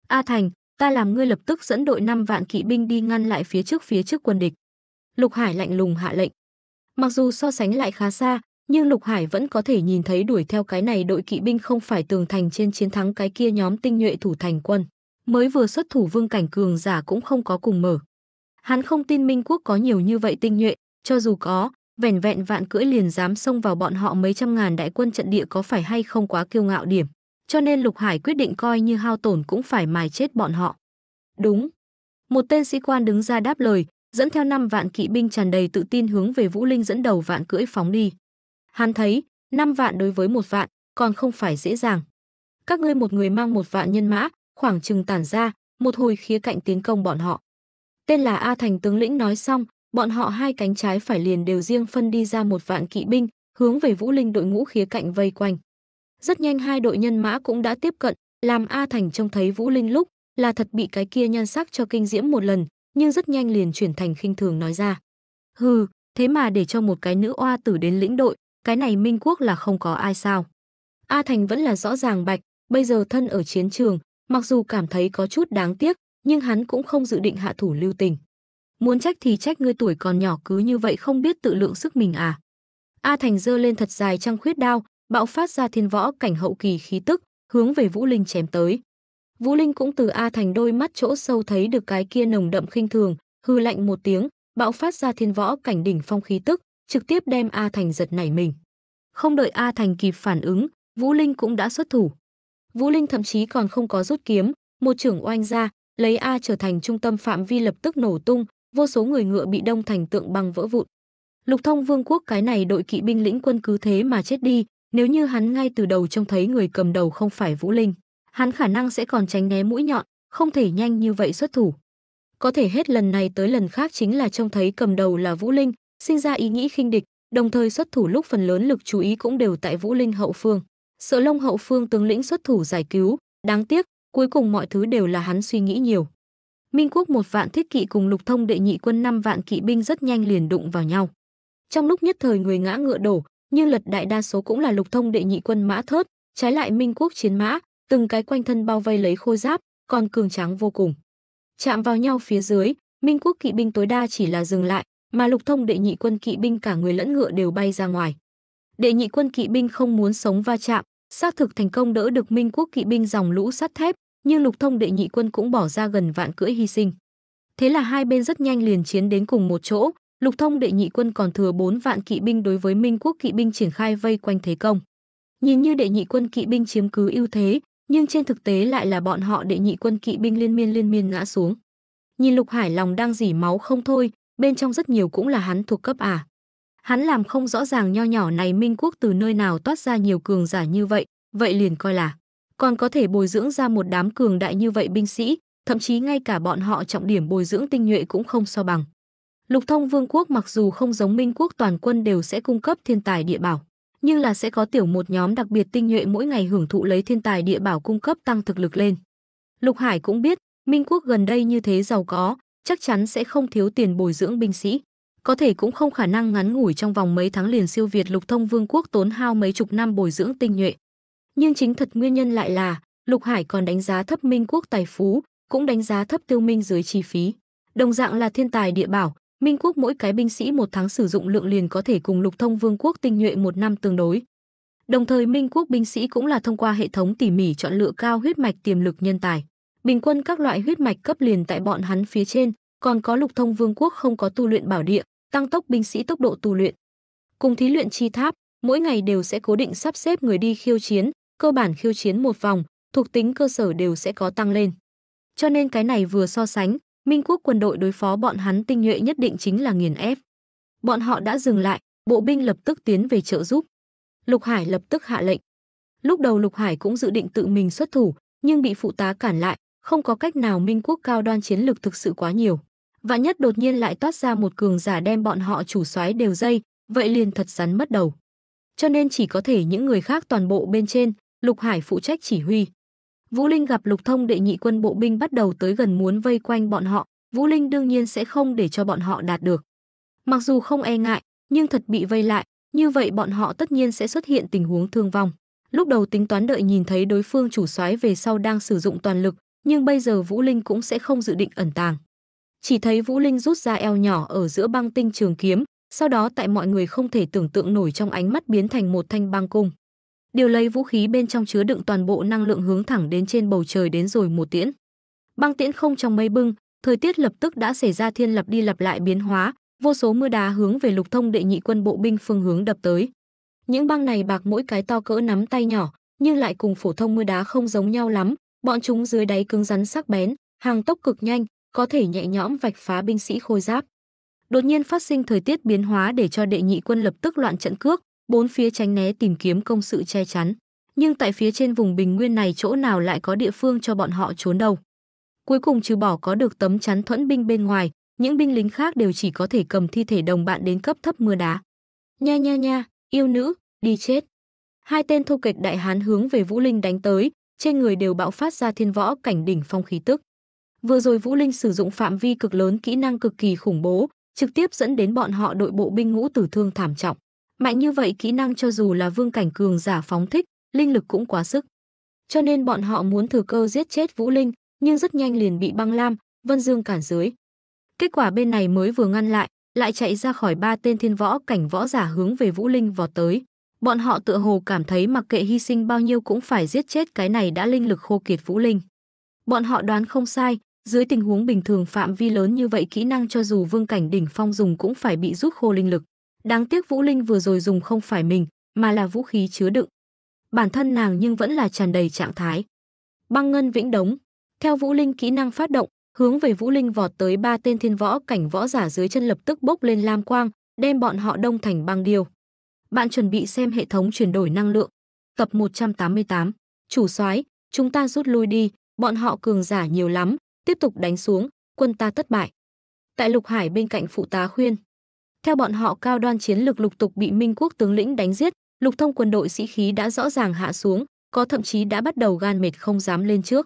A Thành, ta làm ngươi lập tức dẫn đội năm vạn kỵ binh đi ngăn lại phía trước phía trước quân địch. Lục Hải lạnh lùng hạ lệnh. Mặc dù so sánh lại khá xa, nhưng Lục Hải vẫn có thể nhìn thấy đuổi theo cái này đội kỵ binh không phải tường thành trên chiến thắng cái kia nhóm tinh nhuệ thủ thành quân. Mới vừa xuất thủ vương cảnh cường giả cũng không có cùng mở. Hắn không tin Minh Quốc có nhiều như vậy tinh nhuệ, cho dù có, vẻn vẹn vạn cưỡi liền dám xông vào bọn họ mấy trăm ngàn đại quân trận địa có phải hay không quá kiêu ngạo điểm. Cho nên Lục Hải quyết định coi như hao tổn cũng phải mài chết bọn họ. Đúng. Một tên sĩ quan đứng ra đáp lời, dẫn theo năm vạn kỵ binh tràn đầy tự tin hướng về Vũ Linh dẫn đầu vạn cưỡi phóng đi. Hắn thấy, năm vạn đối với một vạn, còn không phải dễ dàng. Các ngươi một người mang một vạn nhân mã, khoảng chừng tản ra, một hồi khía cạnh tiến công bọn họ. Tên là A Thành tướng lĩnh nói xong, bọn họ hai cánh trái phải liền đều riêng phân đi ra một vạn kỵ binh, hướng về Vũ Linh đội ngũ khía cạnh vây quanh. Rất nhanh hai đội nhân mã cũng đã tiếp cận, làm A Thành trông thấy Vũ Linh lúc là thật bị cái kia nhan sắc cho kinh diễm một lần, nhưng rất nhanh liền chuyển thành khinh thường nói ra. Hừ, thế mà để cho một cái nữ oa tử đến lĩnh đội, cái này Minh Quốc là không có ai sao. A Thành vẫn là rõ ràng bạch, bây giờ thân ở chiến trường, mặc dù cảm thấy có chút đáng tiếc, nhưng hắn cũng không dự định hạ thủ lưu tình. Muốn trách thì trách ngươi tuổi còn nhỏ cứ như vậy không biết tự lượng sức mình à. A Thành giơ lên thật dài trăng khuyết đao, bạo phát ra thiên võ cảnh hậu kỳ khí tức, hướng về Vũ Linh chém tới. Vũ Linh cũng từ A Thành đôi mắt chỗ sâu thấy được cái kia nồng đậm khinh thường, hư lạnh một tiếng, bạo phát ra thiên võ cảnh đỉnh phong khí tức, trực tiếp đem A Thành giật nảy mình. Không đợi A Thành kịp phản ứng, Vũ Linh cũng đã xuất thủ. Vũ Linh thậm chí còn không có rút kiếm, một trưởng oanh ra, lấy A trở thành trung tâm phạm vi lập tức nổ tung, vô số người ngựa bị đông thành tượng băng vỡ vụn. Lục Thông Vương quốc cái này đội kỵ binh lĩnh quân cứ thế mà chết đi, nếu như hắn ngay từ đầu trông thấy người cầm đầu không phải Vũ Linh, hắn khả năng sẽ còn tránh né mũi nhọn, không thể nhanh như vậy xuất thủ. Có thể hết lần này tới lần khác chính là trông thấy cầm đầu là Vũ Linh, sinh ra ý nghĩ khinh địch, đồng thời xuất thủ lúc phần lớn lực chú ý cũng đều tại Vũ Linh hậu phương. Sợ Long hậu phương tướng lĩnh xuất thủ giải cứu, đáng tiếc, cuối cùng mọi thứ đều là hắn suy nghĩ nhiều. Minh quốc một vạn thiết kỵ cùng lục thông đệ nhị quân năm vạn kỵ binh rất nhanh liền đụng vào nhau. Trong lúc nhất thời người ngã ngựa đổ, nhưng lật đại đa số cũng là lục thông đệ nhị quân mã thớt, trái lại Minh quốc chiến mã, từng cái quanh thân bao vây lấy khô giáp, còn cường tráng vô cùng. Chạm vào nhau phía dưới, Minh quốc kỵ binh tối đa chỉ là dừng lại, mà lục thông đệ nhị quân kỵ binh cả người lẫn ngựa đều bay ra ngoài. Đệ nhị quân kỵ binh không muốn sống va chạm, xác thực thành công đỡ được Minh quốc kỵ binh dòng lũ sắt thép, nhưng lục thông đệ nhị quân cũng bỏ ra gần vạn cưỡi hy sinh. Thế là hai bên rất nhanh liền chiến đến cùng một chỗ, lục thông đệ nhị quân còn thừa 4 vạn kỵ binh đối với Minh quốc kỵ binh triển khai vây quanh thế công. Nhìn như đệ nhị quân kỵ binh chiếm cứ ưu thế, nhưng trên thực tế lại là bọn họ đệ nhị quân kỵ binh liên miên liên miên ngã xuống. Nhìn Lục Hải lòng đang dỉ máu không thôi, bên trong rất nhiều cũng là hắn thuộc cấp à. Hắn làm không rõ ràng nho nhỏ này Minh Quốc từ nơi nào toát ra nhiều cường giả như vậy, vậy liền coi là còn có thể bồi dưỡng ra một đám cường đại như vậy binh sĩ, thậm chí ngay cả bọn họ trọng điểm bồi dưỡng tinh nhuệ cũng không so bằng. Lục Thông Vương quốc mặc dù không giống Minh quốc toàn quân đều sẽ cung cấp thiên tài địa bảo, nhưng là sẽ có tiểu một nhóm đặc biệt tinh nhuệ mỗi ngày hưởng thụ lấy thiên tài địa bảo cung cấp tăng thực lực lên. Lục Hải cũng biết, Minh Quốc gần đây như thế giàu có, chắc chắn sẽ không thiếu tiền bồi dưỡng binh sĩ. Có thể cũng không khả năng ngắn ngủi trong vòng mấy tháng liền siêu Việt lục thông vương quốc tốn hao mấy chục năm bồi dưỡng tinh nhuệ. Nhưng chính thật nguyên nhân lại là, Lục Hải còn đánh giá thấp Minh Quốc tài phú, cũng đánh giá thấp tiêu minh dưới chi phí. Đồng dạng là thiên tài địa bảo, Minh quốc mỗi cái binh sĩ một tháng sử dụng lượng liền có thể cùng lục thông vương quốc tinh nhuệ một năm tương đối. Đồng thời Minh quốc binh sĩ cũng là thông qua hệ thống tỉ mỉ chọn lựa cao huyết mạch tiềm lực nhân tài. Bình quân các loại huyết mạch cấp liền tại bọn hắn phía trên, còn có lục thông vương quốc không có tu luyện bảo địa, tăng tốc binh sĩ tốc độ tu luyện. Cùng thí luyện chi tháp, mỗi ngày đều sẽ cố định sắp xếp người đi khiêu chiến, cơ bản khiêu chiến một vòng, thuộc tính cơ sở đều sẽ có tăng lên. Cho nên cái này vừa so sánh, Minh quốc quân đội đối phó bọn hắn tinh nhuệ nhất định chính là nghiền ép. Bọn họ đã dừng lại, bộ binh lập tức tiến về trợ giúp. Lục Hải lập tức hạ lệnh. Lúc đầu Lục Hải cũng dự định tự mình xuất thủ, nhưng bị phụ tá cản lại, không có cách nào Minh quốc cao đoan chiến lực thực sự quá nhiều. Và nhất đột nhiên lại toát ra một cường giả đem bọn họ chủ soái đều dây, vậy liền thật rắn mất đầu. Cho nên chỉ có thể những người khác toàn bộ bên trên, Lục Hải phụ trách chỉ huy. Vũ Linh gặp Lục Thông đệ nhị quân bộ binh bắt đầu tới gần muốn vây quanh bọn họ, Vũ Linh đương nhiên sẽ không để cho bọn họ đạt được. Mặc dù không e ngại, nhưng thật bị vây lại, như vậy bọn họ tất nhiên sẽ xuất hiện tình huống thương vong. Lúc đầu tính toán đợi nhìn thấy đối phương chủ soái về sau đang sử dụng toàn lực, nhưng bây giờ Vũ Linh cũng sẽ không dự định ẩn tàng. Chỉ thấy Vũ Linh rút ra eo nhỏ ở giữa băng tinh trường kiếm, sau đó tại mọi người không thể tưởng tượng nổi trong ánh mắt biến thành một thanh băng cung điều lấy vũ khí bên trong chứa đựng toàn bộ năng lượng hướng thẳng đến trên bầu trời đến rồi một tiễn. Băng tiễn không trong mây bưng, thời tiết lập tức đã xảy ra thiên lập đi lập lại biến hóa, vô số mưa đá hướng về lục thông đệ nhị quân bộ binh phương hướng đập tới. Những băng này bạc mỗi cái to cỡ nắm tay nhỏ, nhưng lại cùng phổ thông mưa đá không giống nhau lắm, bọn chúng dưới đáy cứng rắn sắc bén, hàng tốc cực nhanh, có thể nhẹ nhõm vạch phá binh sĩ khôi giáp. Đột nhiên phát sinh thời tiết biến hóa để cho đệ nhị quân lập tức loạn trận cước, bốn phía tránh né tìm kiếm công sự che chắn. Nhưng tại phía trên vùng bình nguyên này chỗ nào lại có địa phương cho bọn họ trốn đâu. Cuối cùng trừ bỏ có được tấm chắn thuẫn binh bên ngoài, những binh lính khác đều chỉ có thể cầm thi thể đồng bạn đến cấp thấp mưa đá. Nha nha nha, yêu nữ, đi chết. Hai tên thô kịch đại hán hướng về Vũ Linh đánh tới, trên người đều bạo phát ra thiên võ cảnh đỉnh phong khí tức. Vừa rồi Vũ Linh sử dụng phạm vi cực lớn kỹ năng cực kỳ khủng bố, trực tiếp dẫn đến bọn họ đội bộ binh ngũ tử thương thảm trọng. Mạnh như vậy kỹ năng cho dù là vương cảnh cường giả phóng thích, linh lực cũng quá sức. Cho nên bọn họ muốn thừa cơ giết chết Vũ Linh, nhưng rất nhanh liền bị băng lam, Vân Dương cản dưới. Kết quả bên này mới vừa ngăn lại, lại chạy ra khỏi ba tên thiên võ cảnh võ giả hướng về Vũ Linh vọt tới. Bọn họ tựa hồ cảm thấy mặc kệ hy sinh bao nhiêu cũng phải giết chết cái này đã linh lực khô kiệt Vũ Linh. Bọn họ đoán không sai, dưới tình huống bình thường phạm vi lớn như vậy kỹ năng cho dù vương cảnh đỉnh phong dùng cũng phải bị rút khô linh lực. Đáng tiếc Vũ Linh vừa rồi dùng không phải mình, mà là vũ khí chứa đựng. Bản thân nàng nhưng vẫn là tràn đầy trạng thái. Băng ngân vĩnh đống, theo Vũ Linh kỹ năng phát động, hướng về Vũ Linh vọt tới ba tên thiên võ cảnh võ giả dưới chân lập tức bốc lên lam quang, đem bọn họ đông thành băng điêu. Bạn chuẩn bị xem hệ thống chuyển đổi năng lượng. Tập 188. Chủ soái, chúng ta rút lui đi, bọn họ cường giả nhiều lắm, tiếp tục đánh xuống, quân ta thất bại. Tại Lục Hải bên cạnh phụ tá khuyên, theo bọn họ cao đoan chiến lực lục tục bị Minh quốc tướng lĩnh đánh giết, lục thông quân đội sĩ khí đã rõ ràng hạ xuống, có thậm chí đã bắt đầu gan mệt không dám lên trước.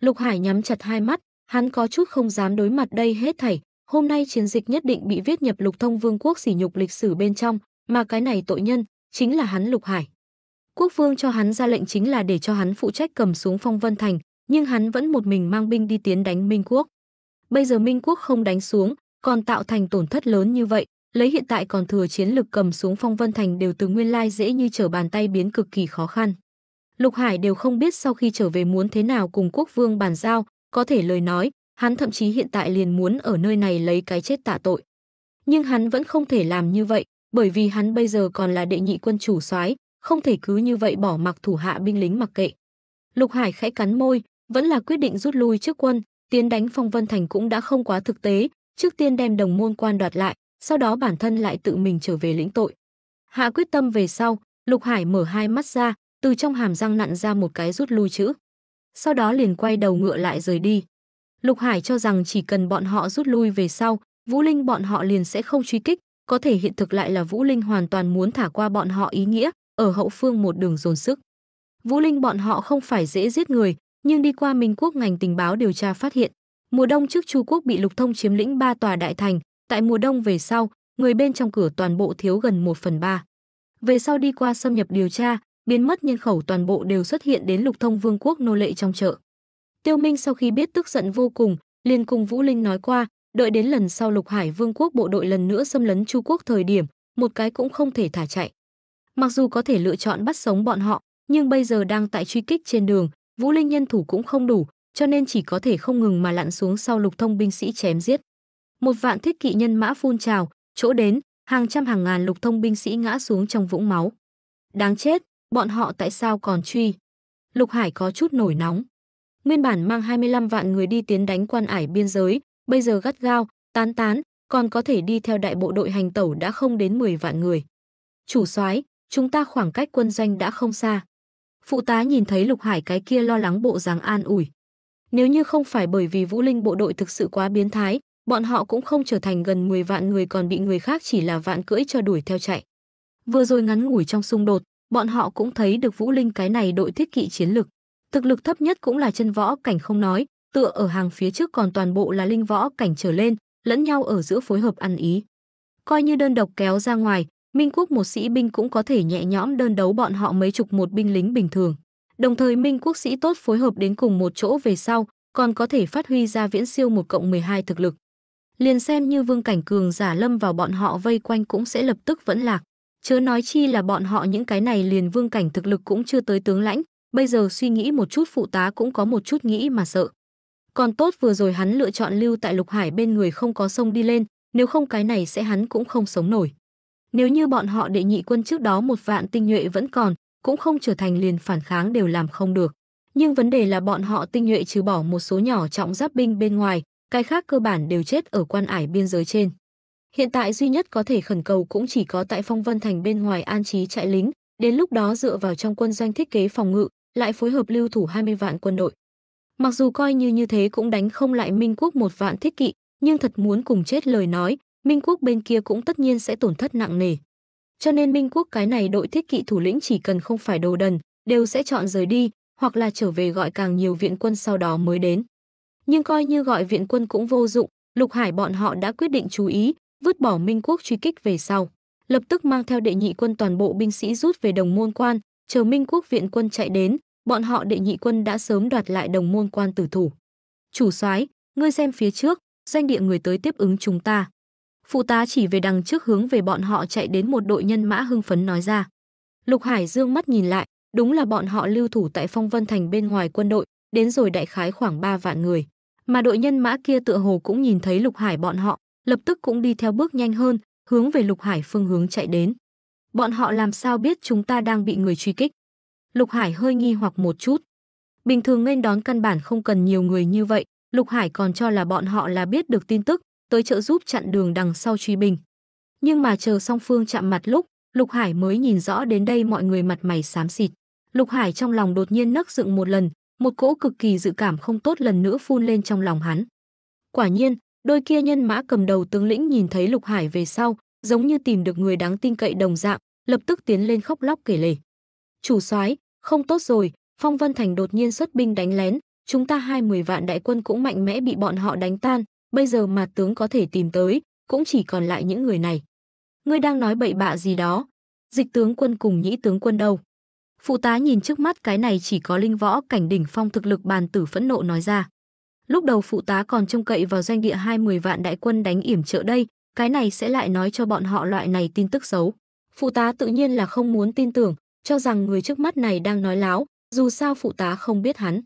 Lục Hải nhắm chặt hai mắt, hắn có chút không dám đối mặt đây hết thảy, hôm nay chiến dịch nhất định bị viết nhập lục thông vương quốc sỉ nhục lịch sử bên trong, mà cái này tội nhân chính là hắn Lục Hải. Quốc vương cho hắn ra lệnh chính là để cho hắn phụ trách cầm xuống Phong Vân Thành, nhưng hắn vẫn một mình mang binh đi tiến đánh Minh quốc. Bây giờ Minh quốc không đánh xuống, còn tạo thành tổn thất lớn như vậy, lấy hiện tại còn thừa chiến lực cầm xuống Phong Vân Thành đều từ nguyên lai dễ như trở bàn tay biến cực kỳ khó khăn. Lục Hải đều không biết sau khi trở về muốn thế nào cùng quốc vương bàn giao, có thể lời nói, hắn thậm chí hiện tại liền muốn ở nơi này lấy cái chết tạ tội. Nhưng hắn vẫn không thể làm như vậy, bởi vì hắn bây giờ còn là đệ nhị quân chủ soái, không thể cứ như vậy bỏ mặc thủ hạ binh lính mặc kệ. Lục Hải khẽ cắn môi, vẫn là quyết định rút lui trước quân, tiến đánh Phong Vân Thành cũng đã không quá thực tế, trước tiên đem đồng môn quan đoạt lại, sau đó bản thân lại tự mình trở về lĩnh tội. Hạ quyết tâm về sau, Lục Hải mở hai mắt ra, từ trong hàm răng nặn ra một cái rút lui chữ. Sau đó liền quay đầu ngựa lại rời đi. Lục Hải cho rằng chỉ cần bọn họ rút lui về sau, Vũ Linh bọn họ liền sẽ không truy kích, có thể hiện thực lại là Vũ Linh hoàn toàn muốn thả qua bọn họ ý nghĩa, ở hậu phương một đường dồn sức. Vũ Linh bọn họ không phải dễ giết người, nhưng đi qua Minh Quốc ngành tình báo điều tra phát hiện, mùa đông trước Chu Quốc bị Lục Thông chiếm lĩnh ba tòa đại thành, Tại mùa đông về sau, người bên trong cửa toàn bộ thiếu gần 1 phần 3. Về sau đi qua xâm nhập điều tra, biến mất nhân khẩu toàn bộ đều xuất hiện đến lục thông vương quốc nô lệ trong chợ. Tiêu Minh sau khi biết tức giận vô cùng, liền cùng Vũ Linh nói qua, đợi đến lần sau lục hải vương quốc bộ đội lần nữa xâm lấn Chu quốc thời điểm, một cái cũng không thể thả chạy. Mặc dù có thể lựa chọn bắt sống bọn họ, nhưng bây giờ đang tại truy kích trên đường, Vũ Linh nhân thủ cũng không đủ, cho nên chỉ có thể không ngừng mà lặn xuống sau lục thông binh sĩ chém giết một vạn thiết kỵ nhân mã phun trào, chỗ đến, hàng trăm hàng ngàn lục thông binh sĩ ngã xuống trong vũng máu. Đáng chết, bọn họ tại sao còn truy? Lục Hải có chút nổi nóng. Nguyên bản mang 25 vạn người đi tiến đánh quan ải biên giới, bây giờ gắt gao, tán tán, còn có thể đi theo đại bộ đội hành tẩu đã không đến 10 vạn người. Chủ soái, chúng ta khoảng cách quân doanh đã không xa. Phụ tá nhìn thấy Lục Hải cái kia lo lắng bộ dáng an ủi. Nếu như không phải bởi vì Vũ Linh bộ đội thực sự quá biến thái, bọn họ cũng không trở thành gần 10 vạn người còn bị người khác chỉ là vạn cưỡi cho đuổi theo chạy. Vừa rồi ngắn ngủi trong xung đột, bọn họ cũng thấy được Vũ Linh cái này đội thiết kỵ chiến lực. Thực lực thấp nhất cũng là chân võ cảnh không nói, tựa ở hàng phía trước còn toàn bộ là linh võ cảnh trở lên, lẫn nhau ở giữa phối hợp ăn ý. Coi như đơn độc kéo ra ngoài, Minh Quốc một sĩ binh cũng có thể nhẹ nhõm đơn đấu bọn họ mấy chục một binh lính bình thường. Đồng thời Minh Quốc sĩ tốt phối hợp đến cùng một chỗ về sau, còn có thể phát huy ra viễn siêu một cộng 12 thực lực liền xem như vương cảnh cường giả lâm vào bọn họ vây quanh cũng sẽ lập tức vẫn lạc. Chớ nói chi là bọn họ những cái này liền vương cảnh thực lực cũng chưa tới tướng lãnh, bây giờ suy nghĩ một chút phụ tá cũng có một chút nghĩ mà sợ. Còn tốt vừa rồi hắn lựa chọn lưu tại lục hải bên người không có sông đi lên, nếu không cái này sẽ hắn cũng không sống nổi. Nếu như bọn họ đệ nhị quân trước đó một vạn tinh nhuệ vẫn còn, cũng không trở thành liền phản kháng đều làm không được. Nhưng vấn đề là bọn họ tinh nhuệ trừ bỏ một số nhỏ trọng giáp binh bên ngoài, cái khác cơ bản đều chết ở quan ải biên giới trên. Hiện tại duy nhất có thể khẩn cầu cũng chỉ có tại Phong Vân Thành bên ngoài an trí trại lính, đến lúc đó dựa vào trong quân doanh thiết kế phòng ngự, lại phối hợp lưu thủ 20 vạn quân đội. Mặc dù coi như như thế cũng đánh không lại Minh Quốc một vạn thiết kỵ, nhưng thật muốn cùng chết lời nói, Minh Quốc bên kia cũng tất nhiên sẽ tổn thất nặng nề. Cho nên Minh Quốc cái này đội thiết kỵ thủ lĩnh chỉ cần không phải đồ đần, đều sẽ chọn rời đi, hoặc là trở về gọi càng nhiều viện quân sau đó mới đến nhưng coi như gọi viện quân cũng vô dụng, Lục Hải bọn họ đã quyết định chú ý, vứt bỏ Minh Quốc truy kích về sau, lập tức mang theo đệ nhị quân toàn bộ binh sĩ rút về Đồng Môn Quan, chờ Minh Quốc viện quân chạy đến, bọn họ đệ nhị quân đã sớm đoạt lại Đồng Môn Quan tử thủ. "Chủ soái, ngươi xem phía trước, danh địa người tới tiếp ứng chúng ta." Phụ tá chỉ về đằng trước hướng về bọn họ chạy đến một đội nhân mã hưng phấn nói ra. Lục Hải dương mắt nhìn lại, đúng là bọn họ lưu thủ tại Phong Vân Thành bên ngoài quân đội, đến rồi đại khái khoảng 3 vạn người mà đội nhân mã kia tựa hồ cũng nhìn thấy Lục Hải bọn họ, lập tức cũng đi theo bước nhanh hơn, hướng về Lục Hải phương hướng chạy đến. Bọn họ làm sao biết chúng ta đang bị người truy kích? Lục Hải hơi nghi hoặc một chút. Bình thường nên đón căn bản không cần nhiều người như vậy, Lục Hải còn cho là bọn họ là biết được tin tức, tới trợ giúp chặn đường đằng sau truy bình. Nhưng mà chờ song phương chạm mặt lúc, Lục Hải mới nhìn rõ đến đây mọi người mặt mày xám xịt. Lục Hải trong lòng đột nhiên nấc dựng một lần, một cỗ cực kỳ dự cảm không tốt lần nữa phun lên trong lòng hắn. Quả nhiên, đôi kia nhân mã cầm đầu tướng lĩnh nhìn thấy Lục Hải về sau, giống như tìm được người đáng tin cậy đồng dạng, lập tức tiến lên khóc lóc kể lể. "Chủ soái, không tốt rồi, Phong Vân Thành đột nhiên xuất binh đánh lén, chúng ta hai mười vạn đại quân cũng mạnh mẽ bị bọn họ đánh tan, bây giờ mà tướng có thể tìm tới, cũng chỉ còn lại những người này." "Ngươi đang nói bậy bạ gì đó?" Dịch tướng quân cùng nhĩ tướng quân đâu? Phụ tá nhìn trước mắt cái này chỉ có linh võ cảnh đỉnh phong thực lực bàn tử phẫn nộ nói ra. Lúc đầu phụ tá còn trông cậy vào doanh địa hai mười vạn đại quân đánh yểm trợ đây, cái này sẽ lại nói cho bọn họ loại này tin tức xấu. Phụ tá tự nhiên là không muốn tin tưởng, cho rằng người trước mắt này đang nói láo, dù sao phụ tá không biết hắn.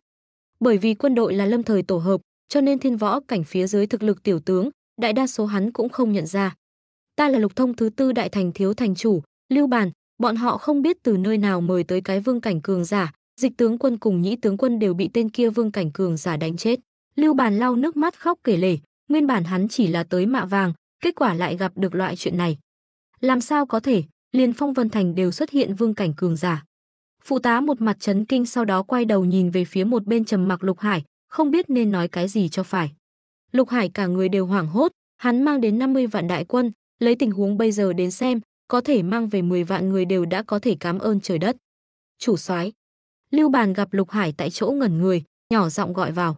Bởi vì quân đội là lâm thời tổ hợp, cho nên thiên võ cảnh phía dưới thực lực tiểu tướng, đại đa số hắn cũng không nhận ra. Ta là lục thông thứ tư đại thành thiếu thành chủ, lưu bàn, Bọn họ không biết từ nơi nào mời tới cái vương cảnh cường giả, dịch tướng quân cùng nhĩ tướng quân đều bị tên kia vương cảnh cường giả đánh chết. Lưu Bàn lau nước mắt khóc kể lể, nguyên bản hắn chỉ là tới mạ vàng, kết quả lại gặp được loại chuyện này. Làm sao có thể, liền phong vân thành đều xuất hiện vương cảnh cường giả. Phụ tá một mặt chấn kinh sau đó quay đầu nhìn về phía một bên trầm mặc Lục Hải, không biết nên nói cái gì cho phải. Lục Hải cả người đều hoảng hốt, hắn mang đến 50 vạn đại quân, lấy tình huống bây giờ đến xem, có thể mang về 10 vạn người đều đã có thể cảm ơn trời đất. Chủ soái Lưu Bàn gặp Lục Hải tại chỗ ngẩn người, nhỏ giọng gọi vào.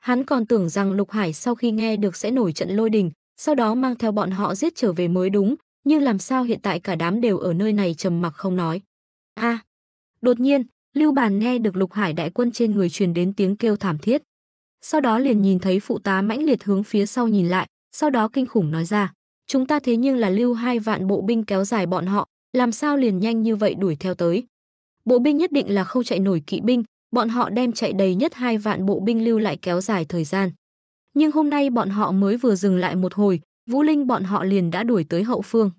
Hắn còn tưởng rằng Lục Hải sau khi nghe được sẽ nổi trận lôi đình, sau đó mang theo bọn họ giết trở về mới đúng, nhưng làm sao hiện tại cả đám đều ở nơi này trầm mặc không nói. A. À, đột nhiên, Lưu Bàn nghe được Lục Hải đại quân trên người truyền đến tiếng kêu thảm thiết. Sau đó liền nhìn thấy phụ tá mãnh liệt hướng phía sau nhìn lại, sau đó kinh khủng nói ra. Chúng ta thế nhưng là lưu hai vạn bộ binh kéo dài bọn họ, làm sao liền nhanh như vậy đuổi theo tới. Bộ binh nhất định là không chạy nổi kỵ binh, bọn họ đem chạy đầy nhất hai vạn bộ binh lưu lại kéo dài thời gian. Nhưng hôm nay bọn họ mới vừa dừng lại một hồi, Vũ Linh bọn họ liền đã đuổi tới hậu phương.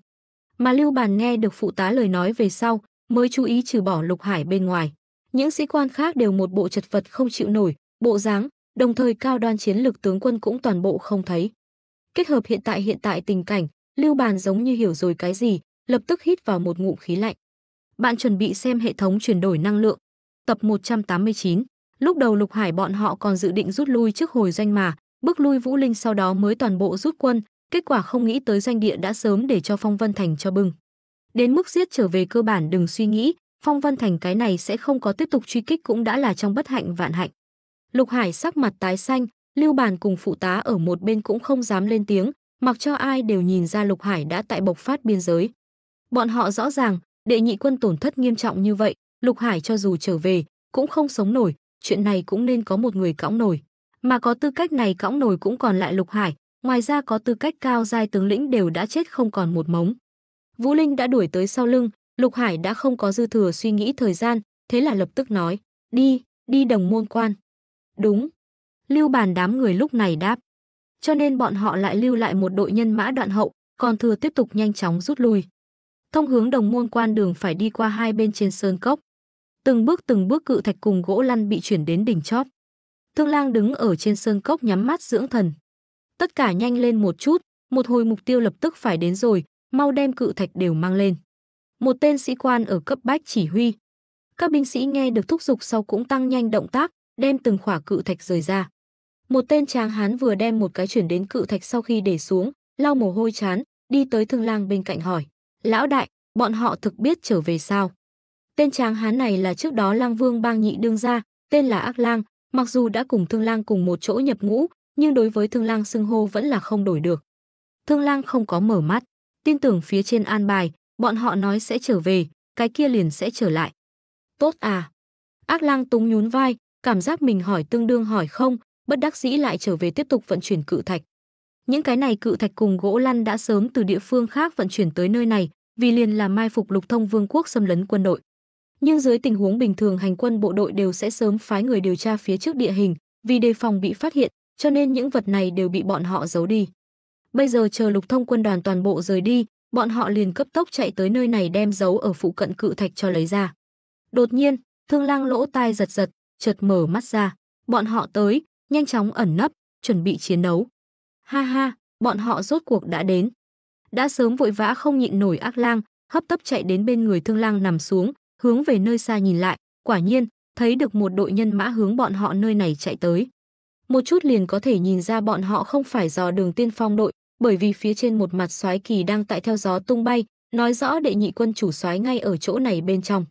Mà Lưu Bàn nghe được phụ tá lời nói về sau, mới chú ý trừ bỏ Lục Hải bên ngoài. Những sĩ quan khác đều một bộ chật vật không chịu nổi, bộ dáng, đồng thời cao đoan chiến lực tướng quân cũng toàn bộ không thấy. Kết hợp hiện tại hiện tại tình cảnh, Lưu Bàn giống như hiểu rồi cái gì, lập tức hít vào một ngụm khí lạnh. Bạn chuẩn bị xem hệ thống chuyển đổi năng lượng. Tập 189. Lúc đầu Lục Hải bọn họ còn dự định rút lui trước hồi doanh mà, bước lui Vũ Linh sau đó mới toàn bộ rút quân, kết quả không nghĩ tới doanh địa đã sớm để cho Phong Vân Thành cho bừng Đến mức giết trở về cơ bản đừng suy nghĩ, Phong Vân Thành cái này sẽ không có tiếp tục truy kích cũng đã là trong bất hạnh vạn hạnh. Lục Hải sắc mặt tái xanh, Lưu Bàn cùng phụ tá ở một bên cũng không dám lên tiếng, mặc cho ai đều nhìn ra Lục Hải đã tại bộc phát biên giới. Bọn họ rõ ràng, đệ nhị quân tổn thất nghiêm trọng như vậy, Lục Hải cho dù trở về, cũng không sống nổi, chuyện này cũng nên có một người cõng nổi. Mà có tư cách này cõng nổi cũng còn lại Lục Hải, ngoài ra có tư cách cao giai tướng lĩnh đều đã chết không còn một mống. Vũ Linh đã đuổi tới sau lưng, Lục Hải đã không có dư thừa suy nghĩ thời gian, thế là lập tức nói, đi, đi đồng môn quan. Đúng, Lưu Bàn đám người lúc này đáp. Cho nên bọn họ lại lưu lại một đội nhân mã đoạn hậu, còn thừa tiếp tục nhanh chóng rút lui. Thông hướng đồng môn quan đường phải đi qua hai bên trên sơn cốc. Từng bước từng bước cự thạch cùng gỗ lăn bị chuyển đến đỉnh chóp Thương lang đứng ở trên sơn cốc nhắm mắt dưỡng thần. Tất cả nhanh lên một chút, một hồi mục tiêu lập tức phải đến rồi, mau đem cự thạch đều mang lên. Một tên sĩ quan ở cấp bách chỉ huy. Các binh sĩ nghe được thúc giục sau cũng tăng nhanh động tác, đem từng khỏa cự thạch rời ra. Một tên tráng hán vừa đem một cái chuyển đến cự thạch sau khi để xuống, lau mồ hôi chán, đi tới thương lang bên cạnh hỏi. Lão đại, bọn họ thực biết trở về sao? Tên tráng hán này là trước đó lang vương bang nhị đương gia, tên là Ác Lang, mặc dù đã cùng thương lang cùng một chỗ nhập ngũ, nhưng đối với thương lang xưng hô vẫn là không đổi được. Thương lang không có mở mắt, tin tưởng phía trên an bài, bọn họ nói sẽ trở về, cái kia liền sẽ trở lại. Tốt à? Ác lang túng nhún vai, cảm giác mình hỏi tương đương hỏi không, bất đắc dĩ lại trở về tiếp tục vận chuyển cự thạch. Những cái này cự thạch cùng gỗ lăn đã sớm từ địa phương khác vận chuyển tới nơi này, vì liền là mai phục lục thông vương quốc xâm lấn quân đội. Nhưng dưới tình huống bình thường hành quân bộ đội đều sẽ sớm phái người điều tra phía trước địa hình, vì đề phòng bị phát hiện, cho nên những vật này đều bị bọn họ giấu đi. Bây giờ chờ lục thông quân đoàn toàn bộ rời đi, bọn họ liền cấp tốc chạy tới nơi này đem giấu ở phụ cận cự thạch cho lấy ra. Đột nhiên, thương lang lỗ tai giật giật, chợt mở mắt ra. Bọn họ tới, nhanh chóng ẩn nấp, chuẩn bị chiến đấu. Ha ha, bọn họ rốt cuộc đã đến. Đã sớm vội vã không nhịn nổi ác lang, hấp tấp chạy đến bên người thương lang nằm xuống, hướng về nơi xa nhìn lại, quả nhiên, thấy được một đội nhân mã hướng bọn họ nơi này chạy tới. Một chút liền có thể nhìn ra bọn họ không phải dò đường tiên phong đội, bởi vì phía trên một mặt soái kỳ đang tại theo gió tung bay, nói rõ đệ nhị quân chủ soái ngay ở chỗ này bên trong.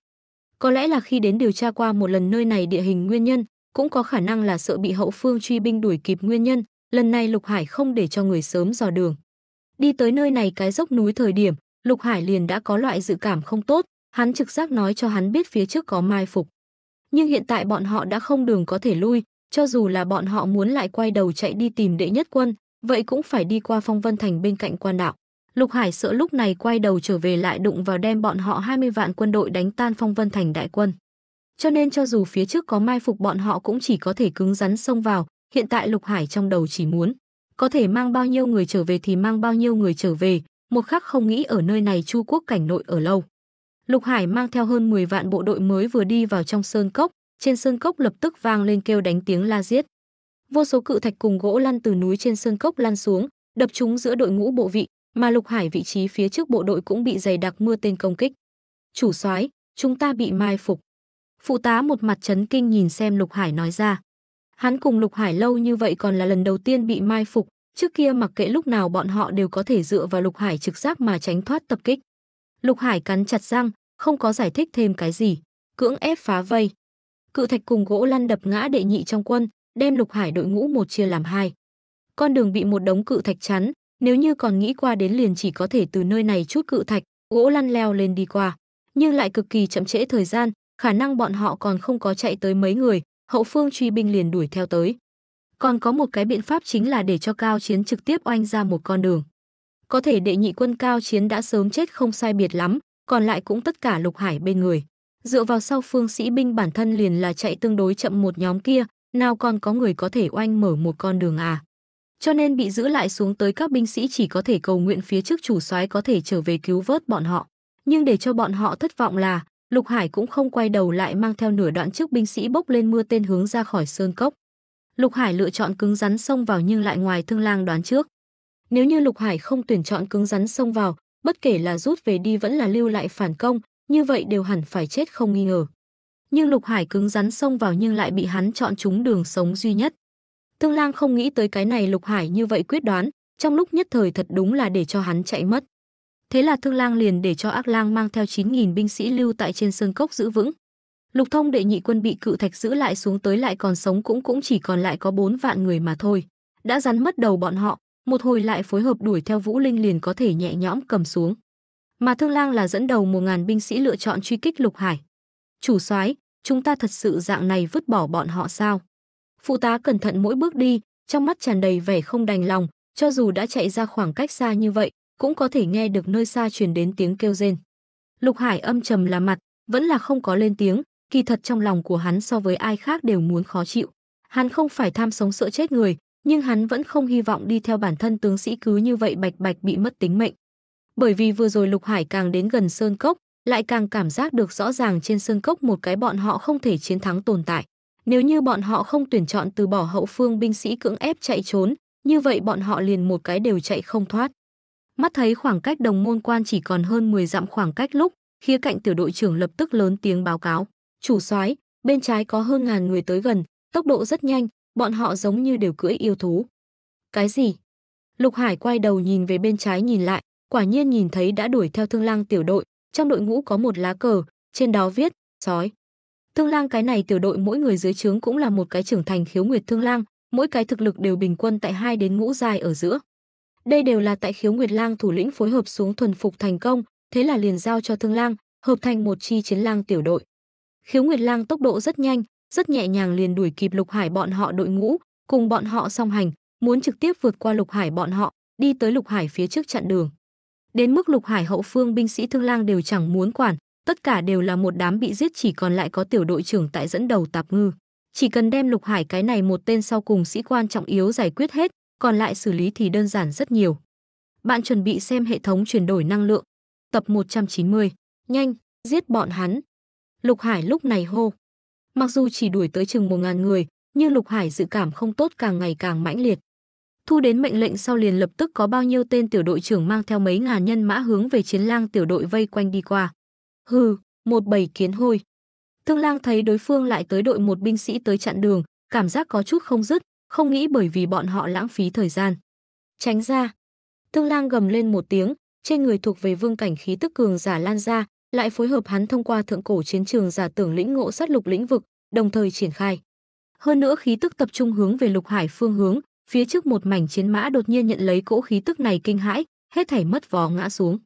Có lẽ là khi đến điều tra qua một lần nơi này địa hình nguyên nhân, cũng có khả năng là sợ bị hậu phương truy binh đuổi kịp nguyên nhân, lần này Lục Hải không để cho người sớm dò đường. Đi tới nơi này cái dốc núi thời điểm, Lục Hải liền đã có loại dự cảm không tốt, hắn trực giác nói cho hắn biết phía trước có mai phục. Nhưng hiện tại bọn họ đã không đường có thể lui, cho dù là bọn họ muốn lại quay đầu chạy đi tìm đệ nhất quân, vậy cũng phải đi qua phong vân thành bên cạnh quan đạo. Lục Hải sợ lúc này quay đầu trở về lại đụng vào đem bọn họ 20 vạn quân đội đánh tan phong vân thành đại quân. Cho nên cho dù phía trước có mai phục bọn họ cũng chỉ có thể cứng rắn xông vào, hiện tại Lục Hải trong đầu chỉ muốn có thể mang bao nhiêu người trở về thì mang bao nhiêu người trở về, một khắc không nghĩ ở nơi này Chu Quốc cảnh nội ở lâu. Lục Hải mang theo hơn 10 vạn bộ đội mới vừa đi vào trong sơn cốc, trên sơn cốc lập tức vang lên kêu đánh tiếng la giết. Vô số cự thạch cùng gỗ lăn từ núi trên sơn cốc lăn xuống, đập chúng giữa đội ngũ bộ vị, mà Lục Hải vị trí phía trước bộ đội cũng bị dày đặc mưa tên công kích. Chủ soái, chúng ta bị mai phục. Phụ tá một mặt chấn kinh nhìn xem Lục Hải nói ra. Hắn cùng Lục Hải lâu như vậy còn là lần đầu tiên bị mai phục, trước kia mặc kệ lúc nào bọn họ đều có thể dựa vào Lục Hải trực giác mà tránh thoát tập kích. Lục Hải cắn chặt răng, không có giải thích thêm cái gì, cưỡng ép phá vây. Cự thạch cùng gỗ lăn đập ngã đệ nhị trong quân, đem Lục Hải đội ngũ một chia làm hai. Con đường bị một đống cự thạch chắn, nếu như còn nghĩ qua đến liền chỉ có thể từ nơi này chút cự thạch, gỗ lăn leo lên đi qua, nhưng lại cực kỳ chậm trễ thời gian, khả năng bọn họ còn không có chạy tới mấy người, hậu phương truy binh liền đuổi theo tới. Còn có một cái biện pháp chính là để cho cao chiến trực tiếp oanh ra một con đường. Có thể đệ nhị quân cao chiến đã sớm chết không sai biệt lắm, còn lại cũng tất cả lục hải bên người. Dựa vào sau phương sĩ binh bản thân liền là chạy tương đối chậm một nhóm kia, nào còn có người có thể oanh mở một con đường à. Cho nên bị giữ lại xuống tới các binh sĩ chỉ có thể cầu nguyện phía trước chủ soái có thể trở về cứu vớt bọn họ. Nhưng để cho bọn họ thất vọng là, Lục Hải cũng không quay đầu lại mang theo nửa đoạn trước binh sĩ bốc lên mưa tên hướng ra khỏi sơn cốc. Lục Hải lựa chọn cứng rắn xông vào nhưng lại ngoài Thương Lang đoán trước. Nếu như Lục Hải không tuyển chọn cứng rắn xông vào, bất kể là rút về đi vẫn là lưu lại phản công, như vậy đều hẳn phải chết không nghi ngờ. Nhưng Lục Hải cứng rắn xông vào nhưng lại bị hắn chọn trúng đường sống duy nhất. Thương Lang không nghĩ tới cái này Lục Hải như vậy quyết đoán, trong lúc nhất thời thật đúng là để cho hắn chạy mất. Thế là Thương Lang liền để cho Ác Lang mang theo 9000 binh sĩ lưu tại trên sơn cốc giữ vững. Lục Thông đệ nhị quân bị cự thạch giữ lại xuống tới lại còn sống cũng cũng chỉ còn lại có 4 vạn người mà thôi. Đã rắn mất đầu bọn họ, một hồi lại phối hợp đuổi theo Vũ Linh liền có thể nhẹ nhõm cầm xuống. Mà Thương Lang là dẫn đầu 1000 binh sĩ lựa chọn truy kích Lục Hải. Chủ soái, chúng ta thật sự dạng này vứt bỏ bọn họ sao? Phụ tá cẩn thận mỗi bước đi, trong mắt tràn đầy vẻ không đành lòng, cho dù đã chạy ra khoảng cách xa như vậy, cũng có thể nghe được nơi xa truyền đến tiếng kêu rên. Lục Hải âm trầm là mặt, vẫn là không có lên tiếng, kỳ thật trong lòng của hắn so với ai khác đều muốn khó chịu. Hắn không phải tham sống sợ chết người, nhưng hắn vẫn không hy vọng đi theo bản thân tướng sĩ cứ như vậy bạch bạch bị mất tính mệnh. Bởi vì vừa rồi Lục Hải càng đến gần sơn cốc, lại càng cảm giác được rõ ràng trên sơn cốc một cái bọn họ không thể chiến thắng tồn tại. Nếu như bọn họ không tuyển chọn từ bỏ hậu phương binh sĩ cưỡng ép chạy trốn, như vậy bọn họ liền một cái đều chạy không thoát. Mắt thấy khoảng cách đồng môn quan chỉ còn hơn 10 dặm khoảng cách lúc, khía cạnh tiểu đội trưởng lập tức lớn tiếng báo cáo. Chủ soái, bên trái có hơn ngàn người tới gần, tốc độ rất nhanh, bọn họ giống như đều cưỡi yêu thú. Cái gì? Lục Hải quay đầu nhìn về bên trái nhìn lại, quả nhiên nhìn thấy đã đuổi theo thương lang tiểu đội, trong đội ngũ có một lá cờ, trên đó viết, sói. Thương lang cái này tiểu đội mỗi người dưới trướng cũng là một cái trưởng thành khiếu nguyệt thương lang, mỗi cái thực lực đều bình quân tại hai đến ngũ dài ở giữa. Đây đều là tại khiếu Nguyệt Lang thủ lĩnh phối hợp xuống thuần phục thành công, thế là liền giao cho Thương Lang, hợp thành một chi chiến lang tiểu đội. Khiếu Nguyệt Lang tốc độ rất nhanh, rất nhẹ nhàng liền đuổi kịp Lục Hải bọn họ đội ngũ, cùng bọn họ song hành, muốn trực tiếp vượt qua Lục Hải bọn họ, đi tới Lục Hải phía trước chặn đường. Đến mức Lục Hải hậu phương binh sĩ Thương Lang đều chẳng muốn quản, tất cả đều là một đám bị giết chỉ còn lại có tiểu đội trưởng tại dẫn đầu tạp ngư. Chỉ cần đem Lục Hải cái này một tên sau cùng sĩ quan trọng yếu giải quyết hết, còn lại xử lý thì đơn giản rất nhiều. Bạn chuẩn bị xem hệ thống chuyển đổi năng lượng, tập 190, nhanh, giết bọn hắn. Lục Hải lúc này hô. Mặc dù chỉ đuổi tới chừng 1.000 người, nhưng Lục Hải dự cảm không tốt càng ngày càng mãnh liệt. Thu đến mệnh lệnh sau liền lập tức có bao nhiêu tên tiểu đội trưởng mang theo mấy ngàn nhân mã hướng về chiến lang tiểu đội vây quanh đi qua. Hừ, một bầy kiến hôi. Thương lang thấy đối phương lại tới đội một binh sĩ tới chặn đường, cảm giác có chút không dứt, không nghĩ bởi vì bọn họ lãng phí thời gian. Tránh ra. Thương Lang gầm lên một tiếng, trên người thuộc về vương cảnh khí tức cường giả lan ra, lại phối hợp hắn thông qua thượng cổ chiến trường giả tưởng lĩnh ngộ sát lục lĩnh vực, đồng thời triển khai. Hơn nữa khí tức tập trung hướng về Lục Hải phương hướng, phía trước một mảnh chiến mã đột nhiên nhận lấy cỗ khí tức này kinh hãi, hết thảy mất vó ngã xuống.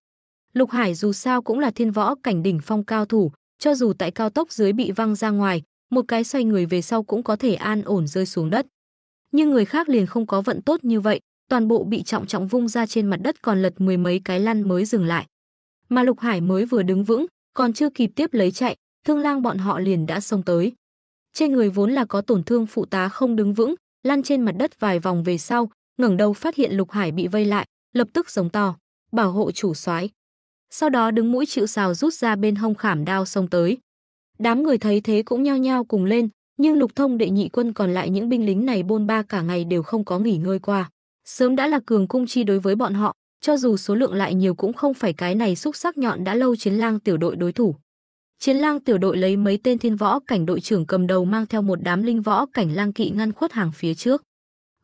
Lục Hải dù sao cũng là thiên võ cảnh đỉnh phong cao thủ, cho dù tại cao tốc dưới bị văng ra ngoài, một cái xoay người về sau cũng có thể an ổn rơi xuống đất nhưng người khác liền không có vận tốt như vậy, toàn bộ bị trọng trọng vung ra trên mặt đất còn lật mười mấy cái lăn mới dừng lại. Mà Lục Hải mới vừa đứng vững, còn chưa kịp tiếp lấy chạy, thương lang bọn họ liền đã xông tới. Trên người vốn là có tổn thương phụ tá không đứng vững, lăn trên mặt đất vài vòng về sau, ngẩng đầu phát hiện Lục Hải bị vây lại, lập tức giống to, bảo hộ chủ soái. Sau đó đứng mũi chịu sào rút ra bên hông khảm đao xông tới. Đám người thấy thế cũng nhao nhao cùng lên, nhưng lục thông đệ nhị quân còn lại những binh lính này bôn ba cả ngày đều không có nghỉ ngơi qua. Sớm đã là cường cung chi đối với bọn họ, cho dù số lượng lại nhiều cũng không phải cái này xúc sắc nhọn đã lâu chiến lang tiểu đội đối thủ. Chiến lang tiểu đội lấy mấy tên thiên võ cảnh đội trưởng cầm đầu mang theo một đám linh võ cảnh lang kỵ ngăn khuất hàng phía trước.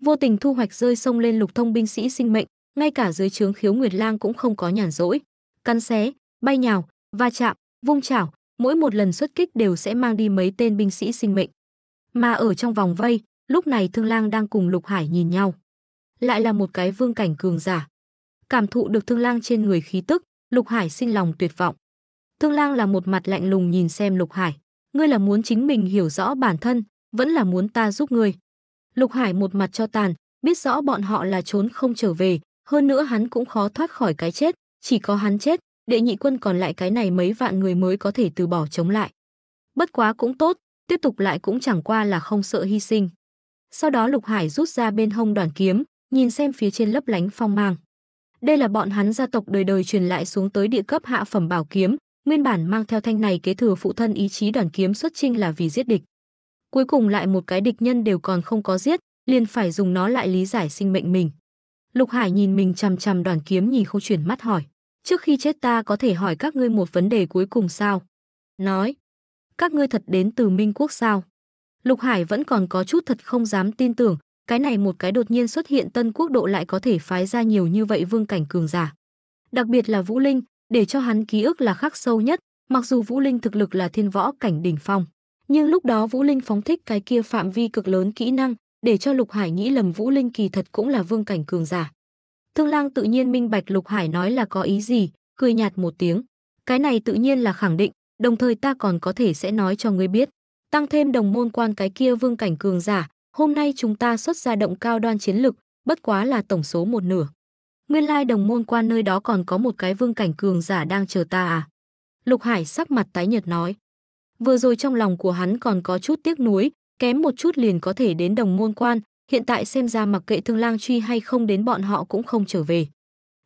Vô tình thu hoạch rơi sông lên lục thông binh sĩ sinh mệnh, ngay cả dưới trướng khiếu nguyệt lang cũng không có nhàn rỗi. căn xé, bay nhào, va chạm, vung chảo, mỗi một lần xuất kích đều sẽ mang đi mấy tên binh sĩ sinh mệnh. Mà ở trong vòng vây, lúc này Thương Lang đang cùng Lục Hải nhìn nhau. Lại là một cái vương cảnh cường giả. Cảm thụ được Thương Lang trên người khí tức, Lục Hải sinh lòng tuyệt vọng. Thương Lang là một mặt lạnh lùng nhìn xem Lục Hải, ngươi là muốn chính mình hiểu rõ bản thân, vẫn là muốn ta giúp ngươi. Lục Hải một mặt cho tàn, biết rõ bọn họ là trốn không trở về, hơn nữa hắn cũng khó thoát khỏi cái chết, chỉ có hắn chết, đệ nhị quân còn lại cái này mấy vạn người mới có thể từ bỏ chống lại. Bất quá cũng tốt, tiếp tục lại cũng chẳng qua là không sợ hy sinh. Sau đó Lục Hải rút ra bên hông đoàn kiếm, nhìn xem phía trên lấp lánh phong mang. Đây là bọn hắn gia tộc đời đời truyền lại xuống tới địa cấp hạ phẩm bảo kiếm, nguyên bản mang theo thanh này kế thừa phụ thân ý chí đoàn kiếm xuất chinh là vì giết địch. Cuối cùng lại một cái địch nhân đều còn không có giết, liền phải dùng nó lại lý giải sinh mệnh mình. Lục Hải nhìn mình chằm chằm đoàn kiếm nhìn không chuyển mắt hỏi, trước khi chết ta có thể hỏi các ngươi một vấn đề cuối cùng sao? Nói, các ngươi thật đến từ Minh Quốc sao? Lục Hải vẫn còn có chút thật không dám tin tưởng, cái này một cái đột nhiên xuất hiện tân quốc độ lại có thể phái ra nhiều như vậy vương cảnh cường giả. Đặc biệt là Vũ Linh, để cho hắn ký ức là khắc sâu nhất, mặc dù Vũ Linh thực lực là thiên võ cảnh đỉnh phong. Nhưng lúc đó Vũ Linh phóng thích cái kia phạm vi cực lớn kỹ năng, để cho Lục Hải nghĩ lầm Vũ Linh kỳ thật cũng là vương cảnh cường giả. Thương Lang tự nhiên minh bạch Lục Hải nói là có ý gì, cười nhạt một tiếng. Cái này tự nhiên là khẳng định, đồng thời ta còn có thể sẽ nói cho ngươi biết. Tăng thêm đồng môn quan cái kia vương cảnh cường giả, hôm nay chúng ta xuất ra động cao đoan chiến lực, bất quá là tổng số một nửa. Nguyên lai đồng môn quan nơi đó còn có một cái vương cảnh cường giả đang chờ ta à? Lục Hải sắc mặt tái nhợt nói. Vừa rồi trong lòng của hắn còn có chút tiếc nuối, kém một chút liền có thể đến đồng môn quan, hiện tại xem ra mặc kệ thương lang truy hay không đến bọn họ cũng không trở về.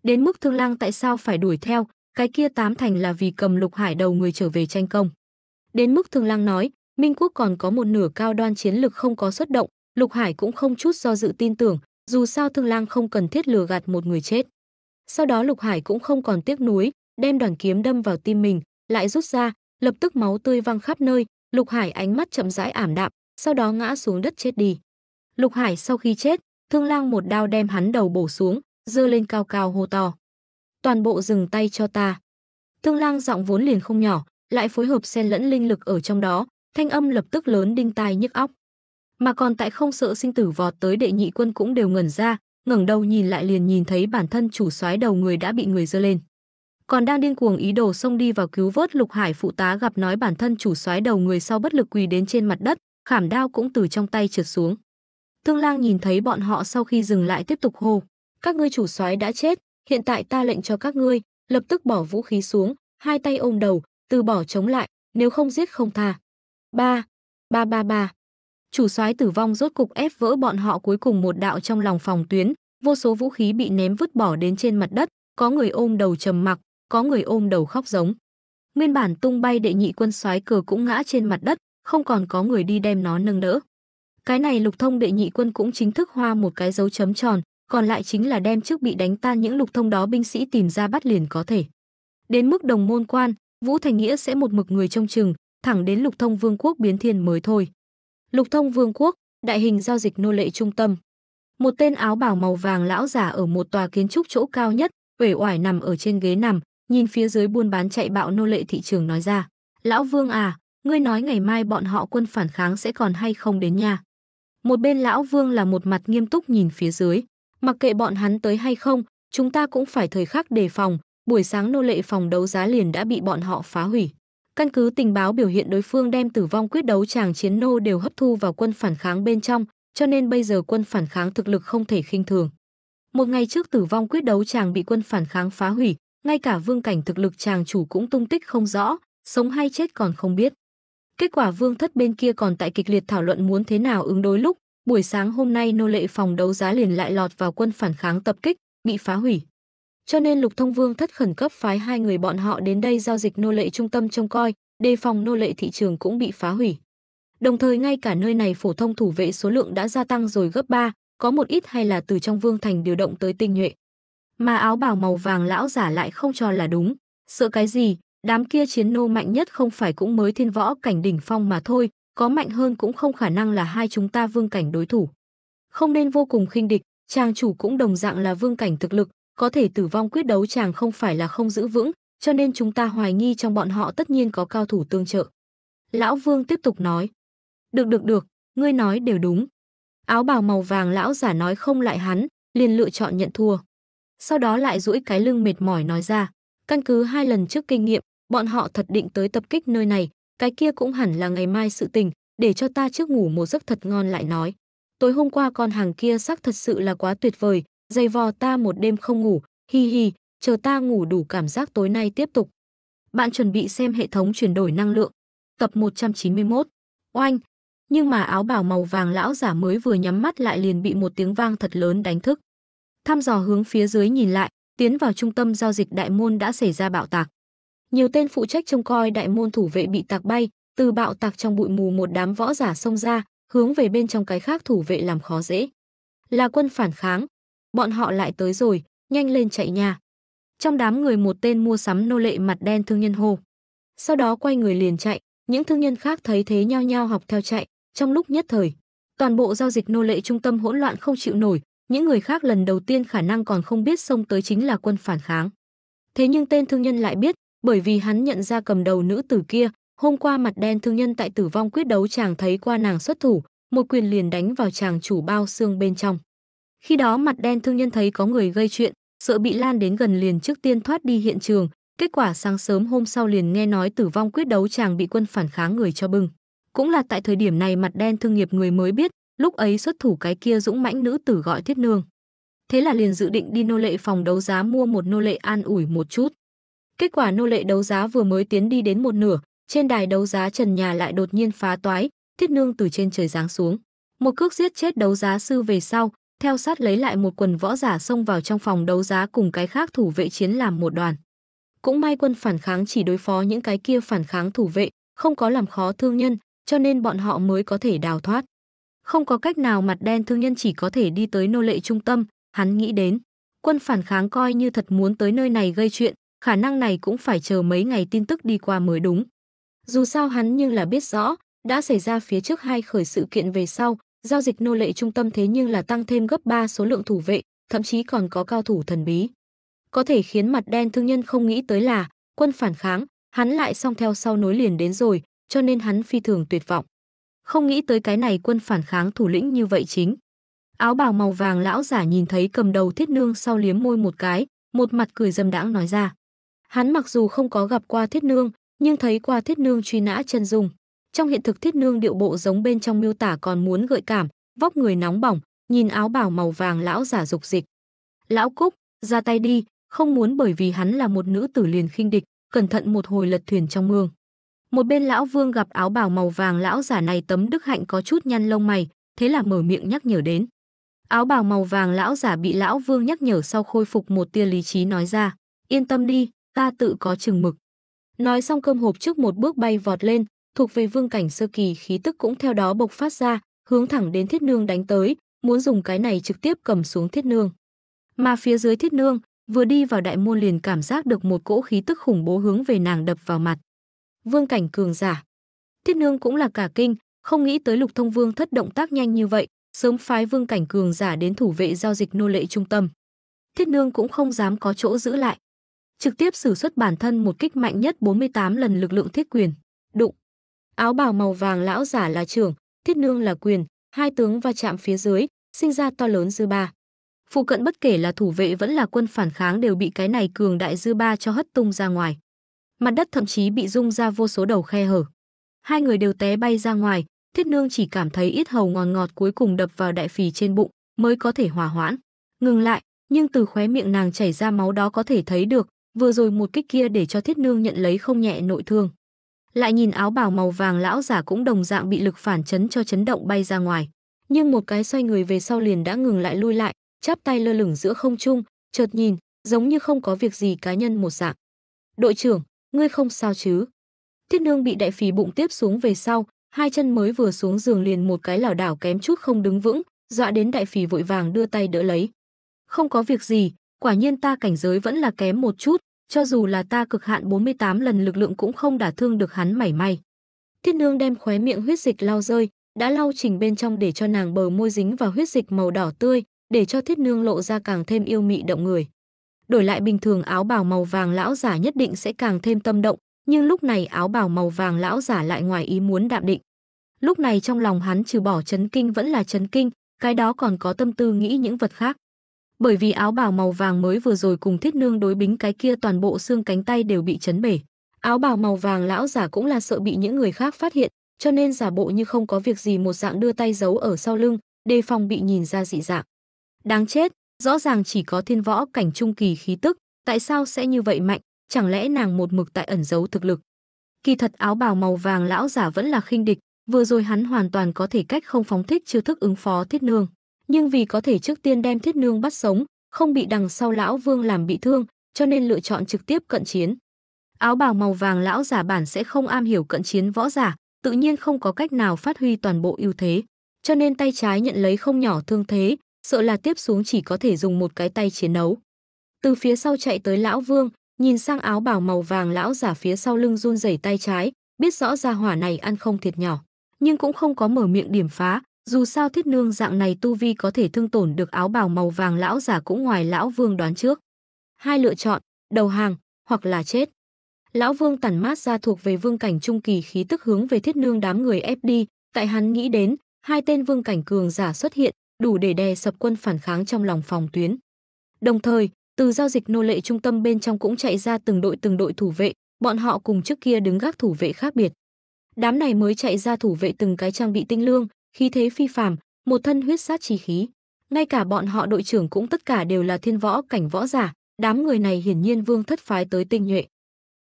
Đến mức thương lang tại sao phải đuổi theo, cái kia tám thành là vì cầm lục hải đầu người trở về tranh công. Đến mức Thường lang nói, Minh Quốc còn có một nửa cao đoan chiến lực không có xuất động, Lục Hải cũng không chút do dự tin tưởng, dù sao Thương Lang không cần thiết lừa gạt một người chết. Sau đó Lục Hải cũng không còn tiếc nuối, đem đoàn kiếm đâm vào tim mình, lại rút ra, lập tức máu tươi văng khắp nơi, Lục Hải ánh mắt chậm rãi ảm đạm, sau đó ngã xuống đất chết đi. Lục Hải sau khi chết, Thương Lang một đao đem hắn đầu bổ xuống, dơ lên cao cao hô to toàn bộ dừng tay cho ta. Thương lang giọng vốn liền không nhỏ, lại phối hợp xen lẫn linh lực ở trong đó, thanh âm lập tức lớn đinh tai nhức óc. Mà còn tại không sợ sinh tử vọt tới đệ nhị quân cũng đều ngẩn ra, ngẩng đầu nhìn lại liền nhìn thấy bản thân chủ soái đầu người đã bị người giơ lên. Còn đang điên cuồng ý đồ xông đi vào cứu vớt Lục Hải phụ tá gặp nói bản thân chủ soái đầu người sau bất lực quỳ đến trên mặt đất, khảm đao cũng từ trong tay trượt xuống. Thương Lang nhìn thấy bọn họ sau khi dừng lại tiếp tục hô: "Các ngươi chủ soái đã chết, hiện tại ta lệnh cho các ngươi lập tức bỏ vũ khí xuống, hai tay ôm đầu, từ bỏ chống lại, nếu không giết không tha. Ba, ba ba ba. Chủ soái tử vong rốt cục ép vỡ bọn họ cuối cùng một đạo trong lòng phòng tuyến, vô số vũ khí bị ném vứt bỏ đến trên mặt đất, có người ôm đầu trầm mặc, có người ôm đầu khóc giống. Nguyên bản tung bay đệ nhị quân soái cờ cũng ngã trên mặt đất, không còn có người đi đem nó nâng đỡ. Cái này Lục Thông đệ nhị quân cũng chính thức hoa một cái dấu chấm tròn, còn lại chính là đem trước bị đánh tan những lục thông đó binh sĩ tìm ra bắt liền có thể. Đến mức đồng môn quan, Vũ Thành Nghĩa sẽ một mực người trong chừng, thẳng đến lục thông vương quốc biến thiên mới thôi. Lục thông vương quốc, đại hình giao dịch nô lệ trung tâm. Một tên áo bảo màu vàng lão giả ở một tòa kiến trúc chỗ cao nhất, uể oải nằm ở trên ghế nằm, nhìn phía dưới buôn bán chạy bạo nô lệ thị trường nói ra. Lão Vương à, ngươi nói ngày mai bọn họ quân phản kháng sẽ còn hay không đến nhà Một bên Lão Vương là một mặt nghiêm túc nhìn phía dưới. Mặc kệ bọn hắn tới hay không, chúng ta cũng phải thời khắc đề phòng, buổi sáng nô lệ phòng đấu giá liền đã bị bọn họ phá hủy. Căn cứ tình báo biểu hiện đối phương đem tử vong quyết đấu chàng chiến nô đều hấp thu vào quân phản kháng bên trong, cho nên bây giờ quân phản kháng thực lực không thể khinh thường. Một ngày trước tử vong quyết đấu chàng bị quân phản kháng phá hủy, ngay cả vương cảnh thực lực chàng chủ cũng tung tích không rõ, sống hay chết còn không biết. Kết quả vương thất bên kia còn tại kịch liệt thảo luận muốn thế nào ứng đối lúc, Buổi sáng hôm nay nô lệ phòng đấu giá liền lại lọt vào quân phản kháng tập kích, bị phá hủy. Cho nên Lục Thông Vương thất khẩn cấp phái hai người bọn họ đến đây giao dịch nô lệ trung tâm trông coi, đề phòng nô lệ thị trường cũng bị phá hủy. Đồng thời ngay cả nơi này phổ thông thủ vệ số lượng đã gia tăng rồi gấp 3, có một ít hay là từ trong vương thành điều động tới tinh nhuệ. Mà áo bào màu vàng lão giả lại không cho là đúng, sợ cái gì, đám kia chiến nô mạnh nhất không phải cũng mới thiên võ cảnh đỉnh phong mà thôi, có mạnh hơn cũng không khả năng là hai chúng ta vương cảnh đối thủ. Không nên vô cùng khinh địch, chàng chủ cũng đồng dạng là vương cảnh thực lực, có thể tử vong quyết đấu chàng không phải là không giữ vững, cho nên chúng ta hoài nghi trong bọn họ tất nhiên có cao thủ tương trợ. Lão Vương tiếp tục nói. Được được được, ngươi nói đều đúng. Áo bào màu vàng lão giả nói không lại hắn, liền lựa chọn nhận thua. Sau đó lại duỗi cái lưng mệt mỏi nói ra, căn cứ hai lần trước kinh nghiệm, bọn họ thật định tới tập kích nơi này, cái kia cũng hẳn là ngày mai sự tình, để cho ta trước ngủ một giấc thật ngon lại nói. Tối hôm qua con hàng kia sắc thật sự là quá tuyệt vời, dày vò ta một đêm không ngủ, hi hi, chờ ta ngủ đủ cảm giác tối nay tiếp tục. Bạn chuẩn bị xem hệ thống chuyển đổi năng lượng, tập 191. Oanh! Nhưng mà áo bảo màu vàng lão giả mới vừa nhắm mắt lại liền bị một tiếng vang thật lớn đánh thức. Thăm dò hướng phía dưới nhìn lại, tiến vào trung tâm giao dịch đại môn đã xảy ra bạo tạc. Nhiều tên phụ trách trông coi đại môn thủ vệ bị tạc bay, từ bạo tạc trong bụi mù một đám võ giả xông ra, hướng về bên trong cái khác thủ vệ làm khó dễ. Là quân phản kháng. Bọn họ lại tới rồi, nhanh lên chạy nhà. Trong đám người một tên mua sắm nô lệ mặt đen thương nhân hô Sau đó quay người liền chạy, những thương nhân khác thấy thế nhao nhao học theo chạy, trong lúc nhất thời. Toàn bộ giao dịch nô lệ trung tâm hỗn loạn không chịu nổi, những người khác lần đầu tiên khả năng còn không biết xông tới chính là quân phản kháng. Thế nhưng tên thương nhân lại biết, bởi vì hắn nhận ra cầm đầu nữ tử kia, hôm qua mặt đen thương nhân tại tử vong quyết đấu chàng thấy qua nàng xuất thủ, một quyền liền đánh vào chàng chủ bao xương bên trong. Khi đó mặt đen thương nhân thấy có người gây chuyện, sợ bị lan đến gần liền trước tiên thoát đi hiện trường, kết quả sáng sớm hôm sau liền nghe nói tử vong quyết đấu chàng bị quân phản kháng người cho bưng. Cũng là tại thời điểm này mặt đen thương nghiệp người mới biết, lúc ấy xuất thủ cái kia dũng mãnh nữ tử gọi thiết nương. Thế là liền dự định đi nô lệ phòng đấu giá mua một nô lệ an ủi một chút. Kết quả nô lệ đấu giá vừa mới tiến đi đến một nửa, trên đài đấu giá trần nhà lại đột nhiên phá toái, thiết nương từ trên trời giáng xuống. Một cước giết chết đấu giá sư về sau, theo sát lấy lại một quần võ giả xông vào trong phòng đấu giá cùng cái khác thủ vệ chiến làm một đoàn. Cũng may quân phản kháng chỉ đối phó những cái kia phản kháng thủ vệ, không có làm khó thương nhân, cho nên bọn họ mới có thể đào thoát. Không có cách nào mặt đen thương nhân chỉ có thể đi tới nô lệ trung tâm, hắn nghĩ đến. Quân phản kháng coi như thật muốn tới nơi này gây chuyện, khả năng này cũng phải chờ mấy ngày tin tức đi qua mới đúng. Dù sao hắn nhưng là biết rõ, đã xảy ra phía trước hai khởi sự kiện về sau, giao dịch nô lệ trung tâm thế nhưng là tăng thêm gấp 3 số lượng thủ vệ, thậm chí còn có cao thủ thần bí. Có thể khiến mặt đen thương nhân không nghĩ tới là quân phản kháng, hắn lại song theo sau nối liền đến rồi, cho nên hắn phi thường tuyệt vọng. Không nghĩ tới cái này quân phản kháng thủ lĩnh như vậy chính. Áo bào màu vàng lão giả nhìn thấy cầm đầu thiết nương sau liếm môi một cái, một mặt cười dâm đãng nói ra. Hắn mặc dù không có gặp qua Thiết Nương, nhưng thấy qua Thiết Nương truy nã chân Dung. Trong hiện thực Thiết Nương điệu bộ giống bên trong miêu tả còn muốn gợi cảm, vóc người nóng bỏng, nhìn áo bào màu vàng lão giả dục dịch. Lão Cúc, ra tay đi, không muốn bởi vì hắn là một nữ tử liền khinh địch, cẩn thận một hồi lật thuyền trong mương. Một bên lão Vương gặp áo bào màu vàng lão giả này tấm đức hạnh có chút nhăn lông mày, thế là mở miệng nhắc nhở đến. Áo bào màu vàng lão giả bị lão Vương nhắc nhở sau khôi phục một tia lý trí nói ra, yên tâm đi, ta tự có chừng mực. Nói xong cơm hộp trước một bước bay vọt lên, thuộc về vương cảnh sơ kỳ khí tức cũng theo đó bộc phát ra, hướng thẳng đến thiết nương đánh tới, muốn dùng cái này trực tiếp cầm xuống thiết nương. Mà phía dưới thiết nương, vừa đi vào đại môn liền cảm giác được một cỗ khí tức khủng bố hướng về nàng đập vào mặt. Vương cảnh cường giả. Thiết nương cũng là cả kinh, không nghĩ tới lục thông vương thất động tác nhanh như vậy, sớm phái vương cảnh cường giả đến thủ vệ giao dịch nô lệ trung tâm. Thiết nương cũng không dám có chỗ giữ lại, trực tiếp sử xuất bản thân một kích mạnh nhất 48 lần lực lượng thiết quyền. Đụng. Áo bào màu vàng lão giả là trưởng, thiết nương là quyền, hai tướng va chạm phía dưới, sinh ra to lớn dư ba. Phụ cận bất kể là thủ vệ vẫn là quân phản kháng đều bị cái này cường đại dư ba cho hất tung ra ngoài. Mặt đất thậm chí bị rung ra vô số đầu khe hở. Hai người đều té bay ra ngoài, thiết nương chỉ cảm thấy ít hầu ngọt ngọt cuối cùng đập vào đại phì trên bụng mới có thể hòa hoãn. Ngừng lại, nhưng từ khóe miệng nàng chảy ra máu đó có thể thấy được, Vừa rồi một kích kia để cho Thiết Nương nhận lấy không nhẹ nội thương. Lại nhìn áo bào màu vàng lão giả cũng đồng dạng bị lực phản chấn cho chấn động bay ra ngoài, nhưng một cái xoay người về sau liền đã ngừng lại lui lại, chắp tay lơ lửng giữa không trung, chợt nhìn, giống như không có việc gì cá nhân một dạng. "Đội trưởng, ngươi không sao chứ?" Thiết Nương bị đại phì bụng tiếp xuống về sau, hai chân mới vừa xuống giường liền một cái lảo đảo kém chút không đứng vững, dọa đến đại phì vội vàng đưa tay đỡ lấy. "Không có việc gì, Quả nhiên ta cảnh giới vẫn là kém một chút, cho dù là ta cực hạn 48 lần lực lượng cũng không đả thương được hắn mảy may. Thiết nương đem khóe miệng huyết dịch lau rơi, đã lau chỉnh bên trong để cho nàng bờ môi dính vào huyết dịch màu đỏ tươi, để cho thiết nương lộ ra càng thêm yêu mị động người. Đổi lại bình thường áo bào màu vàng lão giả nhất định sẽ càng thêm tâm động, nhưng lúc này áo bào màu vàng lão giả lại ngoài ý muốn đạm định. Lúc này trong lòng hắn trừ bỏ chấn kinh vẫn là chấn kinh, cái đó còn có tâm tư nghĩ những vật khác bởi vì áo bào màu vàng mới vừa rồi cùng thiết nương đối bính cái kia toàn bộ xương cánh tay đều bị chấn bể. Áo bào màu vàng lão giả cũng là sợ bị những người khác phát hiện, cho nên giả bộ như không có việc gì một dạng đưa tay giấu ở sau lưng, đề phòng bị nhìn ra dị dạng. Đáng chết, rõ ràng chỉ có thiên võ cảnh trung kỳ khí tức, tại sao sẽ như vậy mạnh, chẳng lẽ nàng một mực tại ẩn giấu thực lực. Kỳ thật áo bào màu vàng lão giả vẫn là khinh địch, vừa rồi hắn hoàn toàn có thể cách không phóng thích chiêu thức ứng phó thiết nương nhưng vì có thể trước tiên đem Thiết Nương bắt sống, không bị đằng sau lão Vương làm bị thương, cho nên lựa chọn trực tiếp cận chiến. Áo bào màu vàng lão giả bản sẽ không am hiểu cận chiến võ giả, tự nhiên không có cách nào phát huy toàn bộ ưu thế, cho nên tay trái nhận lấy không nhỏ thương thế, sợ là tiếp xuống chỉ có thể dùng một cái tay chiến đấu. Từ phía sau chạy tới lão Vương, nhìn sang áo bào màu vàng lão giả phía sau lưng run rẩy tay trái, biết rõ ra hỏa này ăn không thiệt nhỏ, nhưng cũng không có mở miệng điểm phá, dù sao thiết nương dạng này tu vi có thể thương tổn được áo bào màu vàng lão giả cũng ngoài lão vương đoán trước. Hai lựa chọn, đầu hàng, hoặc là chết. Lão vương tản mát ra thuộc về vương cảnh trung kỳ khí tức hướng về thiết nương đám người ép đi, tại hắn nghĩ đến, hai tên vương cảnh cường giả xuất hiện, đủ để đè sập quân phản kháng trong lòng phòng tuyến. Đồng thời, từ giao dịch nô lệ trung tâm bên trong cũng chạy ra từng đội từng đội thủ vệ, bọn họ cùng trước kia đứng gác thủ vệ khác biệt. Đám này mới chạy ra thủ vệ từng cái trang bị tinh lương, khí thế phi phàm, một thân huyết sát chi khí. Ngay cả bọn họ đội trưởng cũng tất cả đều là thiên võ cảnh võ giả, đám người này hiển nhiên vương thất phái tới tinh nhuệ.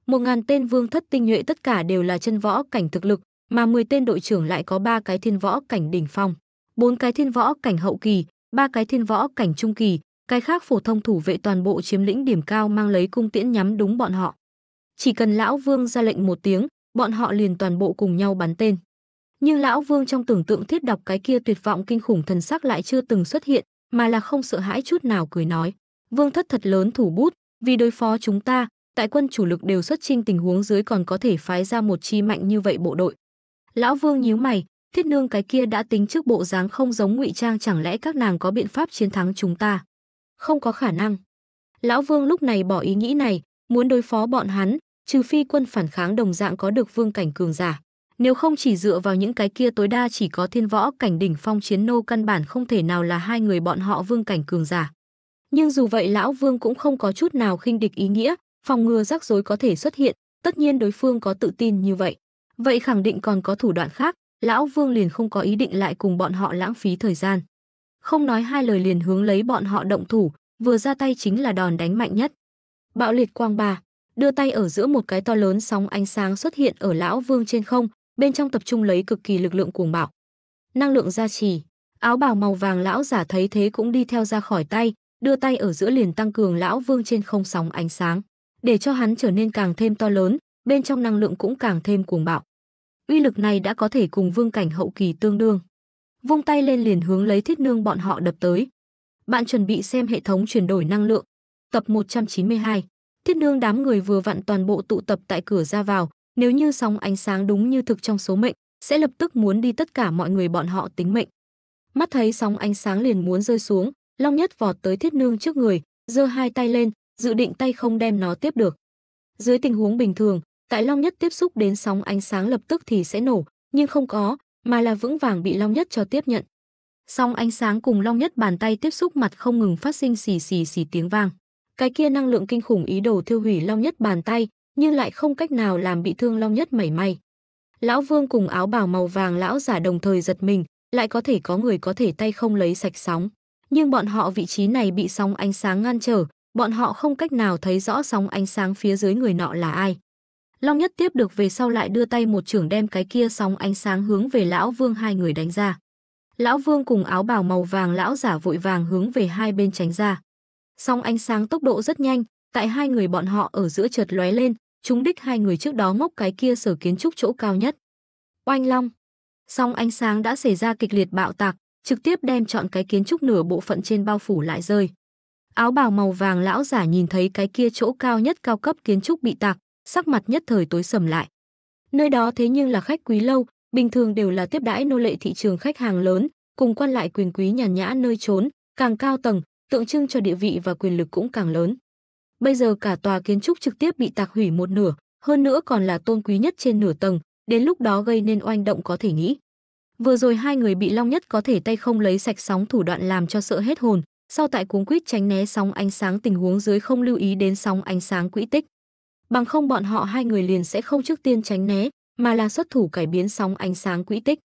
Một ngàn tên vương thất tinh nhuệ tất cả đều là chân võ cảnh thực lực, mà 10 tên đội trưởng lại có ba cái thiên võ cảnh đỉnh phong, bốn cái thiên võ cảnh hậu kỳ, ba cái thiên võ cảnh trung kỳ, cái khác phổ thông thủ vệ toàn bộ chiếm lĩnh điểm cao mang lấy cung tiễn nhắm đúng bọn họ. Chỉ cần lão vương ra lệnh một tiếng, bọn họ liền toàn bộ cùng nhau bắn tên nhưng lão vương trong tưởng tượng thiết đọc cái kia tuyệt vọng kinh khủng thần sắc lại chưa từng xuất hiện mà là không sợ hãi chút nào cười nói vương thất thật lớn thủ bút vì đối phó chúng ta tại quân chủ lực đều xuất trinh tình huống dưới còn có thể phái ra một chi mạnh như vậy bộ đội lão vương nhíu mày thiết nương cái kia đã tính trước bộ dáng không giống ngụy trang chẳng lẽ các nàng có biện pháp chiến thắng chúng ta không có khả năng lão vương lúc này bỏ ý nghĩ này muốn đối phó bọn hắn trừ phi quân phản kháng đồng dạng có được vương cảnh cường giả nếu không chỉ dựa vào những cái kia tối đa chỉ có thiên võ cảnh đỉnh phong chiến nô căn bản không thể nào là hai người bọn họ vương cảnh cường giả. Nhưng dù vậy lão vương cũng không có chút nào khinh địch ý nghĩa, phòng ngừa rắc rối có thể xuất hiện, tất nhiên đối phương có tự tin như vậy. Vậy khẳng định còn có thủ đoạn khác, lão vương liền không có ý định lại cùng bọn họ lãng phí thời gian. Không nói hai lời liền hướng lấy bọn họ động thủ, vừa ra tay chính là đòn đánh mạnh nhất. Bạo liệt quang bà, đưa tay ở giữa một cái to lớn sóng ánh sáng xuất hiện ở lão vương trên không, bên trong tập trung lấy cực kỳ lực lượng cuồng bạo. Năng lượng gia trì, áo bào màu vàng lão giả thấy thế cũng đi theo ra khỏi tay, đưa tay ở giữa liền tăng cường lão vương trên không sóng ánh sáng, để cho hắn trở nên càng thêm to lớn, bên trong năng lượng cũng càng thêm cuồng bạo. Uy lực này đã có thể cùng vương cảnh hậu kỳ tương đương. Vung tay lên liền hướng lấy thiết nương bọn họ đập tới. Bạn chuẩn bị xem hệ thống chuyển đổi năng lượng. Tập 192. Thiết nương đám người vừa vặn toàn bộ tụ tập tại cửa ra vào, nếu như sóng ánh sáng đúng như thực trong số mệnh, sẽ lập tức muốn đi tất cả mọi người bọn họ tính mệnh. Mắt thấy sóng ánh sáng liền muốn rơi xuống, Long Nhất vọt tới Thiết Nương trước người, giơ hai tay lên, dự định tay không đem nó tiếp được. Dưới tình huống bình thường, tại Long Nhất tiếp xúc đến sóng ánh sáng lập tức thì sẽ nổ, nhưng không có, mà là vững vàng bị Long Nhất cho tiếp nhận. Sóng ánh sáng cùng Long Nhất bàn tay tiếp xúc mặt không ngừng phát sinh xì xì xì tiếng vang. Cái kia năng lượng kinh khủng ý đồ thiêu hủy Long Nhất bàn tay, nhưng lại không cách nào làm bị thương Long Nhất mảy may. Lão Vương cùng áo bào màu vàng lão giả đồng thời giật mình, lại có thể có người có thể tay không lấy sạch sóng. Nhưng bọn họ vị trí này bị sóng ánh sáng ngăn trở, bọn họ không cách nào thấy rõ sóng ánh sáng phía dưới người nọ là ai. Long Nhất tiếp được về sau lại đưa tay một trưởng đem cái kia sóng ánh sáng hướng về Lão Vương hai người đánh ra. Lão Vương cùng áo bào màu vàng lão giả vội vàng hướng về hai bên tránh ra. Sóng ánh sáng tốc độ rất nhanh, tại hai người bọn họ ở giữa chợt lóe lên, Chúng đích hai người trước đó ngốc cái kia sở kiến trúc chỗ cao nhất. Oanh long. Song ánh sáng đã xảy ra kịch liệt bạo tạc, trực tiếp đem chọn cái kiến trúc nửa bộ phận trên bao phủ lại rơi. Áo bào màu vàng lão giả nhìn thấy cái kia chỗ cao nhất cao cấp kiến trúc bị tạc, sắc mặt nhất thời tối sầm lại. Nơi đó thế nhưng là khách quý lâu, bình thường đều là tiếp đãi nô lệ thị trường khách hàng lớn, cùng quan lại quyền quý nhàn nhã nơi trốn, càng cao tầng, tượng trưng cho địa vị và quyền lực cũng càng lớn. Bây giờ cả tòa kiến trúc trực tiếp bị tạc hủy một nửa, hơn nữa còn là tôn quý nhất trên nửa tầng, đến lúc đó gây nên oanh động có thể nghĩ. Vừa rồi hai người bị Long Nhất có thể tay không lấy sạch sóng thủ đoạn làm cho sợ hết hồn, sau tại cuống quýt tránh né sóng ánh sáng tình huống dưới không lưu ý đến sóng ánh sáng quỹ tích. Bằng không bọn họ hai người liền sẽ không trước tiên tránh né, mà là xuất thủ cải biến sóng ánh sáng quỹ tích.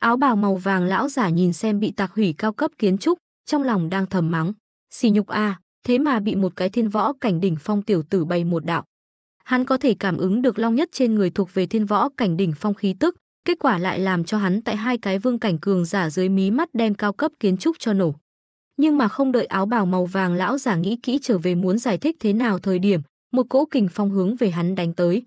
Áo bào màu vàng lão giả nhìn xem bị tạc hủy cao cấp kiến trúc, trong lòng đang thầm mắng, xì nhục a, à, thế mà bị một cái thiên võ cảnh đỉnh phong tiểu tử bày một đạo. Hắn có thể cảm ứng được long nhất trên người thuộc về thiên võ cảnh đỉnh phong khí tức, kết quả lại làm cho hắn tại hai cái vương cảnh cường giả dưới mí mắt đem cao cấp kiến trúc cho nổ. Nhưng mà không đợi áo bào màu vàng lão giả nghĩ kỹ trở về muốn giải thích thế nào thời điểm, một cỗ kình phong hướng về hắn đánh tới.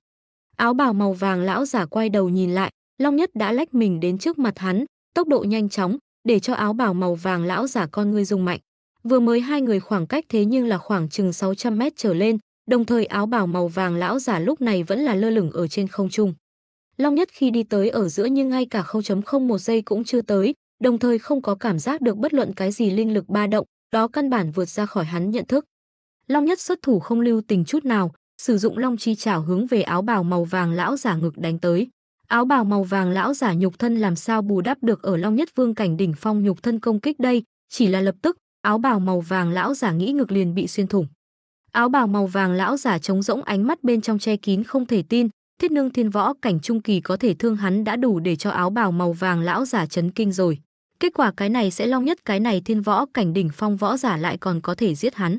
Áo bào màu vàng lão giả quay đầu nhìn lại, Long Nhất đã lách mình đến trước mặt hắn, tốc độ nhanh chóng, để cho áo bào màu vàng lão giả con ngươi rung mạnh. Vừa mới hai người khoảng cách thế nhưng là khoảng chừng 600 mét trở lên, đồng thời áo bào màu vàng lão giả lúc này vẫn là lơ lửng ở trên không trung. Long nhất khi đi tới ở giữa nhưng ngay cả 0.01 giây cũng chưa tới, đồng thời không có cảm giác được bất luận cái gì linh lực ba động, đó căn bản vượt ra khỏi hắn nhận thức. Long nhất xuất thủ không lưu tình chút nào, sử dụng long chi chảo hướng về áo bào màu vàng lão giả ngực đánh tới. Áo bào màu vàng lão giả nhục thân làm sao bù đắp được ở Long Nhất Vương cảnh đỉnh phong nhục thân công kích đây, chỉ là lập tức, áo bào màu vàng lão giả nghĩ ngược liền bị xuyên thủng áo bào màu vàng lão giả trống rỗng ánh mắt bên trong che kín không thể tin thiết nương thiên võ cảnh trung kỳ có thể thương hắn đã đủ để cho áo bào màu vàng lão giả chấn kinh rồi kết quả cái này sẽ long nhất cái này thiên võ cảnh đỉnh phong võ giả lại còn có thể giết hắn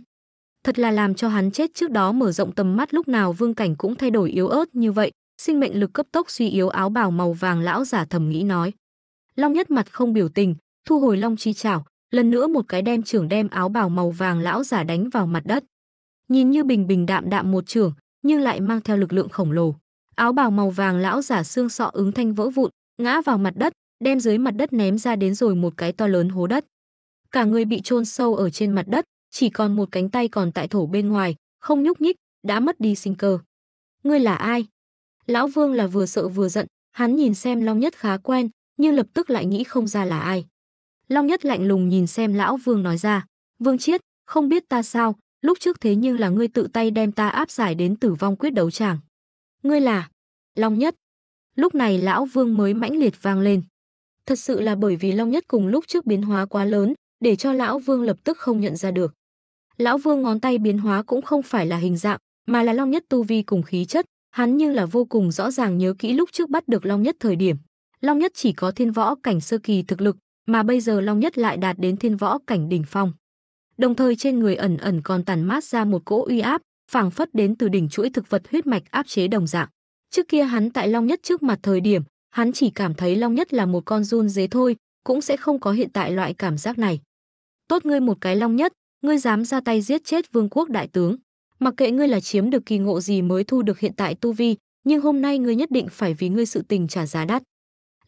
thật là làm cho hắn chết trước đó mở rộng tầm mắt lúc nào vương cảnh cũng thay đổi yếu ớt như vậy sinh mệnh lực cấp tốc suy yếu áo bào màu vàng lão giả thầm nghĩ nói long nhất mặt không biểu tình thu hồi long chi chảo lần nữa một cái đem trưởng đem áo bào màu vàng lão giả đánh vào mặt đất. Nhìn như bình bình đạm đạm một trưởng, nhưng lại mang theo lực lượng khổng lồ. Áo bào màu vàng lão giả xương sọ ứng thanh vỡ vụn, ngã vào mặt đất, đem dưới mặt đất ném ra đến rồi một cái to lớn hố đất. Cả người bị chôn sâu ở trên mặt đất, chỉ còn một cánh tay còn tại thổ bên ngoài, không nhúc nhích, đã mất đi sinh cơ. Ngươi là ai? Lão Vương là vừa sợ vừa giận, hắn nhìn xem Long Nhất khá quen, nhưng lập tức lại nghĩ không ra là ai. Long Nhất lạnh lùng nhìn xem lão Vương nói ra, "Vương Chiết, không biết ta sao, lúc trước thế nhưng là ngươi tự tay đem ta áp giải đến tử vong quyết đấu chẳng. Ngươi là?" Long Nhất. Lúc này lão Vương mới mãnh liệt vang lên. Thật sự là bởi vì Long Nhất cùng lúc trước biến hóa quá lớn, để cho lão Vương lập tức không nhận ra được. Lão Vương ngón tay biến hóa cũng không phải là hình dạng, mà là Long Nhất tu vi cùng khí chất, hắn nhưng là vô cùng rõ ràng nhớ kỹ lúc trước bắt được Long Nhất thời điểm. Long Nhất chỉ có thiên võ cảnh sơ kỳ thực lực, mà bây giờ Long Nhất lại đạt đến thiên võ cảnh đỉnh phong. Đồng thời trên người ẩn ẩn còn tàn mát ra một cỗ uy áp, phảng phất đến từ đỉnh chuỗi thực vật huyết mạch áp chế đồng dạng. Trước kia hắn tại Long Nhất trước mặt thời điểm, hắn chỉ cảm thấy Long Nhất là một con run dế thôi, cũng sẽ không có hiện tại loại cảm giác này. Tốt ngươi một cái Long Nhất, ngươi dám ra tay giết chết vương quốc đại tướng. Mặc kệ ngươi là chiếm được kỳ ngộ gì mới thu được hiện tại tu vi, nhưng hôm nay ngươi nhất định phải vì ngươi sự tình trả giá đắt.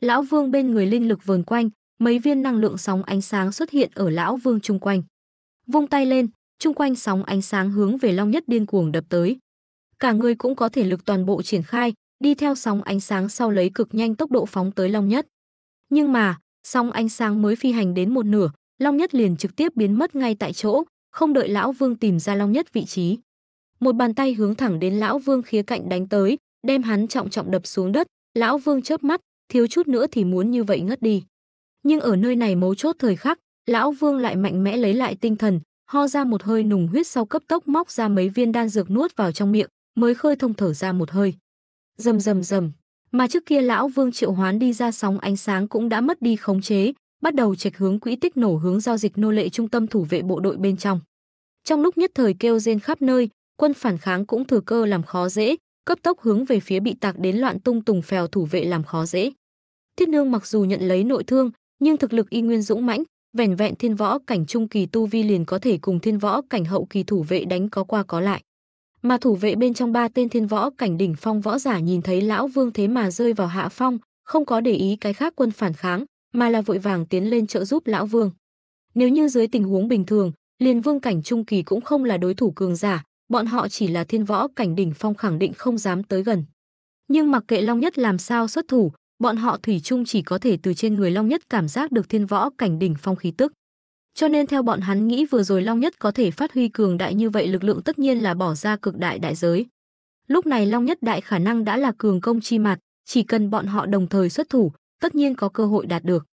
Lão Vương bên người linh lực vờn quanh, mấy viên năng lượng sóng ánh sáng xuất hiện ở lão vương chung quanh. Vung tay lên, chung quanh sóng ánh sáng hướng về Long Nhất điên cuồng đập tới. Cả người cũng có thể lực toàn bộ triển khai, đi theo sóng ánh sáng sau lấy cực nhanh tốc độ phóng tới Long Nhất. Nhưng mà, sóng ánh sáng mới phi hành đến một nửa, Long Nhất liền trực tiếp biến mất ngay tại chỗ, không đợi lão Vương tìm ra Long Nhất vị trí. Một bàn tay hướng thẳng đến lão Vương khía cạnh đánh tới, đem hắn trọng trọng đập xuống đất, lão Vương chớp mắt, thiếu chút nữa thì muốn như vậy ngất đi nhưng ở nơi này mấu chốt thời khắc, lão Vương lại mạnh mẽ lấy lại tinh thần, ho ra một hơi nùng huyết sau cấp tốc móc ra mấy viên đan dược nuốt vào trong miệng, mới khơi thông thở ra một hơi. Rầm rầm rầm, mà trước kia lão Vương triệu hoán đi ra sóng ánh sáng cũng đã mất đi khống chế, bắt đầu trạch hướng quỹ tích nổ hướng giao dịch nô lệ trung tâm thủ vệ bộ đội bên trong. Trong lúc nhất thời kêu rên khắp nơi, quân phản kháng cũng thừa cơ làm khó dễ, cấp tốc hướng về phía bị tạc đến loạn tung tùng phèo thủ vệ làm khó dễ. Thiết Nương mặc dù nhận lấy nội thương, nhưng thực lực y nguyên dũng mãnh, vẻn vẹn thiên võ cảnh trung kỳ tu vi liền có thể cùng thiên võ cảnh hậu kỳ thủ vệ đánh có qua có lại. Mà thủ vệ bên trong ba tên thiên võ cảnh đỉnh phong võ giả nhìn thấy lão vương thế mà rơi vào hạ phong, không có để ý cái khác quân phản kháng, mà là vội vàng tiến lên trợ giúp lão vương. Nếu như dưới tình huống bình thường, liền vương cảnh trung kỳ cũng không là đối thủ cường giả, bọn họ chỉ là thiên võ cảnh đỉnh phong khẳng định không dám tới gần. Nhưng mặc kệ Long Nhất làm sao xuất thủ, bọn họ thủy chung chỉ có thể từ trên người Long Nhất cảm giác được thiên võ cảnh đỉnh phong khí tức. Cho nên theo bọn hắn nghĩ vừa rồi Long Nhất có thể phát huy cường đại như vậy lực lượng tất nhiên là bỏ ra cực đại đại giới. Lúc này Long Nhất đại khả năng đã là cường công chi mặt, chỉ cần bọn họ đồng thời xuất thủ, tất nhiên có cơ hội đạt được.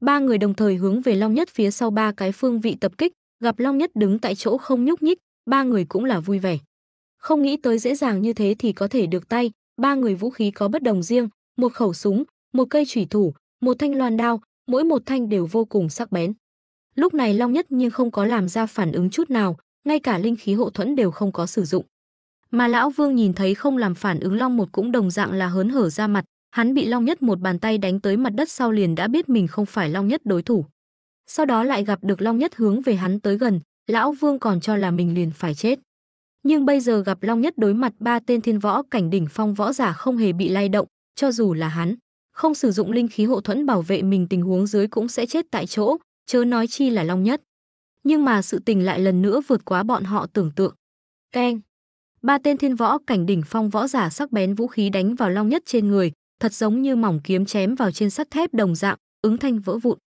Ba người đồng thời hướng về Long Nhất phía sau ba cái phương vị tập kích, gặp Long Nhất đứng tại chỗ không nhúc nhích, ba người cũng là vui vẻ. Không nghĩ tới dễ dàng như thế thì có thể được tay, ba người vũ khí có bất đồng riêng, một khẩu súng, một cây chủy thủ, một thanh loan đao, mỗi một thanh đều vô cùng sắc bén. Lúc này Long Nhất nhưng không có làm ra phản ứng chút nào, ngay cả linh khí hộ thuẫn đều không có sử dụng. Mà lão Vương nhìn thấy không làm phản ứng Long một cũng đồng dạng là hớn hở ra mặt, hắn bị Long Nhất một bàn tay đánh tới mặt đất sau liền đã biết mình không phải Long Nhất đối thủ. Sau đó lại gặp được Long Nhất hướng về hắn tới gần, lão Vương còn cho là mình liền phải chết. Nhưng bây giờ gặp Long Nhất đối mặt ba tên thiên võ cảnh đỉnh phong võ giả không hề bị lay động, cho dù là hắn, không sử dụng linh khí hộ thuẫn bảo vệ mình tình huống dưới cũng sẽ chết tại chỗ, chớ nói chi là Long Nhất. Nhưng mà sự tình lại lần nữa vượt quá bọn họ tưởng tượng. Keng! Ba tên thiên võ cảnh đỉnh phong võ giả sắc bén vũ khí đánh vào Long Nhất trên người, thật giống như mỏng kiếm chém vào trên sắt thép đồng dạng, ứng thanh vỡ vụn.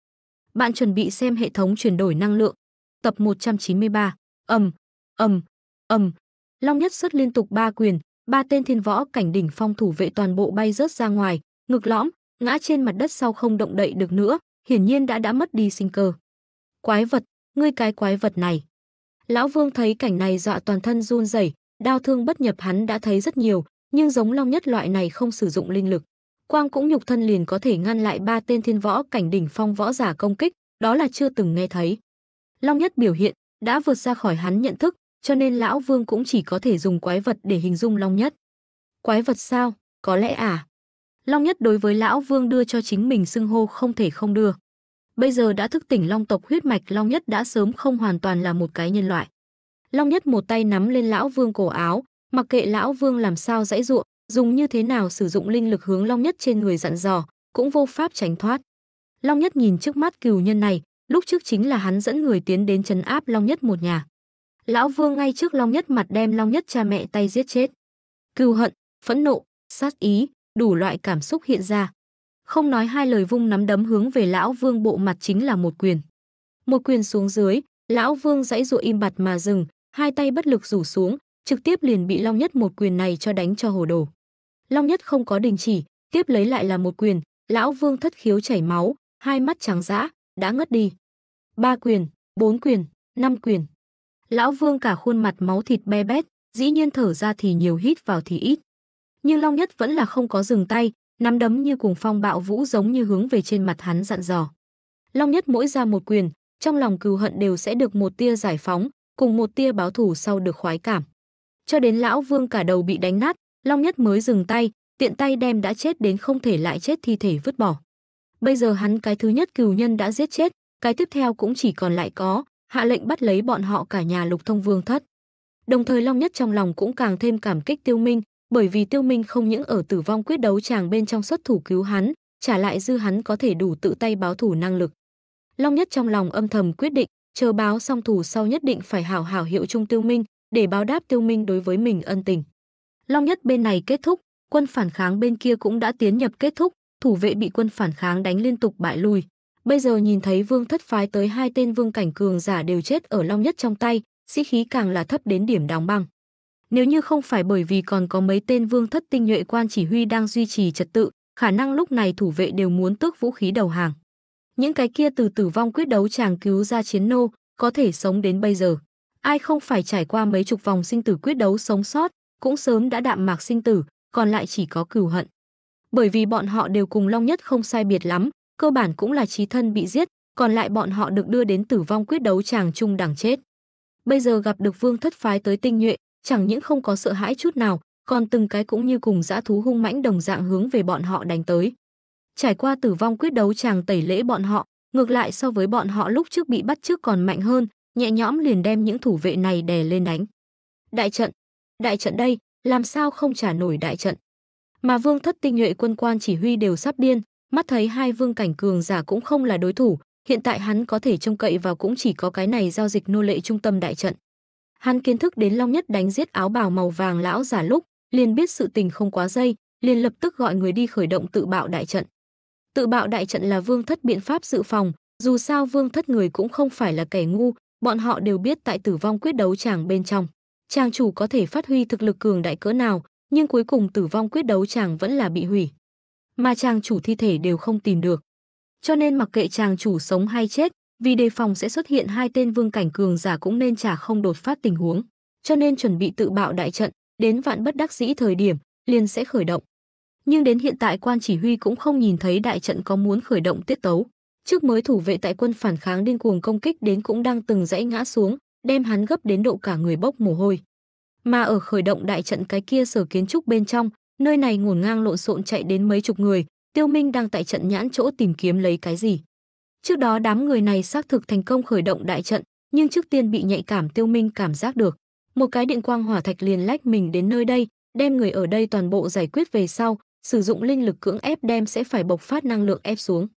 Bạn chuẩn bị xem hệ thống chuyển đổi năng lượng. Tập 193. Ầm, ầm, ầm. Long Nhất xuất liên tục ba quyền, ba tên thiên võ cảnh đỉnh phong thủ vệ toàn bộ bay rớt ra ngoài, ngực lõm, ngã trên mặt đất sau không động đậy được nữa, hiển nhiên đã đã mất đi sinh cơ. Quái vật, ngươi cái quái vật này. Lão Vương thấy cảnh này dọa toàn thân run rẩy, đau thương bất nhập hắn đã thấy rất nhiều, nhưng giống long nhất loại này không sử dụng linh lực. Quang cũng nhục thân liền có thể ngăn lại ba tên thiên võ cảnh đỉnh phong võ giả công kích, đó là chưa từng nghe thấy. Long nhất biểu hiện đã vượt ra khỏi hắn nhận thức, cho nên lão vương cũng chỉ có thể dùng quái vật để hình dung long nhất. Quái vật sao? Có lẽ à? Long nhất đối với lão vương đưa cho chính mình xưng hô không thể không đưa. Bây giờ đã thức tỉnh long tộc huyết mạch long nhất đã sớm không hoàn toàn là một cái nhân loại. Long nhất một tay nắm lên lão vương cổ áo, mặc kệ lão vương làm sao dãy ruộng, dùng như thế nào sử dụng linh lực hướng long nhất trên người dặn dò, cũng vô pháp tránh thoát. Long nhất nhìn trước mắt cừu nhân này, lúc trước chính là hắn dẫn người tiến đến chấn áp long nhất một nhà. Lão Vương ngay trước Long Nhất mặt đem Long Nhất cha mẹ tay giết chết. Cừu hận, phẫn nộ, sát ý, đủ loại cảm xúc hiện ra. Không nói hai lời vung nắm đấm hướng về Lão Vương bộ mặt chính là một quyền. Một quyền xuống dưới, Lão Vương dãy dụa im bặt mà dừng, hai tay bất lực rủ xuống, trực tiếp liền bị Long Nhất một quyền này cho đánh cho hồ đồ. Long Nhất không có đình chỉ, tiếp lấy lại là một quyền, Lão Vương thất khiếu chảy máu, hai mắt trắng dã, đã ngất đi. Ba quyền, bốn quyền, năm quyền. Lão Vương cả khuôn mặt máu thịt be bét, dĩ nhiên thở ra thì nhiều hít vào thì ít. Nhưng Long Nhất vẫn là không có dừng tay, nắm đấm như cùng phong bạo vũ giống như hướng về trên mặt hắn dặn dò. Long Nhất mỗi ra một quyền, trong lòng cừu hận đều sẽ được một tia giải phóng, cùng một tia báo thủ sau được khoái cảm. Cho đến lão Vương cả đầu bị đánh nát, Long Nhất mới dừng tay, tiện tay đem đã chết đến không thể lại chết thi thể vứt bỏ. Bây giờ hắn cái thứ nhất cừu nhân đã giết chết, cái tiếp theo cũng chỉ còn lại có hạ lệnh bắt lấy bọn họ cả nhà lục thông vương thất. Đồng thời Long Nhất trong lòng cũng càng thêm cảm kích Tiêu Minh, bởi vì Tiêu Minh không những ở tử vong quyết đấu chàng bên trong xuất thủ cứu hắn, trả lại dư hắn có thể đủ tự tay báo thủ năng lực. Long Nhất trong lòng âm thầm quyết định, chờ báo xong thủ sau nhất định phải hảo hảo hiệu trung Tiêu Minh, để báo đáp Tiêu Minh đối với mình ân tình. Long Nhất bên này kết thúc, quân phản kháng bên kia cũng đã tiến nhập kết thúc, thủ vệ bị quân phản kháng đánh liên tục bại lui. Bây giờ nhìn thấy vương thất phái tới hai tên vương cảnh cường giả đều chết ở long nhất trong tay, sĩ khí càng là thấp đến điểm đóng băng. Nếu như không phải bởi vì còn có mấy tên vương thất tinh nhuệ quan chỉ huy đang duy trì trật tự, khả năng lúc này thủ vệ đều muốn tước vũ khí đầu hàng. Những cái kia từ tử vong quyết đấu chàng cứu ra chiến nô, có thể sống đến bây giờ. Ai không phải trải qua mấy chục vòng sinh tử quyết đấu sống sót, cũng sớm đã đạm mạc sinh tử, còn lại chỉ có cừu hận. Bởi vì bọn họ đều cùng Long Nhất không sai biệt lắm, cơ bản cũng là trí thân bị giết, còn lại bọn họ được đưa đến tử vong quyết đấu chàng trung đẳng chết. Bây giờ gặp được vương thất phái tới tinh nhuệ, chẳng những không có sợ hãi chút nào, còn từng cái cũng như cùng dã thú hung mãnh đồng dạng hướng về bọn họ đánh tới. Trải qua tử vong quyết đấu chàng tẩy lễ bọn họ, ngược lại so với bọn họ lúc trước bị bắt trước còn mạnh hơn, nhẹ nhõm liền đem những thủ vệ này đè lên đánh. Đại trận, đại trận đây, làm sao không trả nổi đại trận. Mà vương thất tinh nhuệ quân quan chỉ huy đều sắp điên, mắt thấy hai vương cảnh cường giả cũng không là đối thủ, hiện tại hắn có thể trông cậy vào cũng chỉ có cái này giao dịch nô lệ trung tâm đại trận. Hắn kiến thức đến Long Nhất đánh giết áo bào màu vàng lão giả lúc, liền biết sự tình không quá dây, liền lập tức gọi người đi khởi động tự bạo đại trận. Tự bạo đại trận là vương thất biện pháp dự phòng, dù sao vương thất người cũng không phải là kẻ ngu, bọn họ đều biết tại tử vong quyết đấu chàng bên trong. Chàng chủ có thể phát huy thực lực cường đại cỡ nào, nhưng cuối cùng tử vong quyết đấu chàng vẫn là bị hủy mà chàng chủ thi thể đều không tìm được. Cho nên mặc kệ chàng chủ sống hay chết, vì đề phòng sẽ xuất hiện hai tên vương cảnh cường giả cũng nên chả không đột phát tình huống, cho nên chuẩn bị tự bạo đại trận, đến vạn bất đắc dĩ thời điểm, liền sẽ khởi động. Nhưng đến hiện tại quan chỉ huy cũng không nhìn thấy đại trận có muốn khởi động tiết tấu. Trước mới thủ vệ tại quân phản kháng điên cuồng công kích đến cũng đang từng dãy ngã xuống, đem hắn gấp đến độ cả người bốc mồ hôi. Mà ở khởi động đại trận cái kia sở kiến trúc bên trong, nơi này ngổn ngang lộn xộn chạy đến mấy chục người, Tiêu Minh đang tại trận nhãn chỗ tìm kiếm lấy cái gì. Trước đó đám người này xác thực thành công khởi động đại trận, nhưng trước tiên bị nhạy cảm Tiêu Minh cảm giác được. Một cái điện quang hỏa thạch liền lách mình đến nơi đây, đem người ở đây toàn bộ giải quyết về sau, sử dụng linh lực cưỡng ép đem sẽ phải bộc phát năng lượng ép xuống.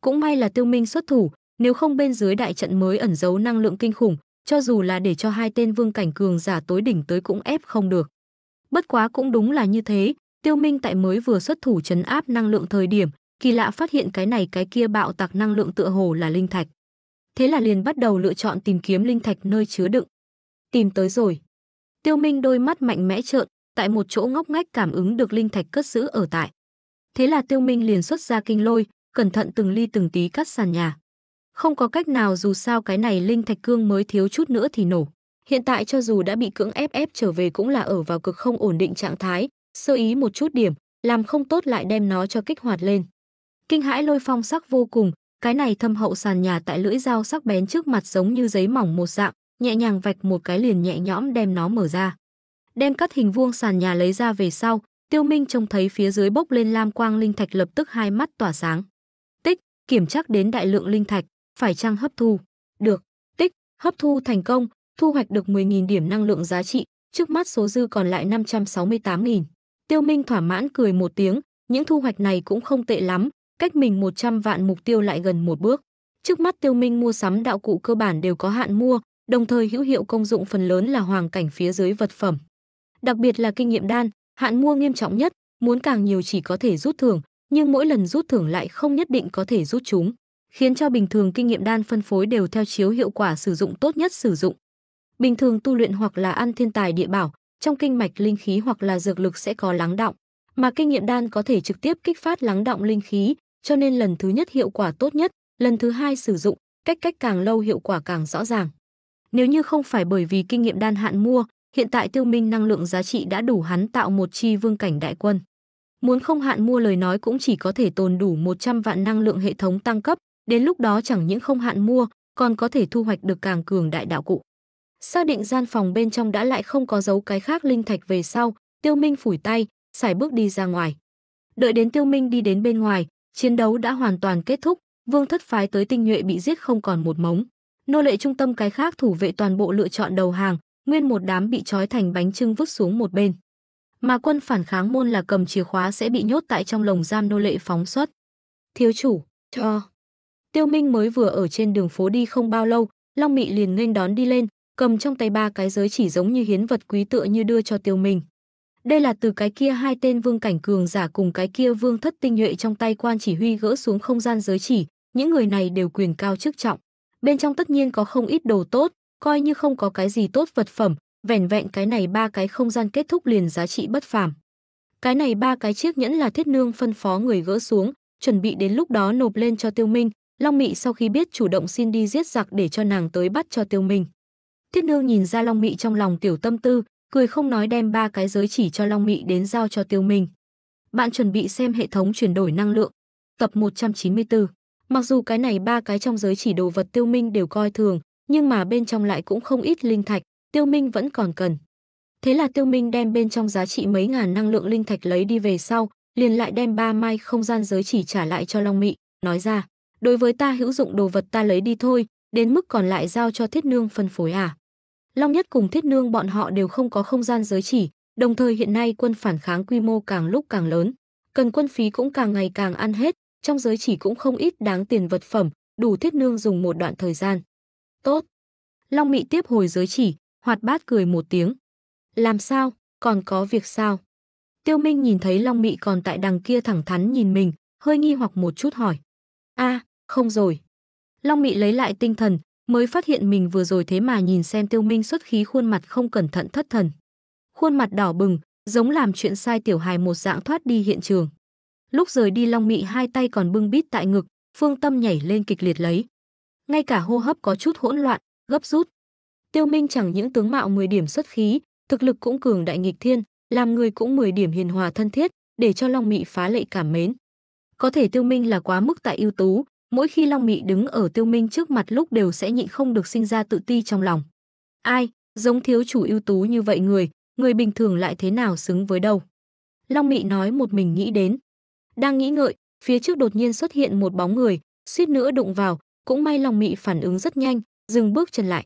Cũng may là Tiêu Minh xuất thủ, nếu không bên dưới đại trận mới ẩn giấu năng lượng kinh khủng, cho dù là để cho hai tên vương cảnh cường giả tối đỉnh tới cũng ép không được. Bất quá cũng đúng là như thế, Tiêu Minh tại mới vừa xuất thủ chấn áp năng lượng thời điểm, kỳ lạ phát hiện cái này cái kia bạo tạc năng lượng tựa hồ là linh thạch. Thế là liền bắt đầu lựa chọn tìm kiếm linh thạch nơi chứa đựng. Tìm tới rồi. Tiêu Minh đôi mắt mạnh mẽ trợn, tại một chỗ ngóc ngách cảm ứng được linh thạch cất giữ ở tại. Thế là Tiêu Minh liền xuất ra kinh lôi, cẩn thận từng ly từng tí cắt sàn nhà. Không có cách nào dù sao cái này linh thạch cương mới thiếu chút nữa thì nổ. Hiện tại cho dù đã bị cưỡng ép ép trở về cũng là ở vào cực không ổn định trạng thái, sơ ý một chút điểm, làm không tốt lại đem nó cho kích hoạt lên. Kinh hãi lôi phong sắc vô cùng, cái này thâm hậu sàn nhà tại lưỡi dao sắc bén trước mặt giống như giấy mỏng một dạng, nhẹ nhàng vạch một cái liền nhẹ nhõm đem nó mở ra. Đem cắt hình vuông sàn nhà lấy ra về sau, Tiêu Minh trông thấy phía dưới bốc lên lam quang linh thạch lập tức hai mắt tỏa sáng. Tích, kiểm chắc đến đại lượng linh thạch, phải chăng hấp thu? Được, tích, hấp thu thành công, thu hoạch được 10.000 điểm năng lượng giá trị, trước mắt số dư còn lại 568.000. Tiêu Minh thỏa mãn cười một tiếng, những thu hoạch này cũng không tệ lắm, cách mình 100 vạn mục tiêu lại gần một bước. Trước mắt Tiêu Minh mua sắm đạo cụ cơ bản đều có hạn mua, đồng thời hữu hiệu công dụng phần lớn là hoàng cảnh phía dưới vật phẩm. Đặc biệt là kinh nghiệm đan, hạn mua nghiêm trọng nhất, muốn càng nhiều chỉ có thể rút thưởng, nhưng mỗi lần rút thưởng lại không nhất định có thể rút chúng, khiến cho bình thường kinh nghiệm đan phân phối đều theo chiếu hiệu quả sử dụng tốt nhất sử dụng, Bình thường tu luyện hoặc là ăn thiên tài địa bảo, trong kinh mạch linh khí hoặc là dược lực sẽ có lắng động, mà kinh nghiệm đan có thể trực tiếp kích phát lắng động linh khí, cho nên lần thứ nhất hiệu quả tốt nhất, lần thứ hai sử dụng, cách cách càng lâu hiệu quả càng rõ ràng. Nếu như không phải bởi vì kinh nghiệm đan hạn mua, hiện tại Tiêu Minh năng lượng giá trị đã đủ hắn tạo một chi vương cảnh đại quân. Muốn không hạn mua lời nói cũng chỉ có thể tồn đủ 100 vạn năng lượng hệ thống tăng cấp, đến lúc đó chẳng những không hạn mua, còn có thể thu hoạch được càng cường đại đạo cụ xác định gian phòng bên trong đã lại không có dấu cái khác linh thạch về sau, Tiêu Minh phủi tay, xài bước đi ra ngoài. Đợi đến Tiêu Minh đi đến bên ngoài, chiến đấu đã hoàn toàn kết thúc, Vương Thất phái tới tinh nhuệ bị giết không còn một mống. Nô lệ trung tâm cái khác thủ vệ toàn bộ lựa chọn đầu hàng, nguyên một đám bị trói thành bánh trưng vứt xuống một bên. Mà quân phản kháng môn là cầm chìa khóa sẽ bị nhốt tại trong lồng giam nô lệ phóng xuất. Thiếu chủ, cho. Tiêu Minh mới vừa ở trên đường phố đi không bao lâu, Long Mị liền nghênh đón đi lên, cầm trong tay ba cái giới chỉ giống như hiến vật quý tựa như đưa cho tiêu minh. Đây là từ cái kia hai tên vương cảnh cường giả cùng cái kia vương thất tinh nhuệ trong tay quan chỉ huy gỡ xuống không gian giới chỉ, những người này đều quyền cao chức trọng. Bên trong tất nhiên có không ít đồ tốt, coi như không có cái gì tốt vật phẩm, vẻn vẹn cái này ba cái không gian kết thúc liền giá trị bất phàm. Cái này ba cái chiếc nhẫn là thiết nương phân phó người gỡ xuống, chuẩn bị đến lúc đó nộp lên cho tiêu minh, Long Mị sau khi biết chủ động xin đi giết giặc để cho nàng tới bắt cho tiêu minh. Tiết Nương nhìn ra Long Mị trong lòng tiểu tâm tư, cười không nói đem ba cái giới chỉ cho Long Mị đến giao cho Tiêu Minh. Bạn chuẩn bị xem hệ thống chuyển đổi năng lượng, tập 194. Mặc dù cái này ba cái trong giới chỉ đồ vật Tiêu Minh đều coi thường, nhưng mà bên trong lại cũng không ít linh thạch, Tiêu Minh vẫn còn cần. Thế là Tiêu Minh đem bên trong giá trị mấy ngàn năng lượng linh thạch lấy đi về sau, liền lại đem ba mai không gian giới chỉ trả lại cho Long Mị, nói ra, đối với ta hữu dụng đồ vật ta lấy đi thôi, đến mức còn lại giao cho Thiết Nương phân phối à? Long Nhất cùng Thiết Nương bọn họ đều không có không gian giới chỉ, đồng thời hiện nay quân phản kháng quy mô càng lúc càng lớn, cần quân phí cũng càng ngày càng ăn hết, trong giới chỉ cũng không ít đáng tiền vật phẩm, đủ Thiết Nương dùng một đoạn thời gian. Tốt. Long Mị tiếp hồi giới chỉ, hoạt bát cười một tiếng. Làm sao, còn có việc sao? Tiêu Minh nhìn thấy Long Mị còn tại đằng kia thẳng thắn nhìn mình, hơi nghi hoặc một chút hỏi. a à, không rồi. Long Mị lấy lại tinh thần, mới phát hiện mình vừa rồi thế mà nhìn xem Tiêu Minh xuất khí khuôn mặt không cẩn thận thất thần. Khuôn mặt đỏ bừng, giống làm chuyện sai tiểu hài một dạng thoát đi hiện trường. Lúc rời đi Long Mị hai tay còn bưng bít tại ngực, phương tâm nhảy lên kịch liệt lấy. Ngay cả hô hấp có chút hỗn loạn, gấp rút. Tiêu Minh chẳng những tướng mạo 10 điểm xuất khí, thực lực cũng cường đại nghịch thiên, làm người cũng 10 điểm hiền hòa thân thiết, để cho Long Mị phá lệ cảm mến. Có thể Tiêu Minh là quá mức tại ưu tú, Mỗi khi Long Mị đứng ở Tiêu Minh trước mặt lúc đều sẽ nhịn không được sinh ra tự ti trong lòng. Ai, giống thiếu chủ ưu tú như vậy người, người bình thường lại thế nào xứng với đâu. Long Mị nói một mình nghĩ đến. Đang nghĩ ngợi, phía trước đột nhiên xuất hiện một bóng người, suýt nữa đụng vào, cũng may Long Mị phản ứng rất nhanh, dừng bước chân lại.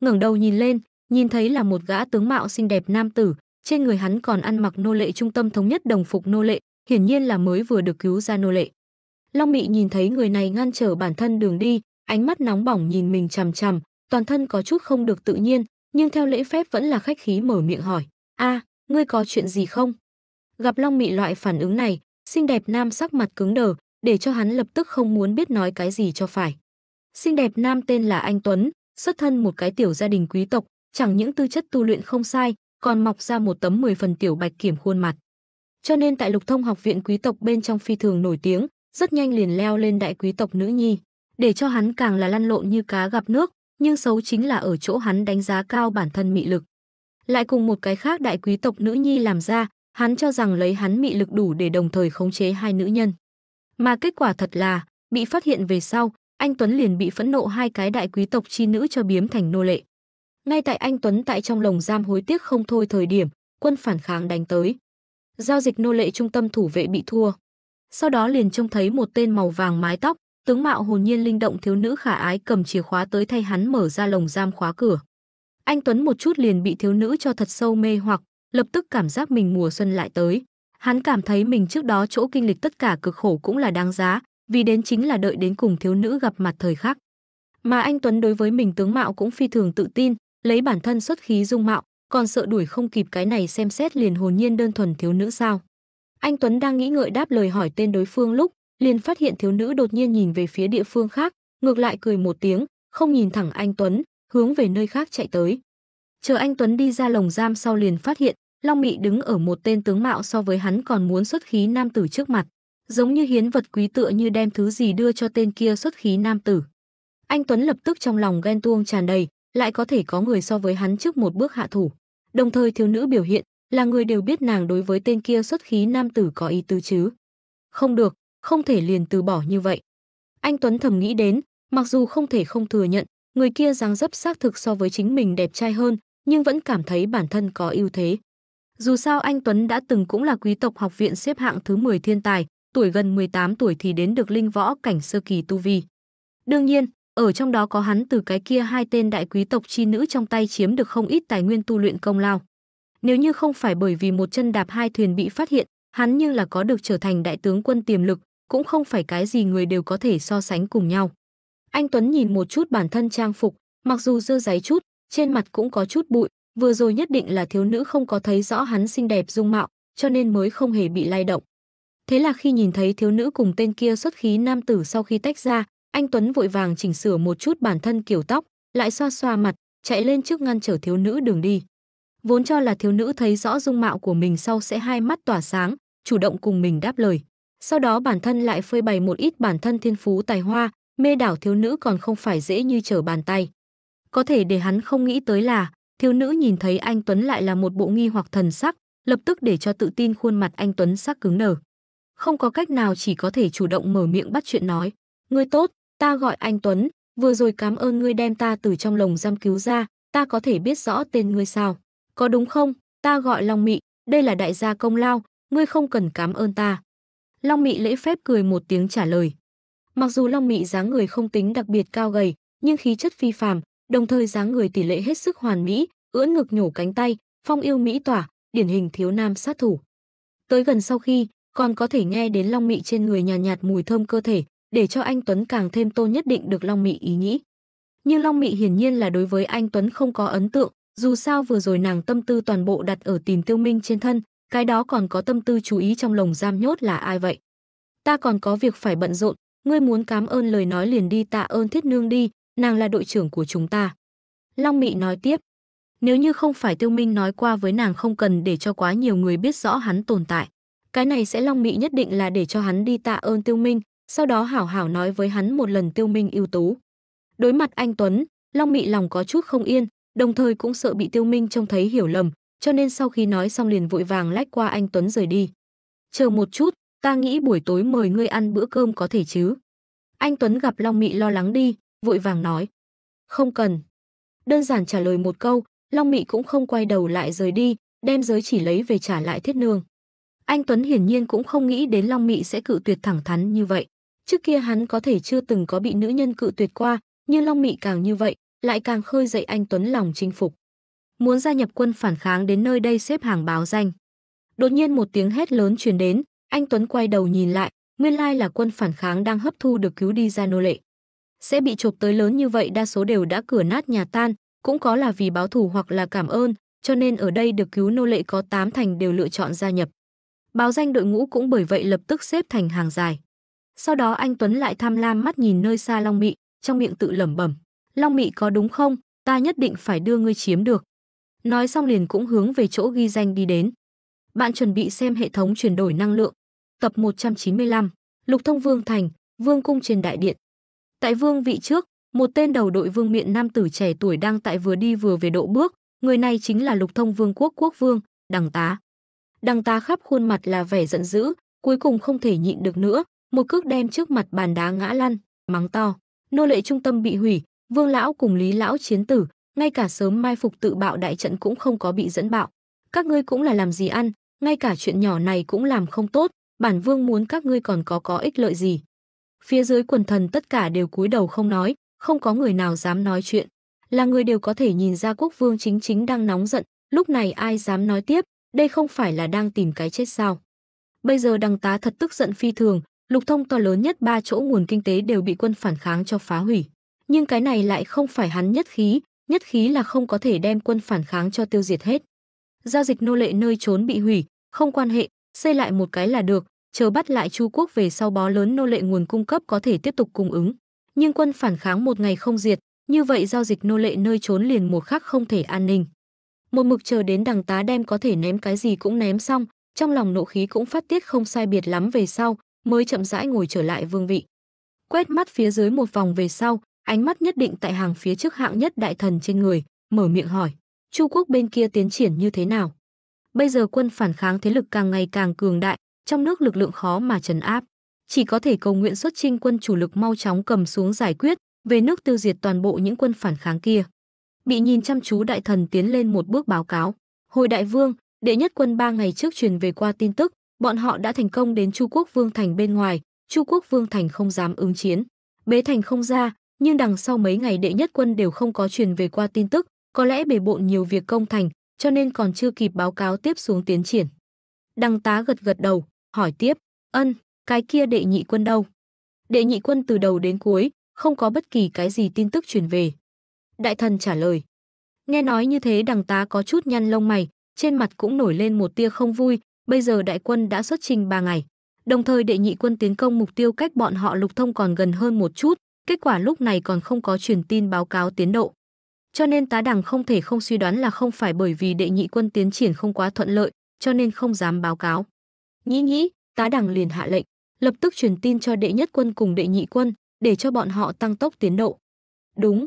Ngẩng đầu nhìn lên, nhìn thấy là một gã tướng mạo xinh đẹp nam tử, trên người hắn còn ăn mặc nô lệ trung tâm thống nhất đồng phục nô lệ, hiển nhiên là mới vừa được cứu ra nô lệ. Long Mị nhìn thấy người này ngăn trở bản thân đường đi, ánh mắt nóng bỏng nhìn mình chằm chằm, toàn thân có chút không được tự nhiên, nhưng theo lễ phép vẫn là khách khí mở miệng hỏi, a ngươi có chuyện gì không? Gặp Long Mị loại phản ứng này, xinh đẹp nam sắc mặt cứng đờ, để cho hắn lập tức không muốn biết nói cái gì cho phải. Xinh đẹp nam tên là Anh Tuấn, xuất thân một cái tiểu gia đình quý tộc, chẳng những tư chất tu luyện không sai, còn mọc ra một tấm 10 phần tiểu bạch kiểm khuôn mặt. Cho nên tại Lục Thông học viện quý tộc bên trong phi thường nổi tiếng, rất nhanh liền leo lên đại quý tộc nữ nhi, để cho hắn càng là lăn lộn như cá gặp nước, nhưng xấu chính là ở chỗ hắn đánh giá cao bản thân mị lực. Lại cùng một cái khác đại quý tộc nữ nhi làm ra, hắn cho rằng lấy hắn mị lực đủ để đồng thời khống chế hai nữ nhân. Mà kết quả thật là, bị phát hiện về sau, anh Tuấn liền bị phẫn nộ hai cái đại quý tộc chi nữ cho biếm thành nô lệ. Ngay tại anh Tuấn tại trong lồng giam hối tiếc không thôi thời điểm, quân phản kháng đánh tới. Giao dịch nô lệ trung tâm thủ vệ bị thua, sau đó liền trông thấy một tên màu vàng mái tóc, tướng mạo hồn nhiên linh động thiếu nữ khả ái cầm chìa khóa tới thay hắn mở ra lồng giam khóa cửa. Anh Tuấn một chút liền bị thiếu nữ cho thật sâu mê hoặc, lập tức cảm giác mình mùa xuân lại tới. Hắn cảm thấy mình trước đó chỗ kinh lịch tất cả cực khổ cũng là đáng giá, vì đến chính là đợi đến cùng thiếu nữ gặp mặt thời khắc. Mà anh Tuấn đối với mình tướng mạo cũng phi thường tự tin, lấy bản thân xuất khí dung mạo, còn sợ đuổi không kịp cái này xem xét liền hồn nhiên đơn thuần thiếu nữ sao. Anh Tuấn đang nghĩ ngợi đáp lời hỏi tên đối phương lúc, liền phát hiện thiếu nữ đột nhiên nhìn về phía địa phương khác, ngược lại cười một tiếng, không nhìn thẳng anh Tuấn, hướng về nơi khác chạy tới. Chờ anh Tuấn đi ra lồng giam sau liền phát hiện, Long Mị đứng ở một tên tướng mạo so với hắn còn muốn xuất khí nam tử trước mặt, giống như hiến vật quý tựa như đem thứ gì đưa cho tên kia xuất khí nam tử. Anh Tuấn lập tức trong lòng ghen tuông tràn đầy, lại có thể có người so với hắn trước một bước hạ thủ. Đồng thời thiếu nữ biểu hiện, là người đều biết nàng đối với tên kia xuất khí nam tử có ý tứ chứ. Không được, không thể liền từ bỏ như vậy. Anh Tuấn thầm nghĩ đến, mặc dù không thể không thừa nhận, người kia dáng dấp xác thực so với chính mình đẹp trai hơn, nhưng vẫn cảm thấy bản thân có ưu thế. Dù sao anh Tuấn đã từng cũng là quý tộc học viện xếp hạng thứ 10 thiên tài, tuổi gần 18 tuổi thì đến được linh võ cảnh sơ kỳ tu vi. Đương nhiên, ở trong đó có hắn từ cái kia hai tên đại quý tộc chi nữ trong tay chiếm được không ít tài nguyên tu luyện công lao. Nếu như không phải bởi vì một chân đạp hai thuyền bị phát hiện, hắn như là có được trở thành đại tướng quân tiềm lực, cũng không phải cái gì người đều có thể so sánh cùng nhau. Anh Tuấn nhìn một chút bản thân trang phục, mặc dù dơ giấy chút, trên mặt cũng có chút bụi, vừa rồi nhất định là thiếu nữ không có thấy rõ hắn xinh đẹp dung mạo, cho nên mới không hề bị lay động. Thế là khi nhìn thấy thiếu nữ cùng tên kia xuất khí nam tử sau khi tách ra, anh Tuấn vội vàng chỉnh sửa một chút bản thân kiểu tóc, lại xoa xoa mặt, chạy lên trước ngăn trở thiếu nữ đường đi vốn cho là thiếu nữ thấy rõ dung mạo của mình sau sẽ hai mắt tỏa sáng, chủ động cùng mình đáp lời. Sau đó bản thân lại phơi bày một ít bản thân thiên phú tài hoa, mê đảo thiếu nữ còn không phải dễ như trở bàn tay. Có thể để hắn không nghĩ tới là, thiếu nữ nhìn thấy anh Tuấn lại là một bộ nghi hoặc thần sắc, lập tức để cho tự tin khuôn mặt anh Tuấn sắc cứng nở. Không có cách nào chỉ có thể chủ động mở miệng bắt chuyện nói. Ngươi tốt, ta gọi anh Tuấn, vừa rồi cảm ơn ngươi đem ta từ trong lồng giam cứu ra, ta có thể biết rõ tên ngươi sao có đúng không? Ta gọi Long Mị, đây là đại gia công lao, ngươi không cần cảm ơn ta. Long Mị lễ phép cười một tiếng trả lời. Mặc dù Long Mị dáng người không tính đặc biệt cao gầy, nhưng khí chất phi phàm, đồng thời dáng người tỷ lệ hết sức hoàn mỹ, ưỡn ngực nhổ cánh tay, phong yêu mỹ tỏa, điển hình thiếu nam sát thủ. Tới gần sau khi, còn có thể nghe đến Long Mị trên người nhàn nhạt, nhạt mùi thơm cơ thể, để cho anh Tuấn càng thêm tô nhất định được Long Mị ý nghĩ. Nhưng Long Mị hiển nhiên là đối với anh Tuấn không có ấn tượng, dù sao vừa rồi nàng tâm tư toàn bộ đặt ở tìm tiêu minh trên thân, cái đó còn có tâm tư chú ý trong lồng giam nhốt là ai vậy. Ta còn có việc phải bận rộn, ngươi muốn cảm ơn lời nói liền đi tạ ơn thiết nương đi, nàng là đội trưởng của chúng ta. Long Mị nói tiếp, nếu như không phải tiêu minh nói qua với nàng không cần để cho quá nhiều người biết rõ hắn tồn tại. Cái này sẽ Long Mị nhất định là để cho hắn đi tạ ơn tiêu minh, sau đó hảo hảo nói với hắn một lần tiêu minh ưu tú. Đối mặt anh Tuấn, Long Mị lòng có chút không yên, đồng thời cũng sợ bị Tiêu Minh trông thấy hiểu lầm, cho nên sau khi nói xong liền vội vàng lách qua anh Tuấn rời đi. Chờ một chút, ta nghĩ buổi tối mời ngươi ăn bữa cơm có thể chứ. Anh Tuấn gặp Long Mị lo lắng đi, vội vàng nói. Không cần. Đơn giản trả lời một câu, Long Mị cũng không quay đầu lại rời đi, đem giới chỉ lấy về trả lại thiết nương. Anh Tuấn hiển nhiên cũng không nghĩ đến Long Mị sẽ cự tuyệt thẳng thắn như vậy. Trước kia hắn có thể chưa từng có bị nữ nhân cự tuyệt qua, nhưng Long Mị càng như vậy, lại càng khơi dậy anh Tuấn lòng chinh phục. Muốn gia nhập quân phản kháng đến nơi đây xếp hàng báo danh. Đột nhiên một tiếng hét lớn truyền đến, anh Tuấn quay đầu nhìn lại, nguyên lai là quân phản kháng đang hấp thu được cứu đi ra nô lệ. Sẽ bị chộp tới lớn như vậy đa số đều đã cửa nát nhà tan, cũng có là vì báo thù hoặc là cảm ơn, cho nên ở đây được cứu nô lệ có 8 thành đều lựa chọn gia nhập. Báo danh đội ngũ cũng bởi vậy lập tức xếp thành hàng dài. Sau đó anh Tuấn lại tham lam mắt nhìn nơi xa Long Mị, trong miệng tự lẩm bẩm. Long Mị có đúng không, ta nhất định phải đưa ngươi chiếm được. Nói xong liền cũng hướng về chỗ ghi danh đi đến. Bạn chuẩn bị xem hệ thống chuyển đổi năng lượng. Tập 195, Lục Thông Vương Thành, Vương Cung trên Đại Điện. Tại vương vị trước, một tên đầu đội vương miện nam tử trẻ tuổi đang tại vừa đi vừa về độ bước. Người này chính là Lục Thông Vương quốc quốc vương, Đằng Tá. Đằng Tá khắp khuôn mặt là vẻ giận dữ, cuối cùng không thể nhịn được nữa, một cước đem trước mặt bàn đá ngã lăn, mắng to. Nô lệ trung tâm bị hủy, Vương lão cùng Lý lão chiến tử, ngay cả sớm mai phục tự bạo đại trận cũng không có bị dẫn bạo. Các ngươi cũng là làm gì ăn, ngay cả chuyện nhỏ này cũng làm không tốt, bản vương muốn các ngươi còn có có ích lợi gì. Phía dưới quần thần tất cả đều cúi đầu không nói, không có người nào dám nói chuyện. Là người đều có thể nhìn ra quốc vương chính chính đang nóng giận, lúc này ai dám nói tiếp, đây không phải là đang tìm cái chết sao. Bây giờ đằng tá thật tức giận phi thường, lục thông to lớn nhất ba chỗ nguồn kinh tế đều bị quân phản kháng cho phá hủy nhưng cái này lại không phải hắn nhất khí, nhất khí là không có thể đem quân phản kháng cho tiêu diệt hết. Giao dịch nô lệ nơi trốn bị hủy, không quan hệ, xây lại một cái là được, chờ bắt lại Chu quốc về sau bó lớn nô lệ nguồn cung cấp có thể tiếp tục cung ứng. Nhưng quân phản kháng một ngày không diệt, như vậy giao dịch nô lệ nơi trốn liền một khắc không thể an ninh. Một mực chờ đến đằng tá đem có thể ném cái gì cũng ném xong, trong lòng nộ khí cũng phát tiết không sai biệt lắm về sau, mới chậm rãi ngồi trở lại vương vị. Quét mắt phía dưới một vòng về sau, ánh mắt nhất định tại hàng phía trước hạng nhất đại thần trên người, mở miệng hỏi, Chu quốc bên kia tiến triển như thế nào? Bây giờ quân phản kháng thế lực càng ngày càng cường đại, trong nước lực lượng khó mà trấn áp, chỉ có thể cầu nguyện xuất chinh quân chủ lực mau chóng cầm xuống giải quyết, về nước tiêu diệt toàn bộ những quân phản kháng kia. Bị nhìn chăm chú đại thần tiến lên một bước báo cáo, hồi đại vương, đệ nhất quân ba ngày trước truyền về qua tin tức, bọn họ đã thành công đến Chu Quốc Vương thành bên ngoài, Chu Quốc Vương thành không dám ứng chiến, bế thành không ra, nhưng đằng sau mấy ngày đệ nhất quân đều không có truyền về qua tin tức, có lẽ bề bộn nhiều việc công thành, cho nên còn chưa kịp báo cáo tiếp xuống tiến triển. Đăng tá gật gật đầu, hỏi tiếp, ân, cái kia đệ nhị quân đâu? Đệ nhị quân từ đầu đến cuối, không có bất kỳ cái gì tin tức truyền về. Đại thần trả lời. Nghe nói như thế đằng tá có chút nhăn lông mày, trên mặt cũng nổi lên một tia không vui, bây giờ đại quân đã xuất trình 3 ngày. Đồng thời đệ nhị quân tiến công mục tiêu cách bọn họ lục thông còn gần hơn một chút, kết quả lúc này còn không có truyền tin báo cáo tiến độ. Cho nên tá đằng không thể không suy đoán là không phải bởi vì đệ nhị quân tiến triển không quá thuận lợi, cho nên không dám báo cáo. Nhĩ nhĩ, tá đằng liền hạ lệnh, lập tức truyền tin cho đệ nhất quân cùng đệ nhị quân, để cho bọn họ tăng tốc tiến độ. Đúng.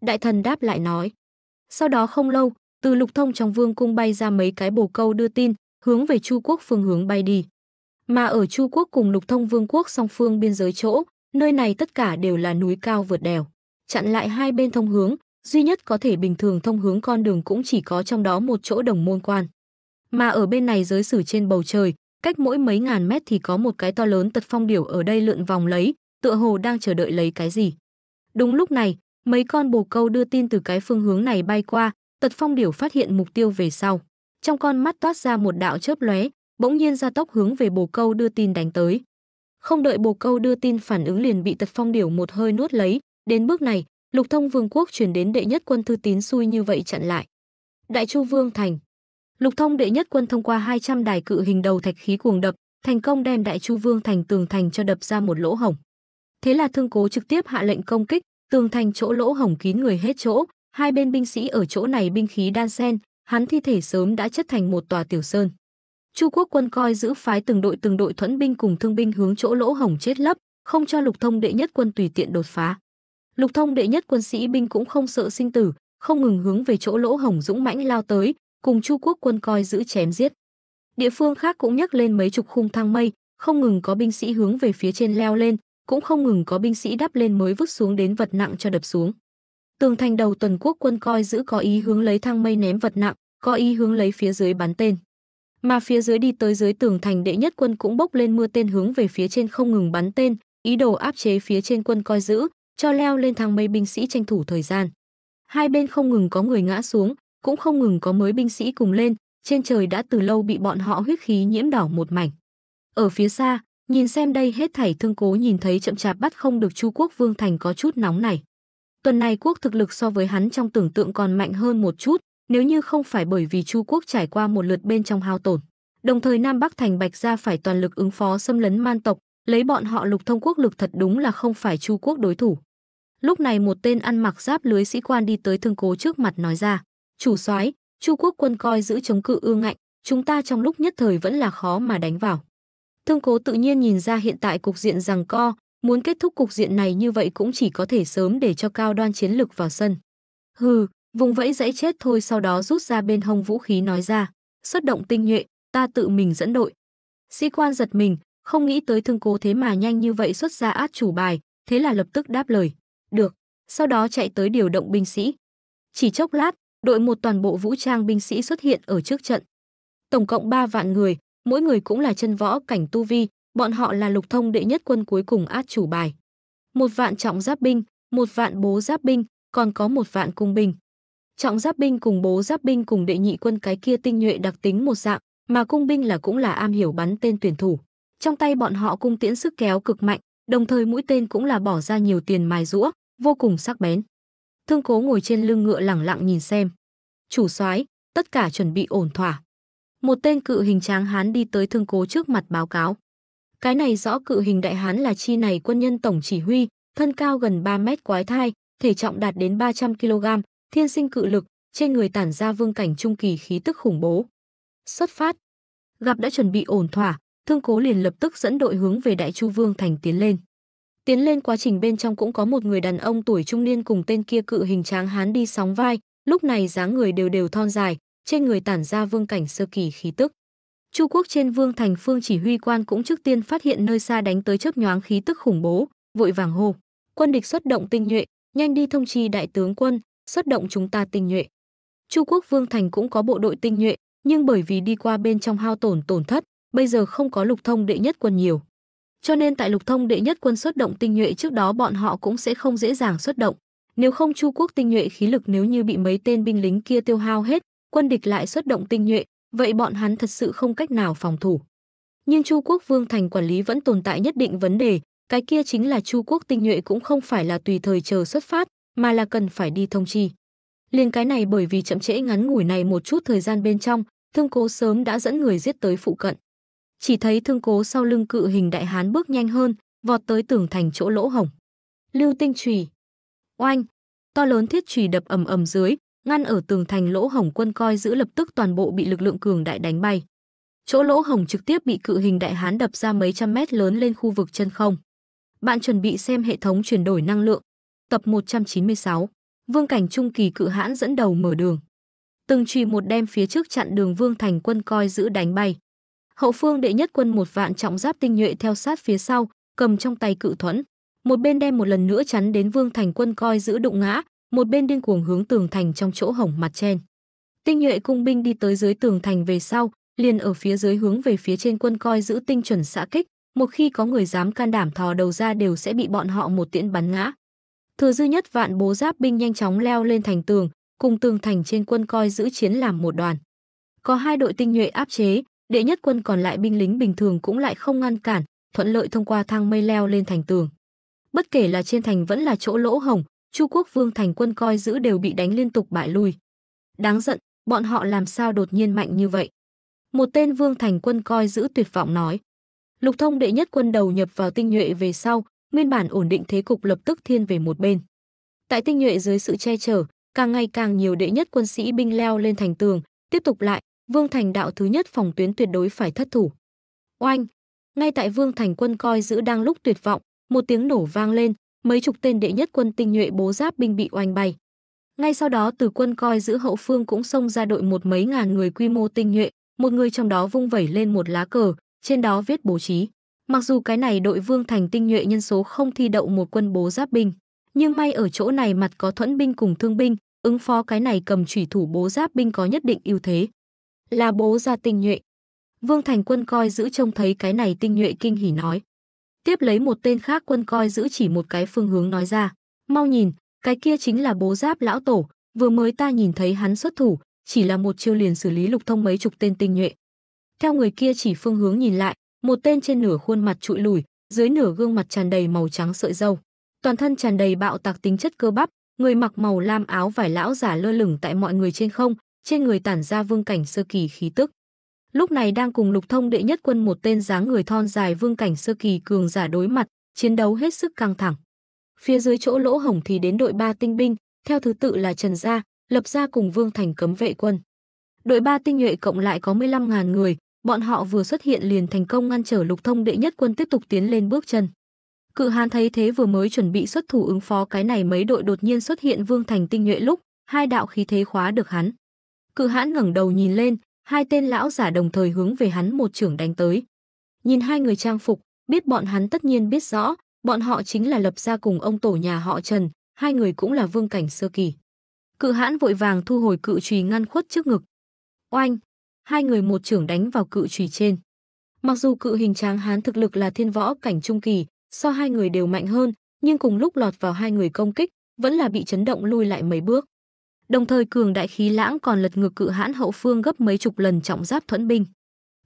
Đại thần đáp lại nói. Sau đó không lâu, từ lục thông trong vương cung bay ra mấy cái bồ câu đưa tin, hướng về Chu quốc phương hướng bay đi. Mà ở Chu quốc cùng lục thông vương quốc song phương biên giới chỗ, Nơi này tất cả đều là núi cao vượt đèo, chặn lại hai bên thông hướng, duy nhất có thể bình thường thông hướng con đường cũng chỉ có trong đó một chỗ đồng môn quan. Mà ở bên này giới sử trên bầu trời, cách mỗi mấy ngàn mét thì có một cái to lớn tật phong điểu ở đây lượn vòng lấy, tựa hồ đang chờ đợi lấy cái gì. Đúng lúc này, mấy con bồ câu đưa tin từ cái phương hướng này bay qua, tật phong điểu phát hiện mục tiêu về sau. Trong con mắt toát ra một đạo chớp lóe, bỗng nhiên ra tốc hướng về bồ câu đưa tin đánh tới. Không đợi bồ câu đưa tin phản ứng liền bị tật phong điểu một hơi nuốt lấy, đến bước này, lục thông vương quốc chuyển đến đệ nhất quân thư tín xui như vậy chặn lại. Đại Chu Vương Thành Lục thông đệ nhất quân thông qua 200 đài cự hình đầu thạch khí cuồng đập, thành công đem Đại Chu Vương Thành tường thành cho đập ra một lỗ hổng. Thế là thương cố trực tiếp hạ lệnh công kích, tường thành chỗ lỗ hổng kín người hết chỗ, hai bên binh sĩ ở chỗ này binh khí đan sen, hắn thi thể sớm đã chất thành một tòa tiểu sơn. Chu Quốc Quân coi giữ phái từng đội từng đội thuẫn binh cùng thương binh hướng chỗ lỗ hổng chết lấp, không cho Lục Thông đệ nhất quân tùy tiện đột phá. Lục Thông đệ nhất quân sĩ binh cũng không sợ sinh tử, không ngừng hướng về chỗ lỗ hổng dũng mãnh lao tới, cùng Chu Quốc Quân coi giữ chém giết. Địa phương khác cũng nhấc lên mấy chục khung thang mây, không ngừng có binh sĩ hướng về phía trên leo lên, cũng không ngừng có binh sĩ đáp lên mới vứt xuống đến vật nặng cho đập xuống. Tường thành đầu tuần Quốc quân coi giữ có ý hướng lấy thang mây ném vật nặng, có ý hướng lấy phía dưới bắn tên. Mà phía dưới đi tới dưới tường thành đệ nhất quân cũng bốc lên mưa tên hướng về phía trên không ngừng bắn tên, ý đồ áp chế phía trên quân coi giữ, cho leo lên thang mây binh sĩ tranh thủ thời gian. Hai bên không ngừng có người ngã xuống, cũng không ngừng có mới binh sĩ cùng lên, trên trời đã từ lâu bị bọn họ huyết khí nhiễm đỏ một mảnh. Ở phía xa, nhìn xem đây hết thảy thương cố nhìn thấy chậm chạp bắt không được Chu Quốc Vương Thành có chút nóng này. Tuần này quốc thực lực so với hắn trong tưởng tượng còn mạnh hơn một chút, nếu như không phải bởi vì Chu Quốc trải qua một lượt bên trong hao tổn. Đồng thời Nam Bắc thành Bạch gia phải toàn lực ứng phó xâm lấn man tộc, lấy bọn họ lục thông quốc lực thật đúng là không phải Chu Quốc đối thủ. Lúc này một tên ăn mặc giáp lưới sĩ quan đi tới thương cố trước mặt nói ra, chủ soái, Chu Quốc quân coi giữ chống cự ương ngạnh, chúng ta trong lúc nhất thời vẫn là khó mà đánh vào. Thương cố tự nhiên nhìn ra hiện tại cục diện rằng co, muốn kết thúc cục diện này như vậy cũng chỉ có thể sớm để cho cao đoan chiến lực vào sân. Hừ, Vùng vẫy dãy chết thôi sau đó rút ra bên hông vũ khí nói ra, xuất động tinh nhuệ, ta tự mình dẫn đội. Sĩ quan giật mình, không nghĩ tới thương cố thế mà nhanh như vậy xuất ra át chủ bài, thế là lập tức đáp lời. Được, sau đó chạy tới điều động binh sĩ. Chỉ chốc lát, đội một toàn bộ vũ trang binh sĩ xuất hiện ở trước trận. Tổng cộng 3 vạn người, mỗi người cũng là chân võ cảnh tu vi, bọn họ là lục thông đệ nhất quân cuối cùng át chủ bài. Một vạn trọng giáp binh, một vạn bố giáp binh, còn có một vạn cung binh. Trọng giáp binh cùng bố giáp binh cùng đệ nhị quân cái kia tinh nhuệ đặc tính một dạng, mà cung binh là cũng là am hiểu bắn tên tuyển thủ. Trong tay bọn họ cung tiễn sức kéo cực mạnh, đồng thời mũi tên cũng là bỏ ra nhiều tiền mài rũa, vô cùng sắc bén. Thương Cố ngồi trên lưng ngựa lẳng lặng nhìn xem. Chủ soái, tất cả chuẩn bị ổn thỏa. Một tên cự hình tráng hán đi tới Thương Cố trước mặt báo cáo. Cái này rõ cự hình đại hán là chi này quân nhân tổng chỉ huy, thân cao gần 3 mét quái thai, thể trọng đạt đến 300 kg, thiên sinh cự lực, trên người tản ra vương cảnh trung kỳ khí tức khủng bố. Xuất phát, gặp đã chuẩn bị ổn thỏa, Thương Cố liền lập tức dẫn đội hướng về Đại Chu Vương thành tiến lên. Tiến lên quá trình bên trong cũng có một người đàn ông tuổi trung niên cùng tên kia cự hình tráng hán đi sóng vai, lúc này dáng người đều đều thon dài, trên người tản ra vương cảnh sơ kỳ khí tức. Chu quốc trên vương thành phương chỉ huy quan cũng trước tiên phát hiện nơi xa đánh tới chớp nhoáng khí tức khủng bố, vội vàng hô: "Quân địch xuất động tinh nhuệ, nhanh đi thông chi đại tướng quân, xuất động chúng ta tinh nhuệ. Chu Quốc Vương Thành cũng có bộ đội tinh nhuệ, nhưng bởi vì đi qua bên trong hao tổn tổn thất, bây giờ không có lục thông đệ nhất quân nhiều. Cho nên tại lục thông đệ nhất quân xuất động tinh nhuệ trước đó bọn họ cũng sẽ không dễ dàng xuất động. Nếu không Chu Quốc tinh nhuệ khí lực nếu như bị mấy tên binh lính kia tiêu hao hết, quân địch lại xuất động tinh nhuệ, vậy bọn hắn thật sự không cách nào phòng thủ. Nhưng Chu Quốc Vương Thành quản lý vẫn tồn tại nhất định vấn đề, cái kia chính là Chu Quốc tinh nhuệ cũng không phải là tùy thời chờ xuất phát, mà là cần phải đi thông chi. Liền cái này bởi vì chậm trễ ngắn ngủi này một chút thời gian bên trong, thương cố sớm đã dẫn người giết tới phụ cận. Chỉ thấy thương cố sau lưng cự hình đại hán bước nhanh hơn, vọt tới tường thành chỗ lỗ hổng. Lưu tinh trùy. Oanh! To lớn thiết trùy đập ầm ầm dưới, ngăn ở tường thành lỗ hổng quân coi giữ lập tức toàn bộ bị lực lượng cường đại đánh bay. Chỗ lỗ hổng trực tiếp bị cự hình đại hán đập ra mấy trăm mét lớn lên khu vực chân không. Bạn chuẩn bị xem hệ thống chuyển đổi năng lượng, tập 196. Vương Cảnh Trung Kỳ cự hãn dẫn đầu mở đường. Từng chùy một đem phía trước chặn đường Vương Thành quân coi giữ đánh bay. Hậu phương đệ nhất quân một vạn trọng giáp tinh nhuệ theo sát phía sau, cầm trong tay cự thuẫn. Một bên đem một lần nữa chắn đến Vương Thành quân coi giữ đụng ngã, một bên điên cuồng hướng tường thành trong chỗ hổng mặt trên. Tinh nhuệ cung binh đi tới dưới tường thành về sau, liền ở phía dưới hướng về phía trên quân coi giữ tinh chuẩn xạ kích, một khi có người dám can đảm thò đầu ra đều sẽ bị bọn họ một tiễn bắn ngã. Thừa dư nhất vạn bố giáp binh nhanh chóng leo lên thành tường, cùng tường thành trên quân coi giữ chiến làm một đoàn. Có hai đội tinh nhuệ áp chế, đệ nhất quân còn lại binh lính bình thường cũng lại không ngăn cản, thuận lợi thông qua thang mây leo lên thành tường. Bất kể là trên thành vẫn là chỗ lỗ hồng, Chu Quốc Vương thành quân coi giữ đều bị đánh liên tục bại lui. Đáng giận, bọn họ làm sao đột nhiên mạnh như vậy? Một tên Vương thành quân coi giữ tuyệt vọng nói. Lục Thông đệ nhất quân đầu nhập vào tinh nhuệ về sau, nguyên bản ổn định thế cục lập tức thiên về một bên. Tại tinh nhuệ dưới sự che chở, càng ngày càng nhiều đệ nhất quân sĩ binh leo lên thành tường, tiếp tục lại, Vương Thành đạo thứ nhất phòng tuyến tuyệt đối phải thất thủ. Oanh! Ngay tại Vương Thành quân coi giữ đang lúc tuyệt vọng, một tiếng nổ vang lên, mấy chục tên đệ nhất quân tinh nhuệ bố giáp binh bị oanh bay. Ngay sau đó từ quân coi giữ hậu phương cũng xông ra đội một mấy ngàn người quy mô tinh nhuệ, một người trong đó vung vẩy lên một lá cờ, trên đó viết bố trí. Mặc dù cái này đội Vương Thành tinh nhuệ nhân số không thi đậu một quân bố giáp binh, nhưng may ở chỗ này mặt có thuẫn binh cùng thương binh, ứng phó cái này cầm chủy thủ bố giáp binh có nhất định ưu thế. Là bố gia tinh nhuệ. Vương Thành quân coi giữ trông thấy cái này tinh nhuệ kinh hỉ nói. Tiếp lấy một tên khác quân coi giữ chỉ một cái phương hướng nói ra. Mau nhìn, cái kia chính là bố giáp lão tổ, vừa mới ta nhìn thấy hắn xuất thủ, chỉ là một chiêu liền xử lý lục thông mấy chục tên tinh nhuệ. Theo người kia chỉ phương hướng nhìn lại, một tên trên nửa khuôn mặt trụi lùi, dưới nửa gương mặt tràn đầy màu trắng sợi dâu. Toàn thân tràn đầy bạo tạc tính chất cơ bắp, người mặc màu lam áo vải lão giả lơ lửng tại mọi người trên không, trên người tản ra vương cảnh sơ kỳ khí tức. Lúc này đang cùng Lục Thông đệ nhất quân một tên dáng người thon dài vương cảnh sơ kỳ cường giả đối mặt, chiến đấu hết sức căng thẳng. Phía dưới chỗ lỗ hổng thì đến đội ba tinh binh, theo thứ tự là Trần Gia, Lập Gia cùng Vương Thành cấm vệ quân. Đội ba tinh nhuệ cộng lại có 15.000 người, Bọn họ vừa xuất hiện liền thành công ngăn trở Lục Thông đệ nhất quân tiếp tục tiến lên bước chân. Cự Hàn thấy thế vừa mới chuẩn bị xuất thủ ứng phó cái này mấy đội đột nhiên xuất hiện Vương Thành tinh nhuệ lúc, hai đạo khí thế khóa được hắn. Cự Hãn ngẩng đầu nhìn lên, hai tên lão giả đồng thời hướng về hắn một trưởng đánh tới. Nhìn hai người trang phục, biết bọn hắn tất nhiên biết rõ, bọn họ chính là lập ra cùng ông tổ nhà họ Trần, hai người cũng là vương cảnh sơ kỳ. Cự Hãn vội vàng thu hồi cự chùy ngăn khuất trước ngực. Oanh, hai người một trưởng đánh vào cự chùy trên. Mặc dù cự hình tráng hán thực lực là thiên võ cảnh trung kỳ, so hai người đều mạnh hơn, nhưng cùng lúc lọt vào hai người công kích, vẫn là bị chấn động lui lại mấy bước. Đồng thời cường đại khí lãng còn lật ngược cự hãn hậu phương gấp mấy chục lần trọng giáp thuẫn binh.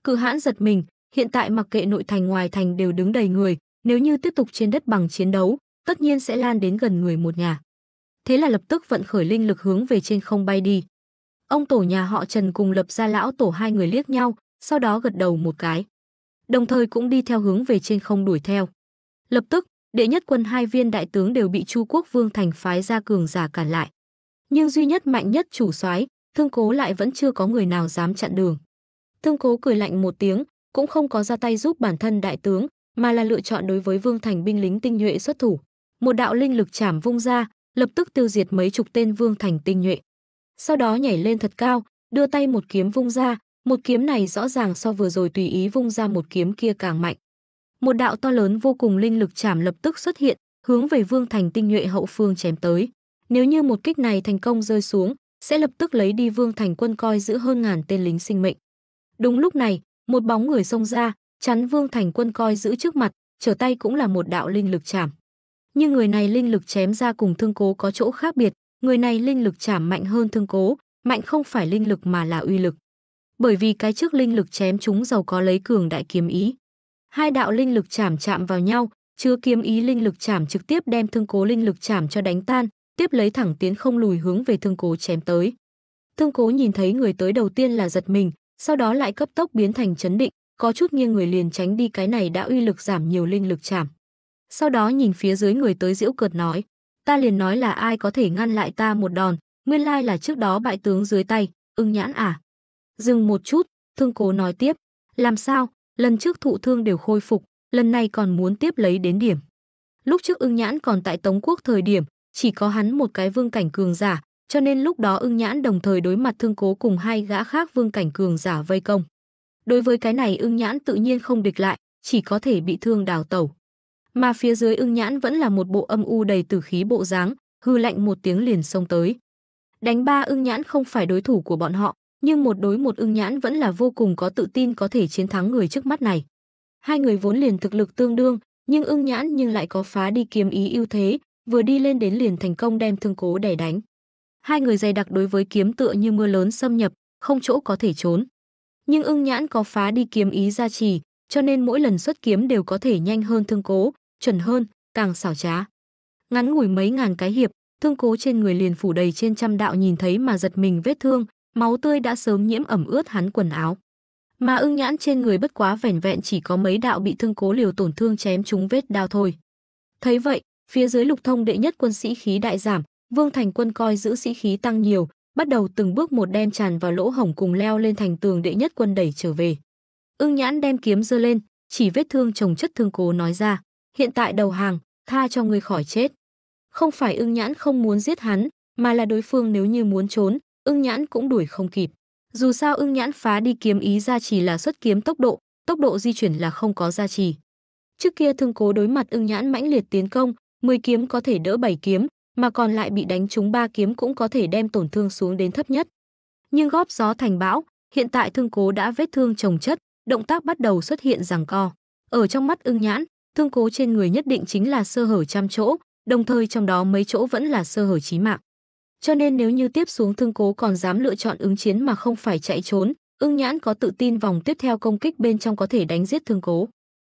Cự hãn giật mình, hiện tại mặc kệ nội thành ngoài thành đều đứng đầy người, nếu như tiếp tục trên đất bằng chiến đấu, tất nhiên sẽ lan đến gần người một nhà. Thế là lập tức vận khởi linh lực hướng về trên không bay đi. Ông tổ nhà họ Trần cùng lập gia lão tổ hai người liếc nhau, sau đó gật đầu một cái. Đồng thời cũng đi theo hướng về trên không đuổi theo. Lập tức, đệ nhất quân hai viên đại tướng đều bị Chu Quốc Vương thành phái ra cường giả cản lại. Nhưng duy nhất mạnh nhất chủ soái, Thương Cố lại vẫn chưa có người nào dám chặn đường. Thương Cố cười lạnh một tiếng, cũng không có ra tay giúp bản thân đại tướng, mà là lựa chọn đối với Vương Thành binh lính tinh nhuệ xuất thủ. Một đạo linh lực chảm vung ra, lập tức tiêu diệt mấy chục tên Vương Thành tinh nhuệ sau đó nhảy lên thật cao, đưa tay một kiếm vung ra, một kiếm này rõ ràng so vừa rồi tùy ý vung ra một kiếm kia càng mạnh. Một đạo to lớn vô cùng linh lực chảm lập tức xuất hiện, hướng về Vương Thành tinh nhuệ hậu phương chém tới. Nếu như một kích này thành công rơi xuống, sẽ lập tức lấy đi Vương Thành quân coi giữ hơn ngàn tên lính sinh mệnh. Đúng lúc này, một bóng người xông ra, chắn Vương Thành quân coi giữ trước mặt, trở tay cũng là một đạo linh lực chảm. Nhưng người này linh lực chém ra cùng thương cố có chỗ khác biệt, người này linh lực chảm mạnh hơn thương cố, mạnh không phải linh lực mà là uy lực. Bởi vì cái trước linh lực chém chúng giàu có lấy cường đại kiếm ý. Hai đạo linh lực chảm chạm vào nhau, chứa kiếm ý linh lực chảm trực tiếp đem thương cố linh lực chảm cho đánh tan, tiếp lấy thẳng tiến không lùi hướng về thương cố chém tới. Thương cố nhìn thấy người tới đầu tiên là giật mình, sau đó lại cấp tốc biến thành chấn định, có chút nghiêng người liền tránh đi cái này đã uy lực giảm nhiều linh lực chảm. Sau đó nhìn phía dưới người tới diễu cợt nói, ta liền nói là ai có thể ngăn lại ta một đòn, nguyên lai là trước đó bại tướng dưới tay, ưng nhãn à. Dừng một chút, thương cố nói tiếp, làm sao, lần trước thụ thương đều khôi phục, lần này còn muốn tiếp lấy đến điểm. Lúc trước ưng nhãn còn tại Tống Quốc thời điểm, chỉ có hắn một cái vương cảnh cường giả, cho nên lúc đó ưng nhãn đồng thời đối mặt thương cố cùng hai gã khác vương cảnh cường giả vây công. Đối với cái này ưng nhãn tự nhiên không địch lại, chỉ có thể bị thương đào tẩu mà phía dưới ưng nhãn vẫn là một bộ âm u đầy tử khí bộ dáng, hư lạnh một tiếng liền xông tới. Đánh ba ưng nhãn không phải đối thủ của bọn họ, nhưng một đối một ưng nhãn vẫn là vô cùng có tự tin có thể chiến thắng người trước mắt này. Hai người vốn liền thực lực tương đương, nhưng ưng nhãn nhưng lại có phá đi kiếm ý ưu thế, vừa đi lên đến liền thành công đem thương cố đè đánh. Hai người dày đặc đối với kiếm tựa như mưa lớn xâm nhập, không chỗ có thể trốn. Nhưng ưng nhãn có phá đi kiếm ý gia trì, cho nên mỗi lần xuất kiếm đều có thể nhanh hơn thương cố, chuẩn hơn, càng xảo trá. Ngắn ngủi mấy ngàn cái hiệp, thương cố trên người liền phủ đầy trên trăm đạo nhìn thấy mà giật mình vết thương, máu tươi đã sớm nhiễm ẩm ướt hắn quần áo. Mà ưng nhãn trên người bất quá vẻn vẹn chỉ có mấy đạo bị thương cố liều tổn thương chém trúng vết đao thôi. Thấy vậy, phía dưới lục thông đệ nhất quân sĩ khí đại giảm, Vương Thành quân coi giữ sĩ khí tăng nhiều, bắt đầu từng bước một đem tràn vào lỗ hổng cùng leo lên thành tường đệ nhất quân đẩy trở về. Ưng nhãn đem kiếm giơ lên, chỉ vết thương chồng chất thương cố nói ra hiện tại đầu hàng, tha cho người khỏi chết. Không phải ưng nhãn không muốn giết hắn, mà là đối phương nếu như muốn trốn, ưng nhãn cũng đuổi không kịp. Dù sao ưng nhãn phá đi kiếm ý ra chỉ là xuất kiếm tốc độ, tốc độ di chuyển là không có gia trì. Trước kia thương cố đối mặt ưng nhãn mãnh liệt tiến công, 10 kiếm có thể đỡ 7 kiếm, mà còn lại bị đánh trúng 3 kiếm cũng có thể đem tổn thương xuống đến thấp nhất. Nhưng góp gió thành bão, hiện tại thương cố đã vết thương trồng chất, động tác bắt đầu xuất hiện giằng co. Ở trong mắt ưng nhãn, thương cố trên người nhất định chính là sơ hở trăm chỗ, đồng thời trong đó mấy chỗ vẫn là sơ hở chí mạng. Cho nên nếu như tiếp xuống thương cố còn dám lựa chọn ứng chiến mà không phải chạy trốn, ưng nhãn có tự tin vòng tiếp theo công kích bên trong có thể đánh giết thương cố.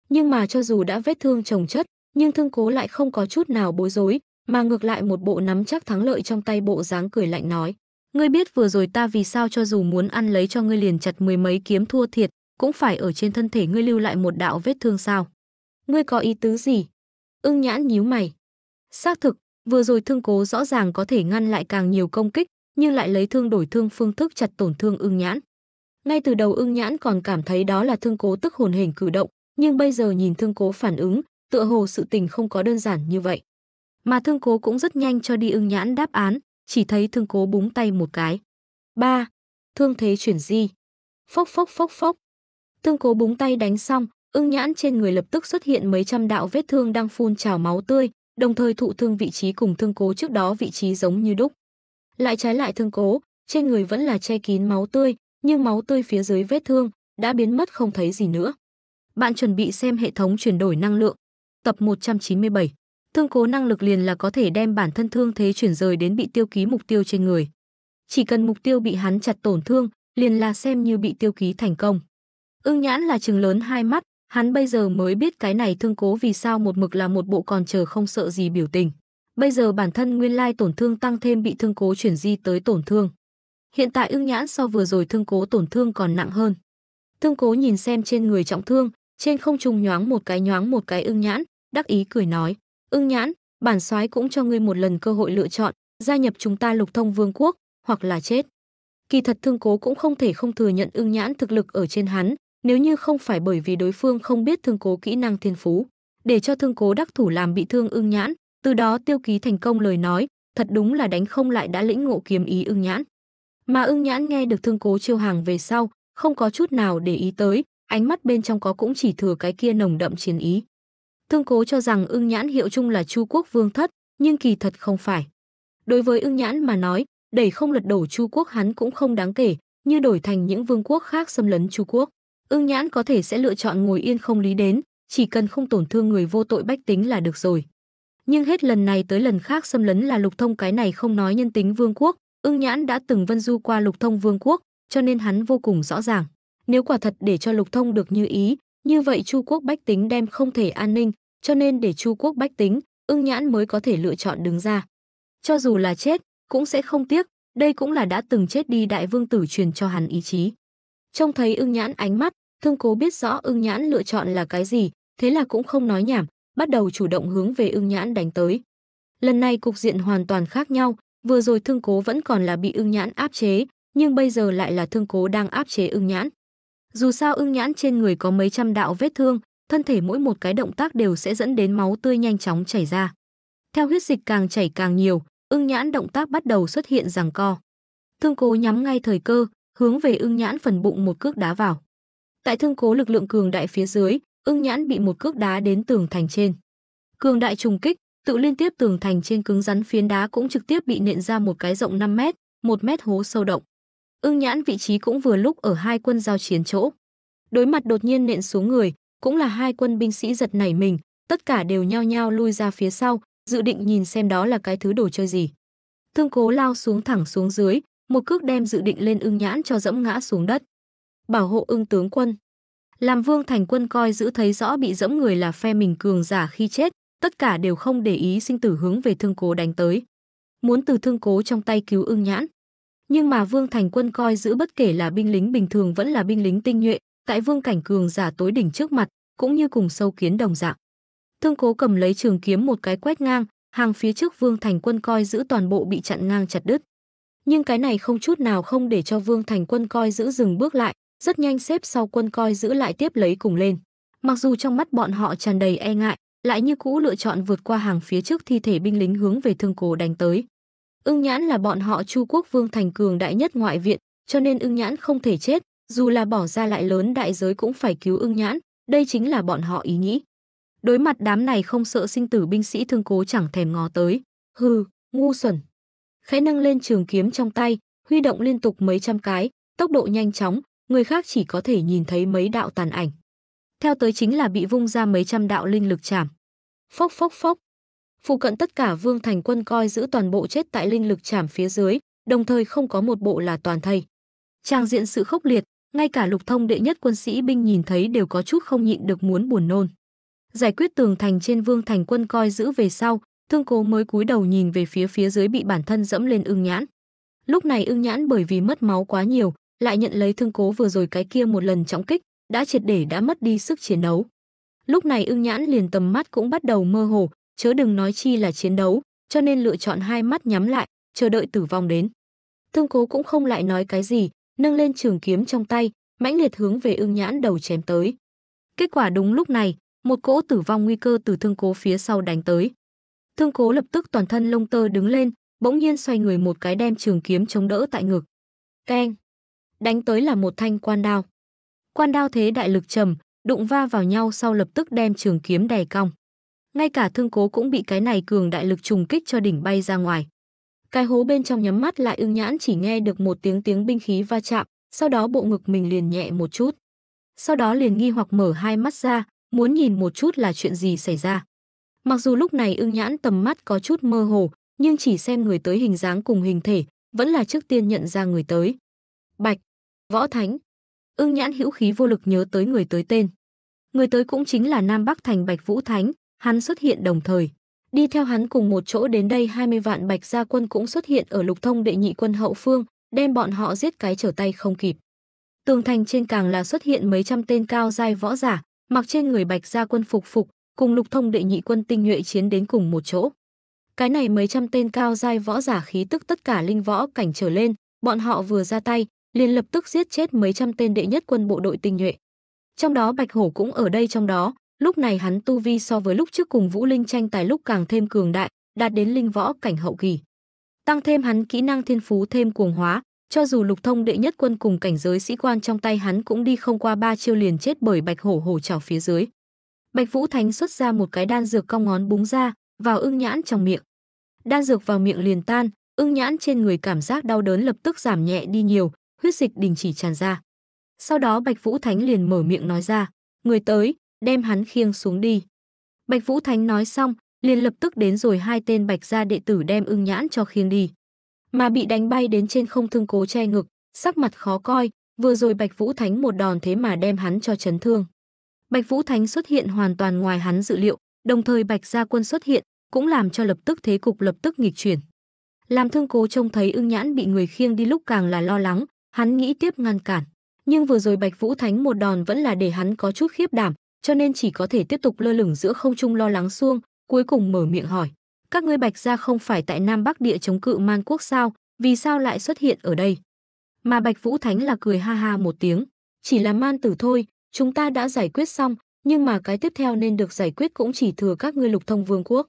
Nhưng mà cho dù đã vết thương trồng chất, nhưng thương cố lại không có chút nào bối rối, mà ngược lại một bộ nắm chắc thắng lợi trong tay bộ dáng cười lạnh nói. Ngươi biết vừa rồi ta vì sao cho dù muốn ăn lấy cho ngươi liền chặt mười mấy kiếm thua thiệt, cũng phải ở trên thân thể ngươi lưu lại một đạo vết thương sao ngươi có ý tứ gì? Ưng nhãn nhíu mày. Xác thực, vừa rồi thương cố rõ ràng có thể ngăn lại càng nhiều công kích, nhưng lại lấy thương đổi thương phương thức chặt tổn thương ưng nhãn. Ngay từ đầu ưng nhãn còn cảm thấy đó là thương cố tức hồn hình cử động, nhưng bây giờ nhìn thương cố phản ứng, tựa hồ sự tình không có đơn giản như vậy. Mà thương cố cũng rất nhanh cho đi ưng nhãn đáp án, chỉ thấy thương cố búng tay một cái. ba Thương thế chuyển di. Phốc phốc phốc phốc. Thương cố búng tay đánh xong, ưng nhãn trên người lập tức xuất hiện mấy trăm đạo vết thương đang phun trào máu tươi, đồng thời thụ thương vị trí cùng thương cố trước đó vị trí giống như đúc. Lại trái lại thương cố, trên người vẫn là che kín máu tươi, nhưng máu tươi phía dưới vết thương đã biến mất không thấy gì nữa. Bạn chuẩn bị xem hệ thống chuyển đổi năng lượng, tập 197. Thương cố năng lực liền là có thể đem bản thân thương thế chuyển rời đến bị tiêu ký mục tiêu trên người. Chỉ cần mục tiêu bị hắn chặt tổn thương, liền là xem như bị tiêu ký thành công. Ưng nhãn là trừng lớn hai mắt, Hắn bây giờ mới biết cái này thương cố vì sao một mực là một bộ còn chờ không sợ gì biểu tình. Bây giờ bản thân nguyên lai tổn thương tăng thêm bị thương cố chuyển di tới tổn thương. Hiện tại ưng nhãn so vừa rồi thương cố tổn thương còn nặng hơn. Thương cố nhìn xem trên người trọng thương, trên không trùng nhoáng một cái nhoáng một cái ưng nhãn, đắc ý cười nói. Ưng nhãn, bản soái cũng cho ngươi một lần cơ hội lựa chọn, gia nhập chúng ta lục thông vương quốc, hoặc là chết. Kỳ thật thương cố cũng không thể không thừa nhận ưng nhãn thực lực ở trên hắn, nếu như không phải bởi vì đối phương không biết thương cố kỹ năng thiên phú, để cho thương cố đắc thủ làm bị thương ưng nhãn, từ đó tiêu ký thành công lời nói, thật đúng là đánh không lại đã lĩnh ngộ kiếm ý ưng nhãn. Mà ưng nhãn nghe được thương cố chiêu hàng về sau, không có chút nào để ý tới, ánh mắt bên trong có cũng chỉ thừa cái kia nồng đậm chiến ý. Thương cố cho rằng ưng nhãn hiệu chung là Chu Quốc vương thất, nhưng kỳ thật không phải. Đối với ưng nhãn mà nói, đẩy không lật đổ Chu Quốc hắn cũng không đáng kể, như đổi thành những vương quốc khác xâm lấn Chu Quốc. Ưng Nhãn có thể sẽ lựa chọn ngồi yên không lý đến, chỉ cần không tổn thương người vô tội bách tính là được rồi. Nhưng hết lần này tới lần khác xâm lấn là Lục Thông cái này không nói nhân tính vương quốc, Ưng Nhãn đã từng vân du qua Lục Thông vương quốc, cho nên hắn vô cùng rõ ràng. Nếu quả thật để cho Lục Thông được như ý, như vậy Chu quốc bách tính đem không thể an ninh, cho nên để Chu quốc bách tính, Ưng Nhãn mới có thể lựa chọn đứng ra. Cho dù là chết, cũng sẽ không tiếc, đây cũng là đã từng chết đi đại vương tử truyền cho hắn ý chí. Trông thấy ưng nhãn ánh mắt, thương cố biết rõ ưng nhãn lựa chọn là cái gì, thế là cũng không nói nhảm, bắt đầu chủ động hướng về ưng nhãn đánh tới. Lần này cục diện hoàn toàn khác nhau, vừa rồi thương cố vẫn còn là bị ưng nhãn áp chế, nhưng bây giờ lại là thương cố đang áp chế ưng nhãn. Dù sao ưng nhãn trên người có mấy trăm đạo vết thương, thân thể mỗi một cái động tác đều sẽ dẫn đến máu tươi nhanh chóng chảy ra. Theo huyết dịch càng chảy càng nhiều, ưng nhãn động tác bắt đầu xuất hiện giằng co. Thương cố nhắm ngay thời cơ, hướng về ưng nhãn phần bụng một cước đá vào. Tại thương cố lực lượng cường đại phía dưới, ưng nhãn bị một cước đá đến tường thành trên. Cường đại trùng kích, tự liên tiếp tường thành trên cứng rắn phiến đá cũng trực tiếp bị nện ra một cái rộng 5 mét, một mét hố sâu động. Ưng nhãn vị trí cũng vừa lúc ở hai quân giao chiến chỗ. Đối mặt đột nhiên nện xuống người, cũng là hai quân binh sĩ giật nảy mình, tất cả đều nhao nhao lui ra phía sau, dự định nhìn xem đó là cái thứ đồ chơi gì. Thương cố lao xuống thẳng xuống dưới, một cước đem dự định lên ưng nhãn cho dẫm ngã xuống đất. Bảo hộ ưng tướng quân. Làm vương thành quân coi giữ thấy rõ bị dẫm người là phe mình cường giả khi chết, tất cả đều không để ý sinh tử hướng về thương cố đánh tới. Muốn từ thương cố trong tay cứu ưng nhãn. Nhưng mà vương thành quân coi giữ bất kể là binh lính bình thường vẫn là binh lính tinh nhuệ, tại vương cảnh cường giả tối đỉnh trước mặt, cũng như cùng sâu kiến đồng dạng. Thương cố cầm lấy trường kiếm một cái quét ngang, hàng phía trước vương thành quân coi giữ toàn bộ bị chặn ngang chặt đứt nhưng cái này không chút nào không để cho Vương Thành Quân coi giữ dừng bước lại, rất nhanh xếp sau quân coi giữ lại tiếp lấy cùng lên. Mặc dù trong mắt bọn họ tràn đầy e ngại, lại như cũ lựa chọn vượt qua hàng phía trước thi thể binh lính hướng về thương cổ đánh tới. Ưng Nhãn là bọn họ Chu Quốc Vương Thành cường đại nhất ngoại viện, cho nên Ưng Nhãn không thể chết, dù là bỏ ra lại lớn đại giới cũng phải cứu Ưng Nhãn, đây chính là bọn họ ý nghĩ. Đối mặt đám này không sợ sinh tử binh sĩ thương cố chẳng thèm ngó tới. Hừ, ngu xuẩn, khẽ nâng lên trường kiếm trong tay, huy động liên tục mấy trăm cái, tốc độ nhanh chóng, người khác chỉ có thể nhìn thấy mấy đạo tàn ảnh. Theo tới chính là bị vung ra mấy trăm đạo linh lực chảm. Phốc phốc phốc. Phụ cận tất cả vương thành quân coi giữ toàn bộ chết tại linh lực chảm phía dưới, đồng thời không có một bộ là toàn thây. Trang diện sự khốc liệt, ngay cả lục thông đệ nhất quân sĩ binh nhìn thấy đều có chút không nhịn được muốn buồn nôn. Giải quyết tường thành trên vương thành quân coi giữ về sau, Thương Cố mới cúi đầu nhìn về phía phía dưới bị bản thân dẫm lên Ưng Nhãn. Lúc này Ưng Nhãn bởi vì mất máu quá nhiều, lại nhận lấy thương cố vừa rồi cái kia một lần trọng kích, đã triệt để đã mất đi sức chiến đấu. Lúc này Ưng Nhãn liền tầm mắt cũng bắt đầu mơ hồ, chớ đừng nói chi là chiến đấu, cho nên lựa chọn hai mắt nhắm lại, chờ đợi tử vong đến. Thương cố cũng không lại nói cái gì, nâng lên trường kiếm trong tay, mãnh liệt hướng về Ưng Nhãn đầu chém tới. Kết quả đúng lúc này, một cỗ tử vong nguy cơ từ thương cố phía sau đánh tới. Thương Cố lập tức toàn thân lông tơ đứng lên, bỗng nhiên xoay người một cái đem trường kiếm chống đỡ tại ngực. Keng! Đánh tới là một thanh quan đao. Quan đao thế đại lực trầm, đụng va vào nhau sau lập tức đem trường kiếm đè cong. Ngay cả thương cố cũng bị cái này cường đại lực trùng kích cho đỉnh bay ra ngoài. Cái hố bên trong nhắm mắt lại ưng nhãn chỉ nghe được một tiếng tiếng binh khí va chạm, sau đó bộ ngực mình liền nhẹ một chút. Sau đó liền nghi hoặc mở hai mắt ra, muốn nhìn một chút là chuyện gì xảy ra. Mặc dù lúc này ưng nhãn tầm mắt có chút mơ hồ, nhưng chỉ xem người tới hình dáng cùng hình thể, vẫn là trước tiên nhận ra người tới. Bạch, võ thánh. Ưng nhãn hữu khí vô lực nhớ tới người tới tên. Người tới cũng chính là Nam Bắc Thành Bạch Vũ Thánh, hắn xuất hiện đồng thời. Đi theo hắn cùng một chỗ đến đây 20 vạn bạch gia quân cũng xuất hiện ở lục thông đệ nhị quân hậu phương, đem bọn họ giết cái trở tay không kịp. Tường thành trên càng là xuất hiện mấy trăm tên cao dai võ giả, mặc trên người bạch gia quân phục phục, cùng lục thông đệ nhị quân tinh nhuệ chiến đến cùng một chỗ. Cái này mấy trăm tên cao giai võ giả khí tức tất cả linh võ cảnh trở lên, bọn họ vừa ra tay, liền lập tức giết chết mấy trăm tên đệ nhất quân bộ đội tinh nhuệ. Trong đó Bạch Hổ cũng ở đây trong đó, lúc này hắn tu vi so với lúc trước cùng Vũ Linh tranh tài lúc càng thêm cường đại, đạt đến linh võ cảnh hậu kỳ. Tăng thêm hắn kỹ năng thiên phú thêm cuồng hóa, cho dù lục thông đệ nhất quân cùng cảnh giới sĩ quan trong tay hắn cũng đi không qua ba chiêu liền chết bởi bạch hổ hổ trảo phía dưới Bạch Vũ Thánh xuất ra một cái đan dược cong ngón búng ra, vào ưng nhãn trong miệng. Đan dược vào miệng liền tan, ưng nhãn trên người cảm giác đau đớn lập tức giảm nhẹ đi nhiều, huyết dịch đình chỉ tràn ra. Sau đó Bạch Vũ Thánh liền mở miệng nói ra, người tới, đem hắn khiêng xuống đi. Bạch Vũ Thánh nói xong, liền lập tức đến rồi hai tên Bạch gia đệ tử đem ưng nhãn cho khiêng đi. Mà bị đánh bay đến trên không thương cố che ngực, sắc mặt khó coi, vừa rồi Bạch Vũ Thánh một đòn thế mà đem hắn cho chấn thương. Bạch Vũ Thánh xuất hiện hoàn toàn ngoài hắn dự liệu, đồng thời Bạch Gia Quân xuất hiện, cũng làm cho lập tức thế cục lập tức nghịch chuyển. Làm Thương Cố trông thấy Ưng Nhãn bị người khiêng đi lúc càng là lo lắng, hắn nghĩ tiếp ngăn cản, nhưng vừa rồi Bạch Vũ Thánh một đòn vẫn là để hắn có chút khiếp đảm, cho nên chỉ có thể tiếp tục lơ lửng giữa không trung lo lắng xuông, cuối cùng mở miệng hỏi: "Các ngươi Bạch gia không phải tại Nam Bắc địa chống cự Man quốc sao, vì sao lại xuất hiện ở đây?" Mà Bạch Vũ Thánh là cười ha ha một tiếng, "Chỉ là man tử thôi, chúng ta đã giải quyết xong, nhưng mà cái tiếp theo nên được giải quyết cũng chỉ thừa các ngươi lục thông vương quốc.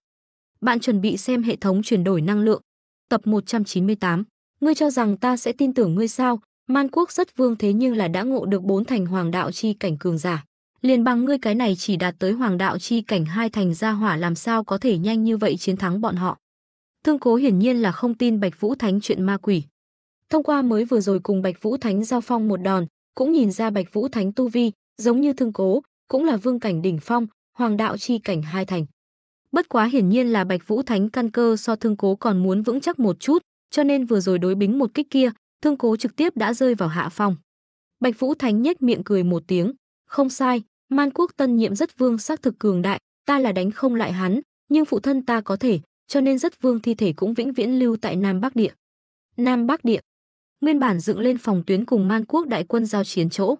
Bạn chuẩn bị xem hệ thống chuyển đổi năng lượng, tập 198. Ngươi cho rằng ta sẽ tin tưởng ngươi sao? Man quốc rất vương thế nhưng là đã ngộ được bốn thành hoàng đạo chi cảnh cường giả. Liền bằng ngươi cái này chỉ đạt tới hoàng đạo chi cảnh hai thành gia hỏa làm sao có thể nhanh như vậy chiến thắng bọn họ. Thương cố hiển nhiên là không tin Bạch Vũ Thánh chuyện ma quỷ. Thông qua mới vừa rồi cùng Bạch Vũ Thánh giao phong một đòn, cũng nhìn ra Bạch Vũ Thánh tu vi, giống như thương cố, cũng là vương cảnh đỉnh phong, hoàng đạo chi cảnh hai thành. Bất quá hiển nhiên là Bạch Vũ Thánh căn cơ so thương cố còn muốn vững chắc một chút, cho nên vừa rồi đối bính một kích kia, thương cố trực tiếp đã rơi vào hạ phong. Bạch Vũ Thánh nhếch miệng cười một tiếng, không sai, Man Quốc tân nhiệm rất vương xác thực cường đại, ta là đánh không lại hắn, nhưng phụ thân ta có thể, cho nên rất vương thi thể cũng vĩnh viễn lưu tại Nam Bắc Địa. Nam Bắc Địa, nguyên bản dựng lên phòng tuyến cùng Man Quốc đại quân giao chiến chỗ.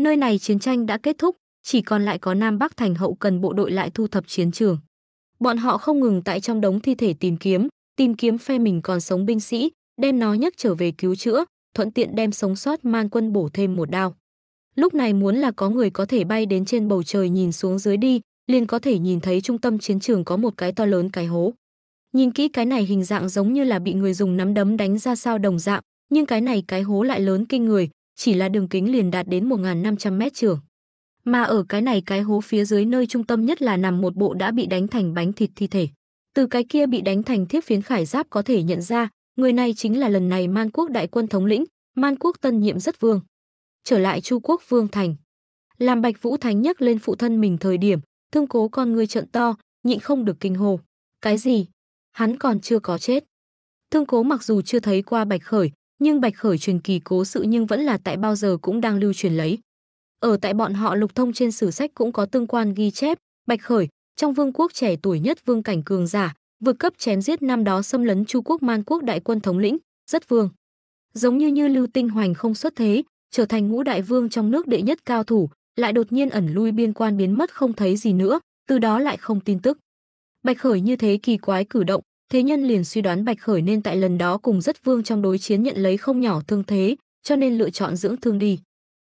Nơi này chiến tranh đã kết thúc, chỉ còn lại có Nam Bắc thành hậu cần bộ đội lại thu thập chiến trường. Bọn họ không ngừng tại trong đống thi thể tìm kiếm, tìm kiếm phe mình còn sống binh sĩ, đem nó nhấc trở về cứu chữa, thuận tiện đem sống sót mang quân bổ thêm một đao. Lúc này muốn là có người có thể bay đến trên bầu trời nhìn xuống dưới đi, liền có thể nhìn thấy trung tâm chiến trường có một cái to lớn cái hố. Nhìn kỹ cái này hình dạng giống như là bị người dùng nắm đấm đánh ra sao đồng dạng, nhưng cái này cái hố lại lớn kinh người, chỉ là đường kính liền đạt đến 1.500 mét trường. Mà ở cái này cái hố phía dưới nơi trung tâm nhất là nằm một bộ đã bị đánh thành bánh thịt thi thể. Từ cái kia bị đánh thành thiếp phiến khải giáp có thể nhận ra, người này chính là lần này Man quốc đại quân thống lĩnh, Man quốc tân nhiệm rất vương. Trở lại Chu quốc vương thành. Làm Bạch Vũ Thánh nhắc lên phụ thân mình thời điểm, thương cố con người trợn to, nhịn không được kinh hồ. Cái gì? Hắn còn chưa có chết. Thương cố mặc dù chưa thấy qua Bạch Khởi, nhưng Bạch Khởi truyền kỳ cố sự nhưng vẫn là tại bao giờ cũng đang lưu truyền lấy. Ở tại bọn họ lục thông trên sử sách cũng có tương quan ghi chép, Bạch Khởi, trong vương quốc trẻ tuổi nhất vương cảnh cường giả, vượt cấp chém giết năm đó xâm lấn Chu quốc Man quốc đại quân thống lĩnh, rất vương. Giống như như Lưu Tinh Hoành không xuất thế, trở thành ngũ đại vương trong nước đệ nhất cao thủ, lại đột nhiên ẩn lui biên quan biến mất không thấy gì nữa, từ đó lại không tin tức. Bạch Khởi như thế kỳ quái cử động, thế nhân liền suy đoán Bạch Khởi nên tại lần đó cùng rất vương trong đối chiến nhận lấy không nhỏ thương thế, cho nên lựa chọn dưỡng thương đi.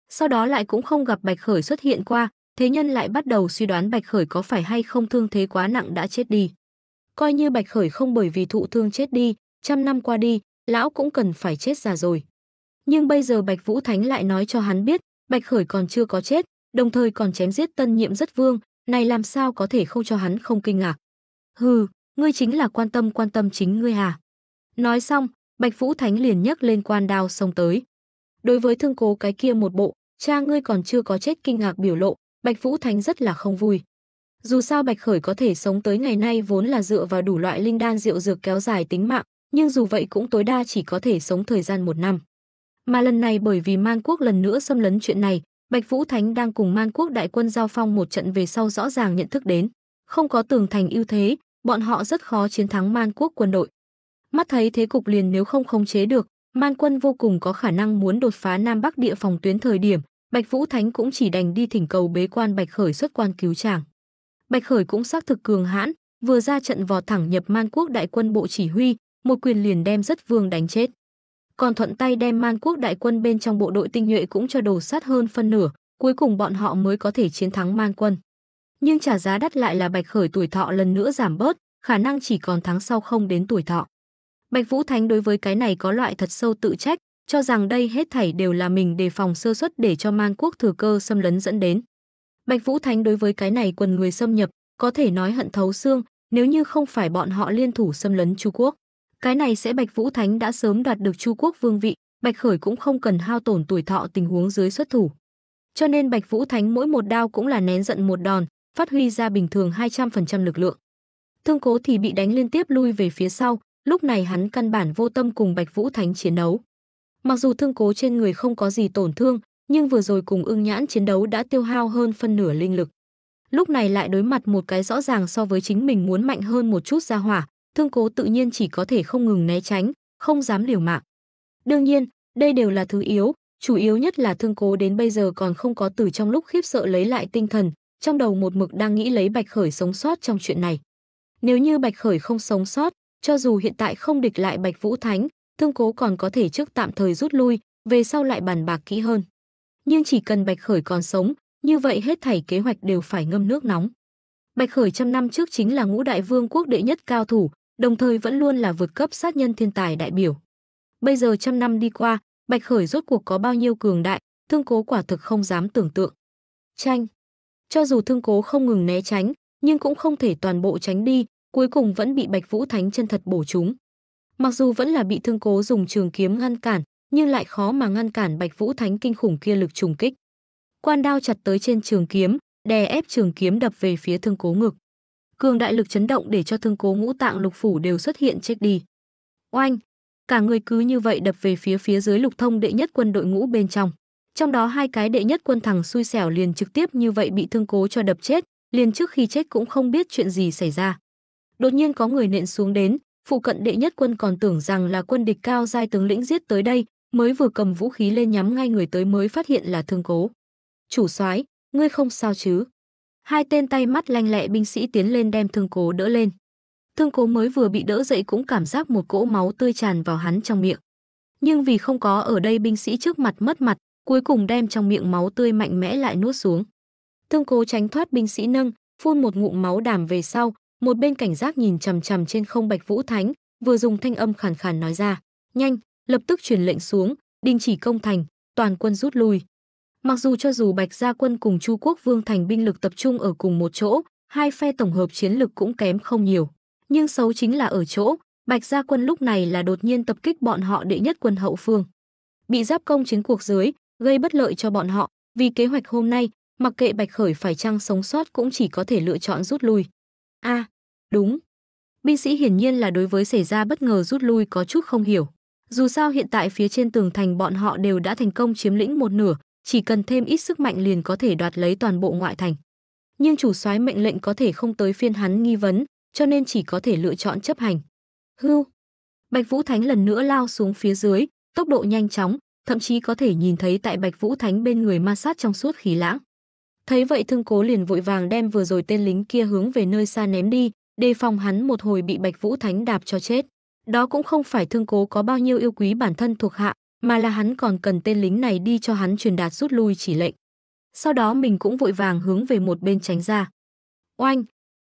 Sau đó lại cũng không gặp Bạch Khởi xuất hiện qua, thế nhân lại bắt đầu suy đoán Bạch Khởi có phải hay không thương thế quá nặng đã chết đi. Coi như Bạch Khởi không bởi vì thụ thương chết đi, trăm năm qua đi, lão cũng cần phải chết già rồi. Nhưng bây giờ Bạch Vũ Thánh lại nói cho hắn biết, Bạch Khởi còn chưa có chết, đồng thời còn chém giết tân nhiệm rất vương, này làm sao có thể không cho hắn không kinh ngạc. Hừ, ngươi chính là quan tâm quan tâm chính ngươi hả? À? Nói xong, Bạch Vũ Thánh liền nhấc lên quan đao xông tới. Đối với thương cố cái kia một bộ, cha ngươi còn chưa có chết kinh ngạc biểu lộ, Bạch Vũ Thánh rất là không vui. Dù sao Bạch Khởi có thể sống tới ngày nay vốn là dựa vào đủ loại linh đan rượu dược kéo dài tính mạng, nhưng dù vậy cũng tối đa chỉ có thể sống thời gian một năm. Mà lần này bởi vì Man Quốc lần nữa xâm lấn chuyện này, Bạch Vũ Thánh đang cùng Man Quốc đại quân giao phong một trận về sau rõ ràng nhận thức đến, không có tường thành ưu thế, bọn họ rất khó chiến thắng man quốc quân đội. Mắt thấy thế cục liền nếu không khống chế được, man quân vô cùng có khả năng muốn đột phá Nam Bắc địa phòng tuyến thời điểm, Bạch Vũ Thánh cũng chỉ đành đi thỉnh cầu bế quan Bạch Khởi xuất quan cứu chàng. Bạch Khởi cũng xác thực cường hãn, vừa ra trận vò thẳng nhập man quốc đại quân bộ chỉ huy, một quyền liền đem rất vương đánh chết. Còn thuận tay đem man quốc đại quân bên trong bộ đội tinh nhuệ cũng cho đồ sát hơn phân nửa, cuối cùng bọn họ mới có thể chiến thắng man quân nhưng trả giá đắt lại là Bạch Khởi tuổi thọ lần nữa giảm bớt, khả năng chỉ còn tháng sau không đến tuổi thọ. Bạch Vũ Thánh đối với cái này có loại thật sâu tự trách, cho rằng đây hết thảy đều là mình đề phòng sơ suất để cho man quốc thừa cơ xâm lấn dẫn đến. Bạch Vũ Thánh đối với cái này quần người xâm nhập, có thể nói hận thấu xương, nếu như không phải bọn họ liên thủ xâm lấn Chu Quốc. Cái này sẽ Bạch Vũ Thánh đã sớm đoạt được Chu Quốc vương vị, Bạch Khởi cũng không cần hao tổn tuổi thọ tình huống dưới xuất thủ. Cho nên Bạch Vũ Thánh mỗi một đao cũng là nén giận một đòn, phát huy ra bình thường 200% lực lượng. Thương cố thì bị đánh liên tiếp lui về phía sau, lúc này hắn căn bản vô tâm cùng Bạch Vũ Thánh chiến đấu. Mặc dù thương cố trên người không có gì tổn thương, nhưng vừa rồi cùng ưng nhãn chiến đấu đã tiêu hao hơn phân nửa linh lực. Lúc này lại đối mặt một cái rõ ràng so với chính mình muốn mạnh hơn một chút ra hỏa, thương cố tự nhiên chỉ có thể không ngừng né tránh, không dám liều mạng. Đương nhiên, đây đều là thứ yếu, chủ yếu nhất là thương cố đến bây giờ còn không có từ trong lúc khiếp sợ lấy lại tinh thần, trong đầu một mực đang nghĩ lấy Bạch Khởi sống sót trong chuyện này. Nếu như Bạch Khởi không sống sót, cho dù hiện tại không địch lại Bạch Vũ Thánh, Thương Cố còn có thể trước tạm thời rút lui, về sau lại bàn bạc kỹ hơn. Nhưng chỉ cần Bạch Khởi còn sống, như vậy hết thảy kế hoạch đều phải ngâm nước nóng. Bạch Khởi trăm năm trước chính là ngũ đại vương quốc đệ nhất cao thủ, đồng thời vẫn luôn là vượt cấp sát nhân thiên tài đại biểu. Bây giờ trăm năm đi qua, Bạch Khởi rốt cuộc có bao nhiêu cường đại, thương cố quả thực không dám tưởng tượng. Tranh cho dù thương cố không ngừng né tránh, nhưng cũng không thể toàn bộ tránh đi, cuối cùng vẫn bị Bạch Vũ Thánh chân thật bổ trúng. Mặc dù vẫn là bị thương cố dùng trường kiếm ngăn cản, nhưng lại khó mà ngăn cản Bạch Vũ Thánh kinh khủng kia lực trùng kích. Quan đao chặt tới trên trường kiếm, đè ép trường kiếm đập về phía thương cố ngực. Cường đại lực chấn động để cho thương cố ngũ tạng lục phủ đều xuất hiện chết đi. Oanh, cả người cứ như vậy đập về phía phía dưới lục thông đệ nhất quân đội ngũ bên trong. Trong đó hai cái đệ nhất quân thằng xui xẻo liền trực tiếp như vậy bị thương cố cho đập chết, liền trước khi chết cũng không biết chuyện gì xảy ra. Đột nhiên có người nện xuống đến, phụ cận đệ nhất quân còn tưởng rằng là quân địch cao giai tướng lĩnh giết tới đây, mới vừa cầm vũ khí lên nhắm ngay người tới mới phát hiện là thương cố. Chủ soái, ngươi không sao chứ? Hai tên tay mắt lanh lẹ binh sĩ tiến lên đem thương cố đỡ lên. Thương cố mới vừa bị đỡ dậy cũng cảm giác một cỗ máu tươi tràn vào hắn trong miệng. Nhưng vì không có ở đây binh sĩ trước mặt mất mặt, cuối cùng đem trong miệng máu tươi mạnh mẽ lại nuốt xuống. Thương cố tránh thoát binh sĩ nâng, phun một ngụm máu đàm về sau, một bên cảnh giác nhìn chằm chằm trên không Bạch Vũ Thánh, vừa dùng thanh âm khàn khàn nói ra, "Nhanh, lập tức truyền lệnh xuống, đình chỉ công thành, toàn quân rút lui." Mặc dù cho dù Bạch Gia quân cùng Chu Quốc Vương thành binh lực tập trung ở cùng một chỗ, hai phe tổng hợp chiến lực cũng kém không nhiều, nhưng xấu chính là ở chỗ, Bạch Gia quân lúc này là đột nhiên tập kích bọn họ đệ nhất quân hậu phương. Bị giáp công chiến cuộc dưới, gây bất lợi cho bọn họ, vì kế hoạch hôm nay, mặc kệ Bạch Khởi phải chăng sống sót cũng chỉ có thể lựa chọn rút lui. A, à, đúng. Binh sĩ hiển nhiên là đối với xảy ra bất ngờ rút lui có chút không hiểu. Dù sao hiện tại phía trên tường thành bọn họ đều đã thành công chiếm lĩnh một nửa, chỉ cần thêm ít sức mạnh liền có thể đoạt lấy toàn bộ ngoại thành. Nhưng chủ soái mệnh lệnh có thể không tới phiên hắn nghi vấn, cho nên chỉ có thể lựa chọn chấp hành. Hưu. Bạch Vũ Thánh lần nữa lao xuống phía dưới, tốc độ nhanh chóng, thậm chí có thể nhìn thấy tại Bạch Vũ Thánh bên người ma sát trong suốt khí lãng. Thấy vậy Thương Cố liền vội vàng đem vừa rồi tên lính kia hướng về nơi xa ném đi, đề phòng hắn một hồi bị Bạch Vũ Thánh đạp cho chết. Đó cũng không phải Thương Cố có bao nhiêu yêu quý bản thân thuộc hạ, mà là hắn còn cần tên lính này đi cho hắn truyền đạt rút lui chỉ lệnh. Sau đó mình cũng vội vàng hướng về một bên tránh ra. Oanh!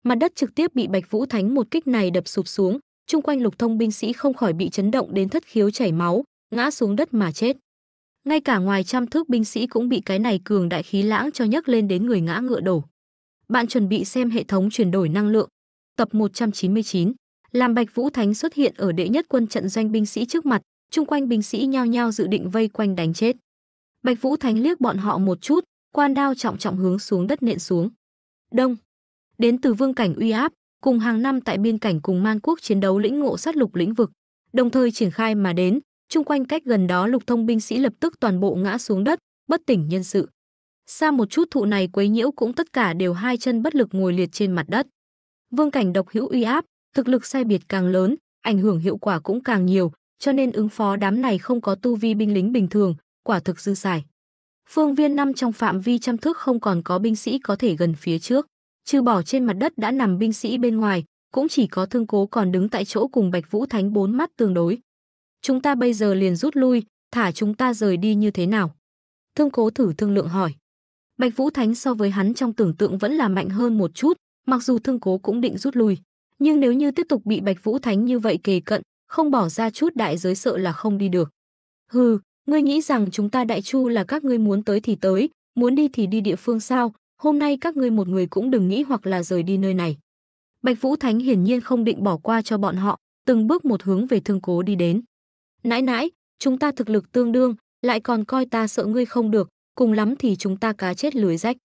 Mặt đất trực tiếp bị Bạch Vũ Thánh một kích này đập sụp xuống, chung quanh lục thông binh sĩ không khỏi bị chấn động đến thất khiếu chảy máu, ngã xuống đất mà chết ngay cả ngoài trăm thước binh sĩ cũng bị cái này cường đại khí lãng cho nhấc lên đến người ngã ngựa đổ. Bạn chuẩn bị xem hệ thống chuyển đổi năng lượng. Tập 199. Làm Bạch Vũ Thánh xuất hiện ở đệ nhất quân trận doanh binh sĩ trước mặt, chung quanh binh sĩ nhao nhao dự định vây quanh đánh chết. Bạch Vũ Thánh liếc bọn họ một chút, quan đao trọng trọng hướng xuống đất nện xuống. Đông. Đến từ vương cảnh uy áp, cùng hàng năm tại biên cảnh cùng man quốc chiến đấu lĩnh ngộ sát lục lĩnh vực, đồng thời triển khai mà đến, chung quanh cách gần đó lục thông binh sĩ lập tức toàn bộ ngã xuống đất, bất tỉnh nhân sự. Xa một chút thụ này quấy nhiễu cũng tất cả đều hai chân bất lực ngồi liệt trên mặt đất. Vương cảnh độc hữu uy áp, thực lực sai biệt càng lớn, ảnh hưởng hiệu quả cũng càng nhiều, cho nên ứng phó đám này không có tu vi binh lính bình thường, quả thực dư xài. Phương viên năm trong phạm vi trăm thước không còn có binh sĩ có thể gần phía trước, trừ bỏ trên mặt đất đã nằm binh sĩ bên ngoài, cũng chỉ có thương cố còn đứng tại chỗ cùng Bạch Vũ Thánh bốn mắt tương đối chúng ta bây giờ liền rút lui, thả chúng ta rời đi như thế nào? Thương cố thử thương lượng hỏi. Bạch Vũ Thánh so với hắn trong tưởng tượng vẫn là mạnh hơn một chút, mặc dù thương cố cũng định rút lui. Nhưng nếu như tiếp tục bị Bạch Vũ Thánh như vậy kề cận, không bỏ ra chút đại giới sợ là không đi được. Hừ, ngươi nghĩ rằng chúng ta đại chu là các ngươi muốn tới thì tới, muốn đi thì đi địa phương sao, hôm nay các ngươi một người cũng đừng nghĩ hoặc là rời đi nơi này. Bạch Vũ Thánh hiển nhiên không định bỏ qua cho bọn họ, từng bước một hướng về thương cố đi đến. Nãi nãi, chúng ta thực lực tương đương, lại còn coi ta sợ ngươi không được, cùng lắm thì chúng ta cá chết lưới rách.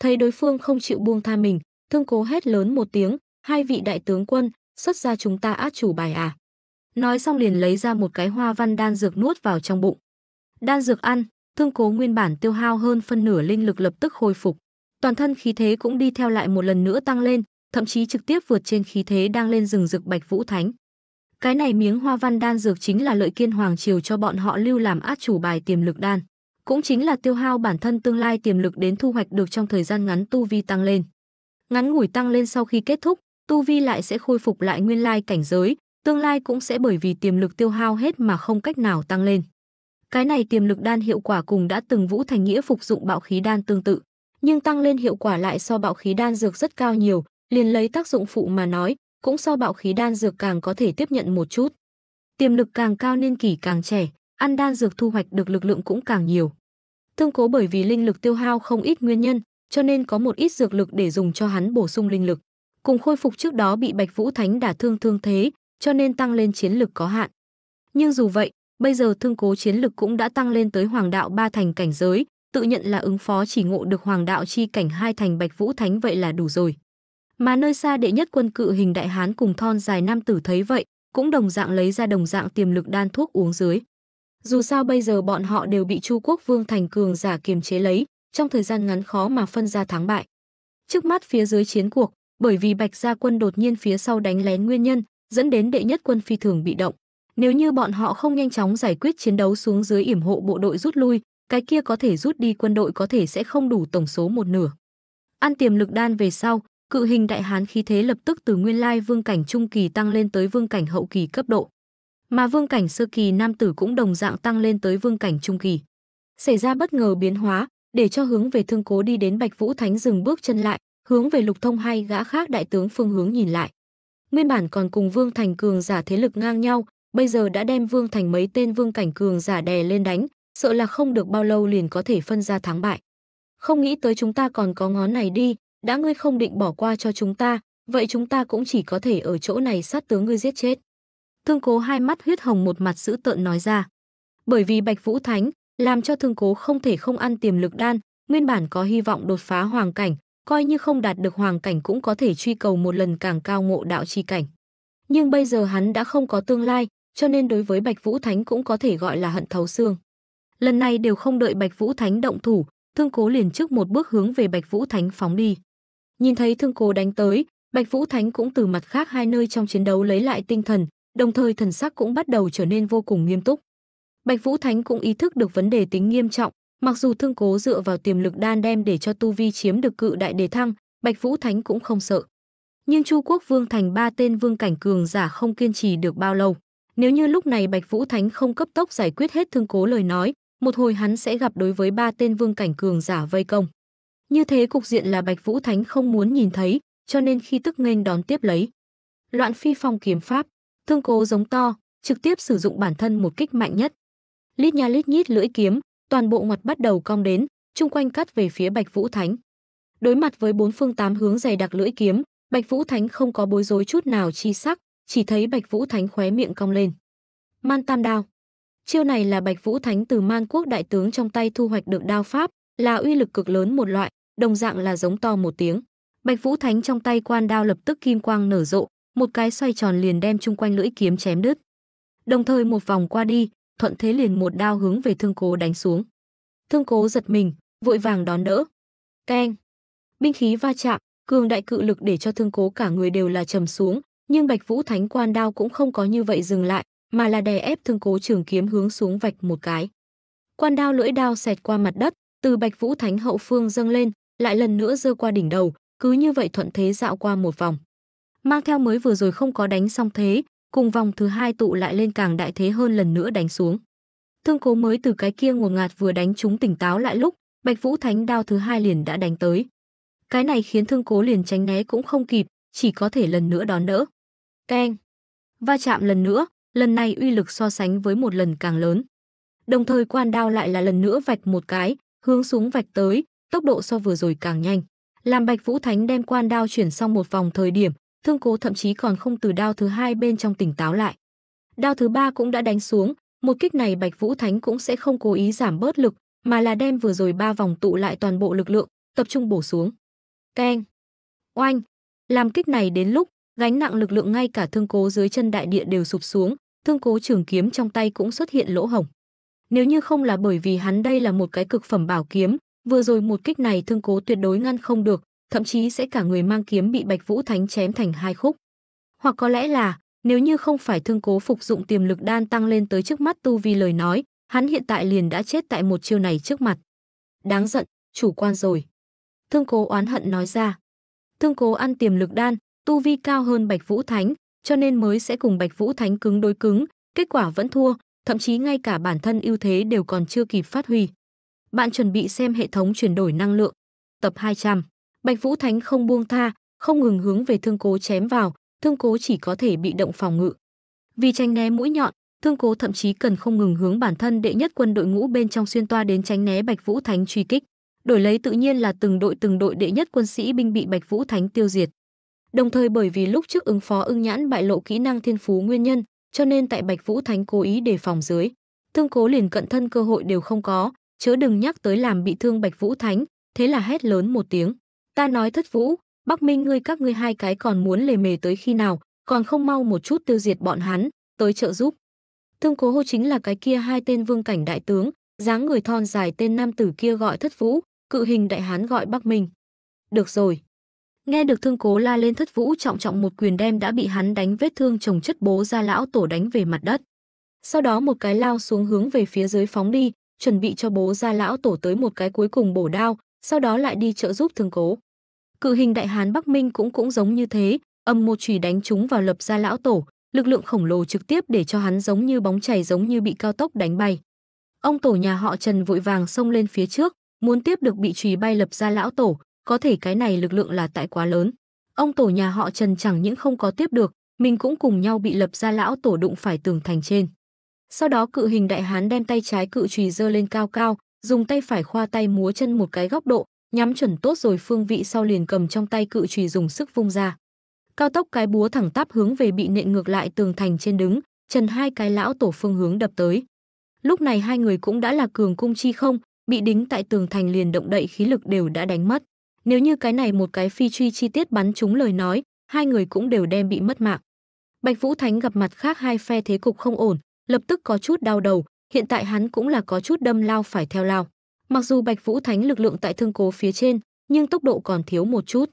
Thấy đối phương không chịu buông tha mình, thương cố hét lớn một tiếng, hai vị đại tướng quân, xuất ra chúng ta át chủ bài à. Nói xong liền lấy ra một cái hoa văn đan dược nuốt vào trong bụng. Đan dược ăn, thương cố nguyên bản tiêu hao hơn phân nửa linh lực lập tức hồi phục. Toàn thân khí thế cũng đi theo lại một lần nữa tăng lên, thậm chí trực tiếp vượt trên khí thế đang lên rừng rực Bạch Vũ Thánh. Cái này miếng hoa văn đan dược chính là lợi kiên hoàng triều cho bọn họ lưu làm át chủ bài tiềm lực đan, cũng chính là tiêu hao bản thân tương lai tiềm lực đến thu hoạch được trong thời gian ngắn tu vi tăng lên. Ngắn ngủi tăng lên sau khi kết thúc, tu vi lại sẽ khôi phục lại nguyên lai cảnh giới, tương lai cũng sẽ bởi vì tiềm lực tiêu hao hết mà không cách nào tăng lên. Cái này tiềm lực đan hiệu quả cùng đã từng Vũ Thành Nghĩa phục dụng bạo khí đan tương tự, nhưng tăng lên hiệu quả lại so bạo khí đan dược rất cao nhiều, liền lấy tác dụng phụ mà nói, cũng so bạo khí đan dược càng có thể tiếp nhận một chút. Tiềm lực càng cao nên kỷ càng trẻ, ăn đan dược thu hoạch được lực lượng cũng càng nhiều. Thương cố bởi vì linh lực tiêu hao không ít nguyên nhân, cho nên có một ít dược lực để dùng cho hắn bổ sung linh lực. Cùng khôi phục trước đó bị Bạch Vũ Thánh đả thương thương thế, cho nên tăng lên chiến lực có hạn. Nhưng dù vậy, bây giờ thương cố chiến lực cũng đã tăng lên tới hoàng đạo ba thành cảnh giới, tự nhận là ứng phó chỉ ngộ được hoàng đạo chi cảnh hai thành Bạch Vũ Thánh vậy là đủ rồi. Mà nơi xa đệ nhất quân cự hình đại hán cùng thon dài nam tử thấy vậy, cũng đồng dạng lấy ra đồng dạng tiềm lực đan thuốc uống dưới. Dù sao bây giờ bọn họ đều bị Chu Quốc Vương thành cường giả kiềm chế lấy, trong thời gian ngắn khó mà phân ra thắng bại. Trước mắt phía dưới chiến cuộc, bởi vì Bạch Gia quân đột nhiên phía sau đánh lén nguyên nhân, dẫn đến đệ nhất quân phi thường bị động. Nếu như bọn họ không nhanh chóng giải quyết chiến đấu xuống dưới yểm hộ bộ đội rút lui, cái kia có thể rút đi quân đội có thể sẽ không đủ tổng số một nửa. Ăn tiềm lực đan về sau, Cự hình đại hán khí thế lập tức từ nguyên lai vương cảnh trung kỳ tăng lên tới vương cảnh hậu kỳ cấp độ. Mà vương cảnh sơ kỳ nam tử cũng đồng dạng tăng lên tới vương cảnh trung kỳ. Xảy ra bất ngờ biến hóa, để cho hướng về thương cố đi đến Bạch Vũ Thánh dừng bước chân lại, hướng về Lục Thông hay gã khác đại tướng phương hướng nhìn lại. Nguyên bản còn cùng Vương Thành cường giả thế lực ngang nhau, bây giờ đã đem Vương Thành mấy tên vương cảnh cường giả đè lên đánh, sợ là không được bao lâu liền có thể phân ra thắng bại. Không nghĩ tới chúng ta còn có ngón này đi, đã ngươi không định bỏ qua cho chúng ta, vậy chúng ta cũng chỉ có thể ở chỗ này sát tướng ngươi giết chết. Thương cố hai mắt huyết hồng một mặt dữ tợn nói ra. Bởi vì Bạch Vũ Thánh, làm cho thương cố không thể không ăn tiềm lực đan, nguyên bản có hy vọng đột phá hoàng cảnh, coi như không đạt được hoàng cảnh cũng có thể truy cầu một lần càng cao ngộ đạo chi cảnh. Nhưng bây giờ hắn đã không có tương lai, cho nên đối với Bạch Vũ Thánh cũng có thể gọi là hận thấu xương. Lần này đều không đợi Bạch Vũ Thánh động thủ, thương cố liền trước một bước hướng về Bạch Vũ Thánh phóng đi. Nhìn thấy thương cố đánh tới, Bạch Vũ Thánh cũng từ mặt khác hai nơi trong chiến đấu lấy lại tinh thần, đồng thời thần sắc cũng bắt đầu trở nên vô cùng nghiêm túc. Bạch Vũ Thánh cũng ý thức được vấn đề tính nghiêm trọng, mặc dù thương cố dựa vào tiềm lực đan đem để cho tu vi chiếm được cự đại đề thăng, Bạch Vũ Thánh cũng không sợ. Nhưng Chu Quốc Vương thành ba tên vương cảnh cường giả không kiên trì được bao lâu. Nếu như lúc này Bạch Vũ Thánh không cấp tốc giải quyết hết thương cố lời nói, một hồi hắn sẽ gặp đối với ba tên vương cảnh cường giả vây công. Như thế cục diện là Bạch Vũ Thánh không muốn nhìn thấy, cho nên khi tức nghênh đón tiếp lấy. Loạn phi phong kiếm pháp, thương cố giống to, trực tiếp sử dụng bản thân một kích mạnh nhất. Lít nha lít nhít lưỡi kiếm, toàn bộ ngoặt bắt đầu cong đến, chung quanh cắt về phía Bạch Vũ Thánh. Đối mặt với bốn phương tám hướng dày đặc lưỡi kiếm, Bạch Vũ Thánh không có bối rối chút nào chi sắc, chỉ thấy Bạch Vũ Thánh khóe miệng cong lên. Man Tam Đao. Chiêu này là Bạch Vũ Thánh từ Man Quốc đại tướng trong tay thu hoạch được đao pháp, là uy lực cực lớn một loại, đồng dạng là giống to một tiếng. Bạch Vũ Thánh trong tay quan đao lập tức kim quang nở rộ, một cái xoay tròn liền đem chung quanh lưỡi kiếm chém đứt. Đồng thời một vòng qua đi, thuận thế liền một đao hướng về Thương Cố đánh xuống. Thương Cố giật mình, vội vàng đón đỡ. Keng! Binh khí va chạm, cường đại cự lực để cho Thương Cố cả người đều là trầm xuống, nhưng Bạch Vũ Thánh quan đao cũng không có như vậy dừng lại, mà là đè ép Thương Cố trường kiếm hướng xuống vạch một cái. Quan đao lưỡi đao xẹt qua mặt đất, từ Bạch Vũ Thánh hậu phương dâng lên, lại lần nữa dơ qua đỉnh đầu, cứ như vậy thuận thế dạo qua một vòng. Mang theo mới vừa rồi không có đánh xong thế, cùng vòng thứ hai tụ lại lên càng đại thế hơn lần nữa đánh xuống. Thương cố mới từ cái kia ngột ngạt vừa đánh chúng tỉnh táo lại lúc, Bạch Vũ Thánh đao thứ hai liền đã đánh tới. Cái này khiến thương cố liền tránh né cũng không kịp, chỉ có thể lần nữa đón đỡ. Keng! Va chạm lần nữa, lần này uy lực so sánh với một lần càng lớn. Đồng thời quan đao lại là lần nữa vạch một cái, hướng xuống vạch tới, tốc độ so vừa rồi càng nhanh. Làm Bạch Vũ Thánh đem quan đao chuyển xong một vòng thời điểm, thương cố thậm chí còn không từ đao thứ hai bên trong tỉnh táo lại. Đao thứ ba cũng đã đánh xuống, một kích này Bạch Vũ Thánh cũng sẽ không cố ý giảm bớt lực, mà là đem vừa rồi ba vòng tụ lại toàn bộ lực lượng, tập trung bổ xuống. Keng, oanh, làm kích này đến lúc, gánh nặng lực lượng ngay cả thương cố dưới chân đại địa đều sụp xuống, thương cố trường kiếm trong tay cũng xuất hiện lỗ hổng. Nếu như không là bởi vì hắn đây là một cái cực phẩm bảo kiếm, Vừa rồi một kích này thương cố tuyệt đối ngăn không được, thậm chí sẽ cả người mang kiếm bị Bạch Vũ Thánh chém thành hai khúc. Hoặc có lẽ là, nếu như không phải thương cố phục dụng tiềm lực đan tăng lên tới trước mắt tu vi lời nói, hắn hiện tại liền đã chết tại một chiêu này trước mặt. Đáng giận, chủ quan rồi. Thương cố oán hận nói ra. Thương cố ăn tiềm lực đan, tu vi cao hơn Bạch Vũ Thánh, cho nên mới sẽ cùng Bạch Vũ Thánh cứng đối cứng, kết quả vẫn thua, thậm chí ngay cả bản thân ưu thế đều còn chưa kịp phát huy bạn chuẩn bị xem hệ thống chuyển đổi năng lượng. Tập 200. Bạch Vũ Thánh không buông tha, không ngừng hướng về thương cố chém vào, thương cố chỉ có thể bị động phòng ngự. Vì tránh né mũi nhọn, thương cố thậm chí cần không ngừng hướng bản thân đệ nhất quân đội ngũ bên trong xuyên toa đến tránh né Bạch Vũ Thánh truy kích. Đổi lấy tự nhiên là từng đội từng đội đệ nhất quân sĩ binh bị Bạch Vũ Thánh tiêu diệt. Đồng thời bởi vì lúc trước ứng phó ưng nhãn bại lộ kỹ năng thiên phú nguyên nhân, cho nên tại Bạch Vũ Thánh cố ý đề phòng dưới, thương cố liền cận thân cơ hội đều không có, chớ đừng nhắc tới làm bị thương Bạch Vũ Thánh, thế là hét lớn một tiếng. Ta nói thất vũ, Bắc Minh ngươi các ngươi hai cái còn muốn lề mề tới khi nào, còn không mau một chút tiêu diệt bọn hắn, tới trợ giúp. Thương cố hô chính là cái kia hai tên vương cảnh đại tướng, dáng người thon dài tên nam tử kia gọi thất vũ, cự hình đại hán gọi Bắc Minh. Được rồi. Nghe được thương cố la lên thất vũ trọng trọng một quyền đem đã bị hắn đánh vết thương chồng chất bố ra lão tổ đánh về mặt đất. Sau đó một cái lao xuống hướng về phía dưới phóng đi, chuẩn bị cho bố gia lão tổ tới một cái cuối cùng bổ đao, sau đó lại đi trợ giúp thương cố. Cự hình đại hán Bắc Minh cũng cũng giống như thế, âm một chùy đánh trúng vào lập gia lão tổ, lực lượng khổng lồ trực tiếp để cho hắn giống như bóng chảy giống như bị cao tốc đánh bay. Ông tổ nhà họ Trần vội vàng xông lên phía trước, muốn tiếp được bị chùy bay lập gia lão tổ, có thể cái này lực lượng là tại quá lớn. Ông tổ nhà họ Trần chẳng những không có tiếp được, mình cũng cùng nhau bị lập gia lão tổ đụng phải tường thành trên. Sau đó cự hình đại hán đem tay trái cự chùy giơ lên cao cao, dùng tay phải khoa tay múa chân một cái góc độ, nhắm chuẩn tốt rồi phương vị sau liền cầm trong tay cự chùy dùng sức vung ra. Cao tốc cái búa thẳng tắp hướng về bị nện ngược lại tường thành trên đứng, trần hai cái lão tổ phương hướng đập tới. Lúc này hai người cũng đã là cường cung chi không, bị đính tại tường thành liền động đậy khí lực đều đã đánh mất. Nếu như cái này một cái phi truy chi tiết bắn trúng lời nói, hai người cũng đều đem bị mất mạng. Bạch Vũ Thánh gặp mặt khác hai phe thế cục không ổn, lập tức có chút đau đầu, hiện tại hắn cũng là có chút đâm lao phải theo lao. Mặc dù Bạch Vũ Thánh lực lượng tại thương cố phía trên, nhưng tốc độ còn thiếu một chút.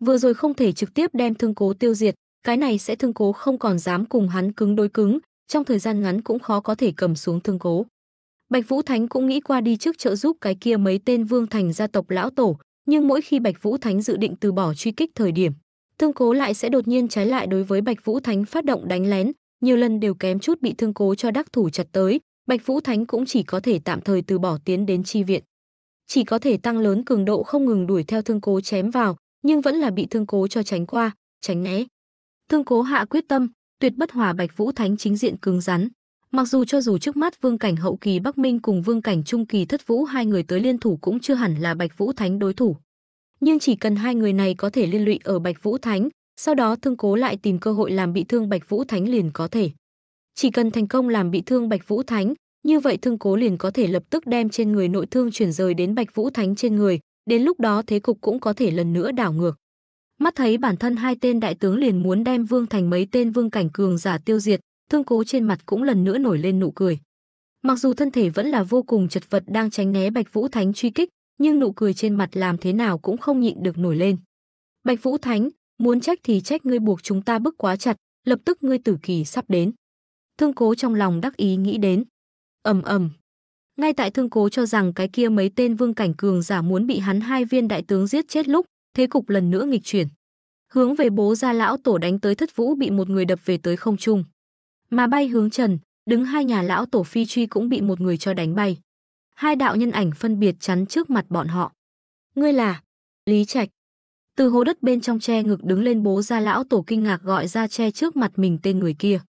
Vừa rồi không thể trực tiếp đem thương cố tiêu diệt, cái này sẽ thương cố không còn dám cùng hắn cứng đối cứng, trong thời gian ngắn cũng khó có thể cầm xuống thương cố. Bạch Vũ Thánh cũng nghĩ qua đi trước trợ giúp cái kia mấy tên vương thành gia tộc lão tổ, nhưng mỗi khi Bạch Vũ Thánh dự định từ bỏ truy kích thời điểm, thương cố lại sẽ đột nhiên trái lại đối với Bạch Vũ Thánh phát động đánh lén, nhiều lần đều kém chút bị thương cố cho đắc thủ chặt tới, Bạch Vũ Thánh cũng chỉ có thể tạm thời từ bỏ tiến đến chi viện. Chỉ có thể tăng lớn cường độ không ngừng đuổi theo thương cố chém vào, nhưng vẫn là bị thương cố cho tránh qua, tránh né. Thương cố hạ quyết tâm, tuyệt bất hòa Bạch Vũ Thánh chính diện cứng rắn. Mặc dù cho dù trước mắt vương cảnh hậu kỳ Bắc Minh cùng vương cảnh trung kỳ Thất Vũ hai người tới liên thủ cũng chưa hẳn là Bạch Vũ Thánh đối thủ. Nhưng chỉ cần hai người này có thể liên lụy ở Bạch Vũ Thánh, sau đó thương cố lại tìm cơ hội làm bị thương Bạch Vũ Thánh liền có thể. Chỉ cần thành công làm bị thương Bạch Vũ Thánh, như vậy thương cố liền có thể lập tức đem trên người nội thương chuyển rời đến Bạch Vũ Thánh trên người, đến lúc đó thế cục cũng có thể lần nữa đảo ngược. Mắt thấy bản thân hai tên đại tướng liền muốn đem Vương Thành mấy tên vương cảnh cường giả tiêu diệt, thương cố trên mặt cũng lần nữa nổi lên nụ cười. Mặc dù thân thể vẫn là vô cùng chật vật đang tránh né Bạch Vũ Thánh truy kích, nhưng nụ cười trên mặt làm thế nào cũng không nhịn được nổi lên. Bạch Vũ Thánh, muốn trách thì trách ngươi buộc chúng ta bức quá chặt, lập tức ngươi tử kỳ sắp đến. Thương cố trong lòng đắc ý nghĩ đến. ầm ầm Ngay tại thương cố cho rằng cái kia mấy tên vương cảnh cường giả muốn bị hắn hai viên đại tướng giết chết lúc, thế cục lần nữa nghịch chuyển. Hướng về bố gia lão tổ đánh tới thất vũ bị một người đập về tới không trung. Mà bay hướng trần, đứng hai nhà lão tổ phi truy cũng bị một người cho đánh bay. Hai đạo nhân ảnh phân biệt chắn trước mặt bọn họ. Ngươi là Lý Trạch. Từ hố đất bên trong tre ngực đứng lên bố gia lão tổ kinh ngạc gọi ra che trước mặt mình tên người kia.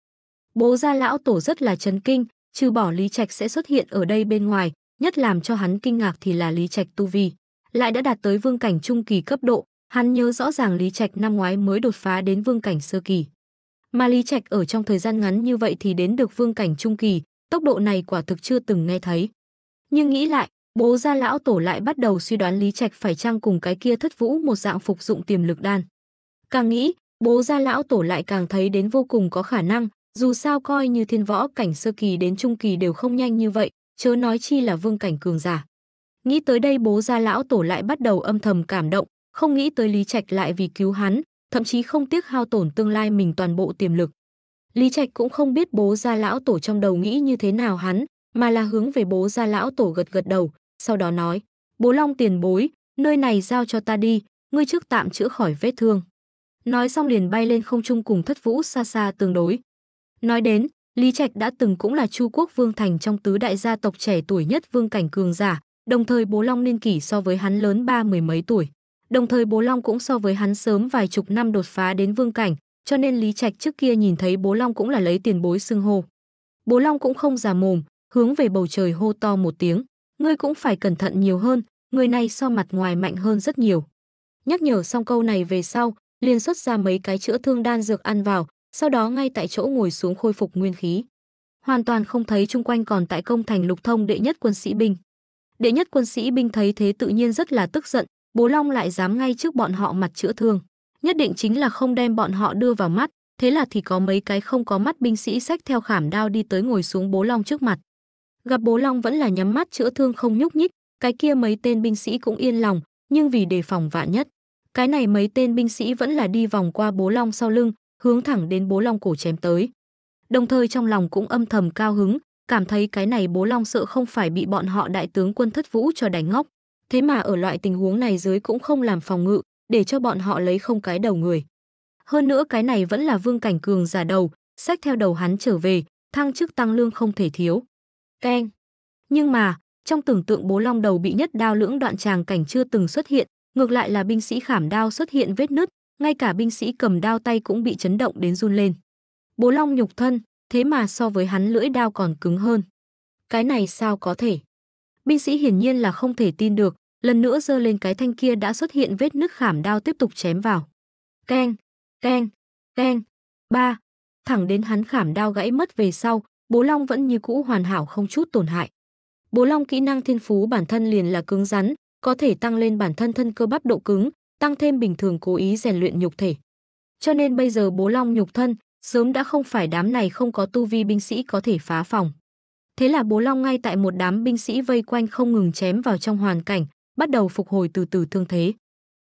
Bố gia lão tổ rất là chấn kinh, trừ bỏ Lý Trạch sẽ xuất hiện ở đây bên ngoài, nhất làm cho hắn kinh ngạc thì là Lý Trạch tu vi, lại đã đạt tới vương cảnh trung kỳ cấp độ, hắn nhớ rõ ràng Lý Trạch năm ngoái mới đột phá đến vương cảnh sơ kỳ. Mà Lý Trạch ở trong thời gian ngắn như vậy thì đến được vương cảnh trung kỳ, tốc độ này quả thực chưa từng nghe thấy. Nhưng nghĩ lại, Bố gia lão tổ lại bắt đầu suy đoán Lý Trạch phải chăng cùng cái kia thất vũ một dạng phục dụng tiềm lực đan. Càng nghĩ, bố gia lão tổ lại càng thấy đến vô cùng có khả năng, dù sao coi như thiên võ cảnh sơ kỳ đến trung kỳ đều không nhanh như vậy, chớ nói chi là vương cảnh cường giả. Nghĩ tới đây bố gia lão tổ lại bắt đầu âm thầm cảm động, không nghĩ tới Lý Trạch lại vì cứu hắn, thậm chí không tiếc hao tổn tương lai mình toàn bộ tiềm lực. Lý Trạch cũng không biết bố gia lão tổ trong đầu nghĩ như thế nào hắn, mà là hướng về bố gia lão tổ gật gật đầu, sau đó nói, bố Long tiền bối, nơi này giao cho ta đi, ngươi trước tạm chữa khỏi vết thương. Nói xong liền bay lên không trung cùng thất vũ xa xa tương đối. Nói đến, Lý Trạch đã từng cũng là Chu Quốc Vương Thành trong tứ đại gia tộc trẻ tuổi nhất Vương Cảnh Cường giả, đồng thời bố Long niên kỷ so với hắn lớn ba mười mấy tuổi. Đồng thời bố Long cũng so với hắn sớm vài chục năm đột phá đến Vương Cảnh, cho nên Lý Trạch trước kia nhìn thấy bố Long cũng là lấy tiền bối xưng hô. Bố Long cũng không già mồm, hướng về bầu trời hô to một tiếng, ngươi cũng phải cẩn thận nhiều hơn, người này so mặt ngoài mạnh hơn rất nhiều. Nhắc nhở xong câu này về sau, liền xuất ra mấy cái chữa thương đan dược ăn vào, sau đó ngay tại chỗ ngồi xuống khôi phục nguyên khí. Hoàn toàn không thấy chung quanh còn tại công thành lục thông đệ nhất quân sĩ binh. Đệ nhất quân sĩ binh thấy thế tự nhiên rất là tức giận, Bố Long lại dám ngay trước bọn họ mặt chữa thương. Nhất định chính là không đem bọn họ đưa vào mắt, thế là thì có mấy cái không có mắt binh sĩ sách theo khảm đao đi tới ngồi xuống Bố Long trước mặt. Gặp Bố Long vẫn là nhắm mắt chữa thương không nhúc nhích, cái kia mấy tên binh sĩ cũng yên lòng, nhưng vì đề phòng vạn nhất. Cái này mấy tên binh sĩ vẫn là đi vòng qua Bố Long sau lưng, hướng thẳng đến Bố Long cổ chém tới. Đồng thời trong lòng cũng âm thầm cao hứng, cảm thấy cái này Bố Long sợ không phải bị bọn họ đại tướng quân thất vũ cho đánh ngóc. Thế mà ở loại tình huống này dưới cũng không làm phòng ngự, để cho bọn họ lấy không cái đầu người. Hơn nữa cái này vẫn là vương cảnh cường giả đầu, sách theo đầu hắn trở về, thăng chức tăng lương không thể thiếu. Keng. Nhưng mà, trong tưởng tượng bố long đầu bị nhất đao lưỡng đoạn tràng cảnh chưa từng xuất hiện, ngược lại là binh sĩ khảm đao xuất hiện vết nứt, ngay cả binh sĩ cầm đao tay cũng bị chấn động đến run lên. Bố long nhục thân, thế mà so với hắn lưỡi đao còn cứng hơn. Cái này sao có thể? Binh sĩ hiển nhiên là không thể tin được, lần nữa giơ lên cái thanh kia đã xuất hiện vết nứt khảm đao tiếp tục chém vào. Keng, keng, keng, ba. Thẳng đến hắn khảm đao gãy mất về sau, Bố Long vẫn như cũ hoàn hảo không chút tổn hại. Bố Long kỹ năng thiên phú bản thân liền là cứng rắn, có thể tăng lên bản thân thân cơ bắp độ cứng, tăng thêm bình thường cố ý rèn luyện nhục thể. Cho nên bây giờ bố Long nhục thân, sớm đã không phải đám này không có tu vi binh sĩ có thể phá phòng. Thế là bố Long ngay tại một đám binh sĩ vây quanh không ngừng chém vào trong hoàn cảnh, bắt đầu phục hồi từ từ thương thế.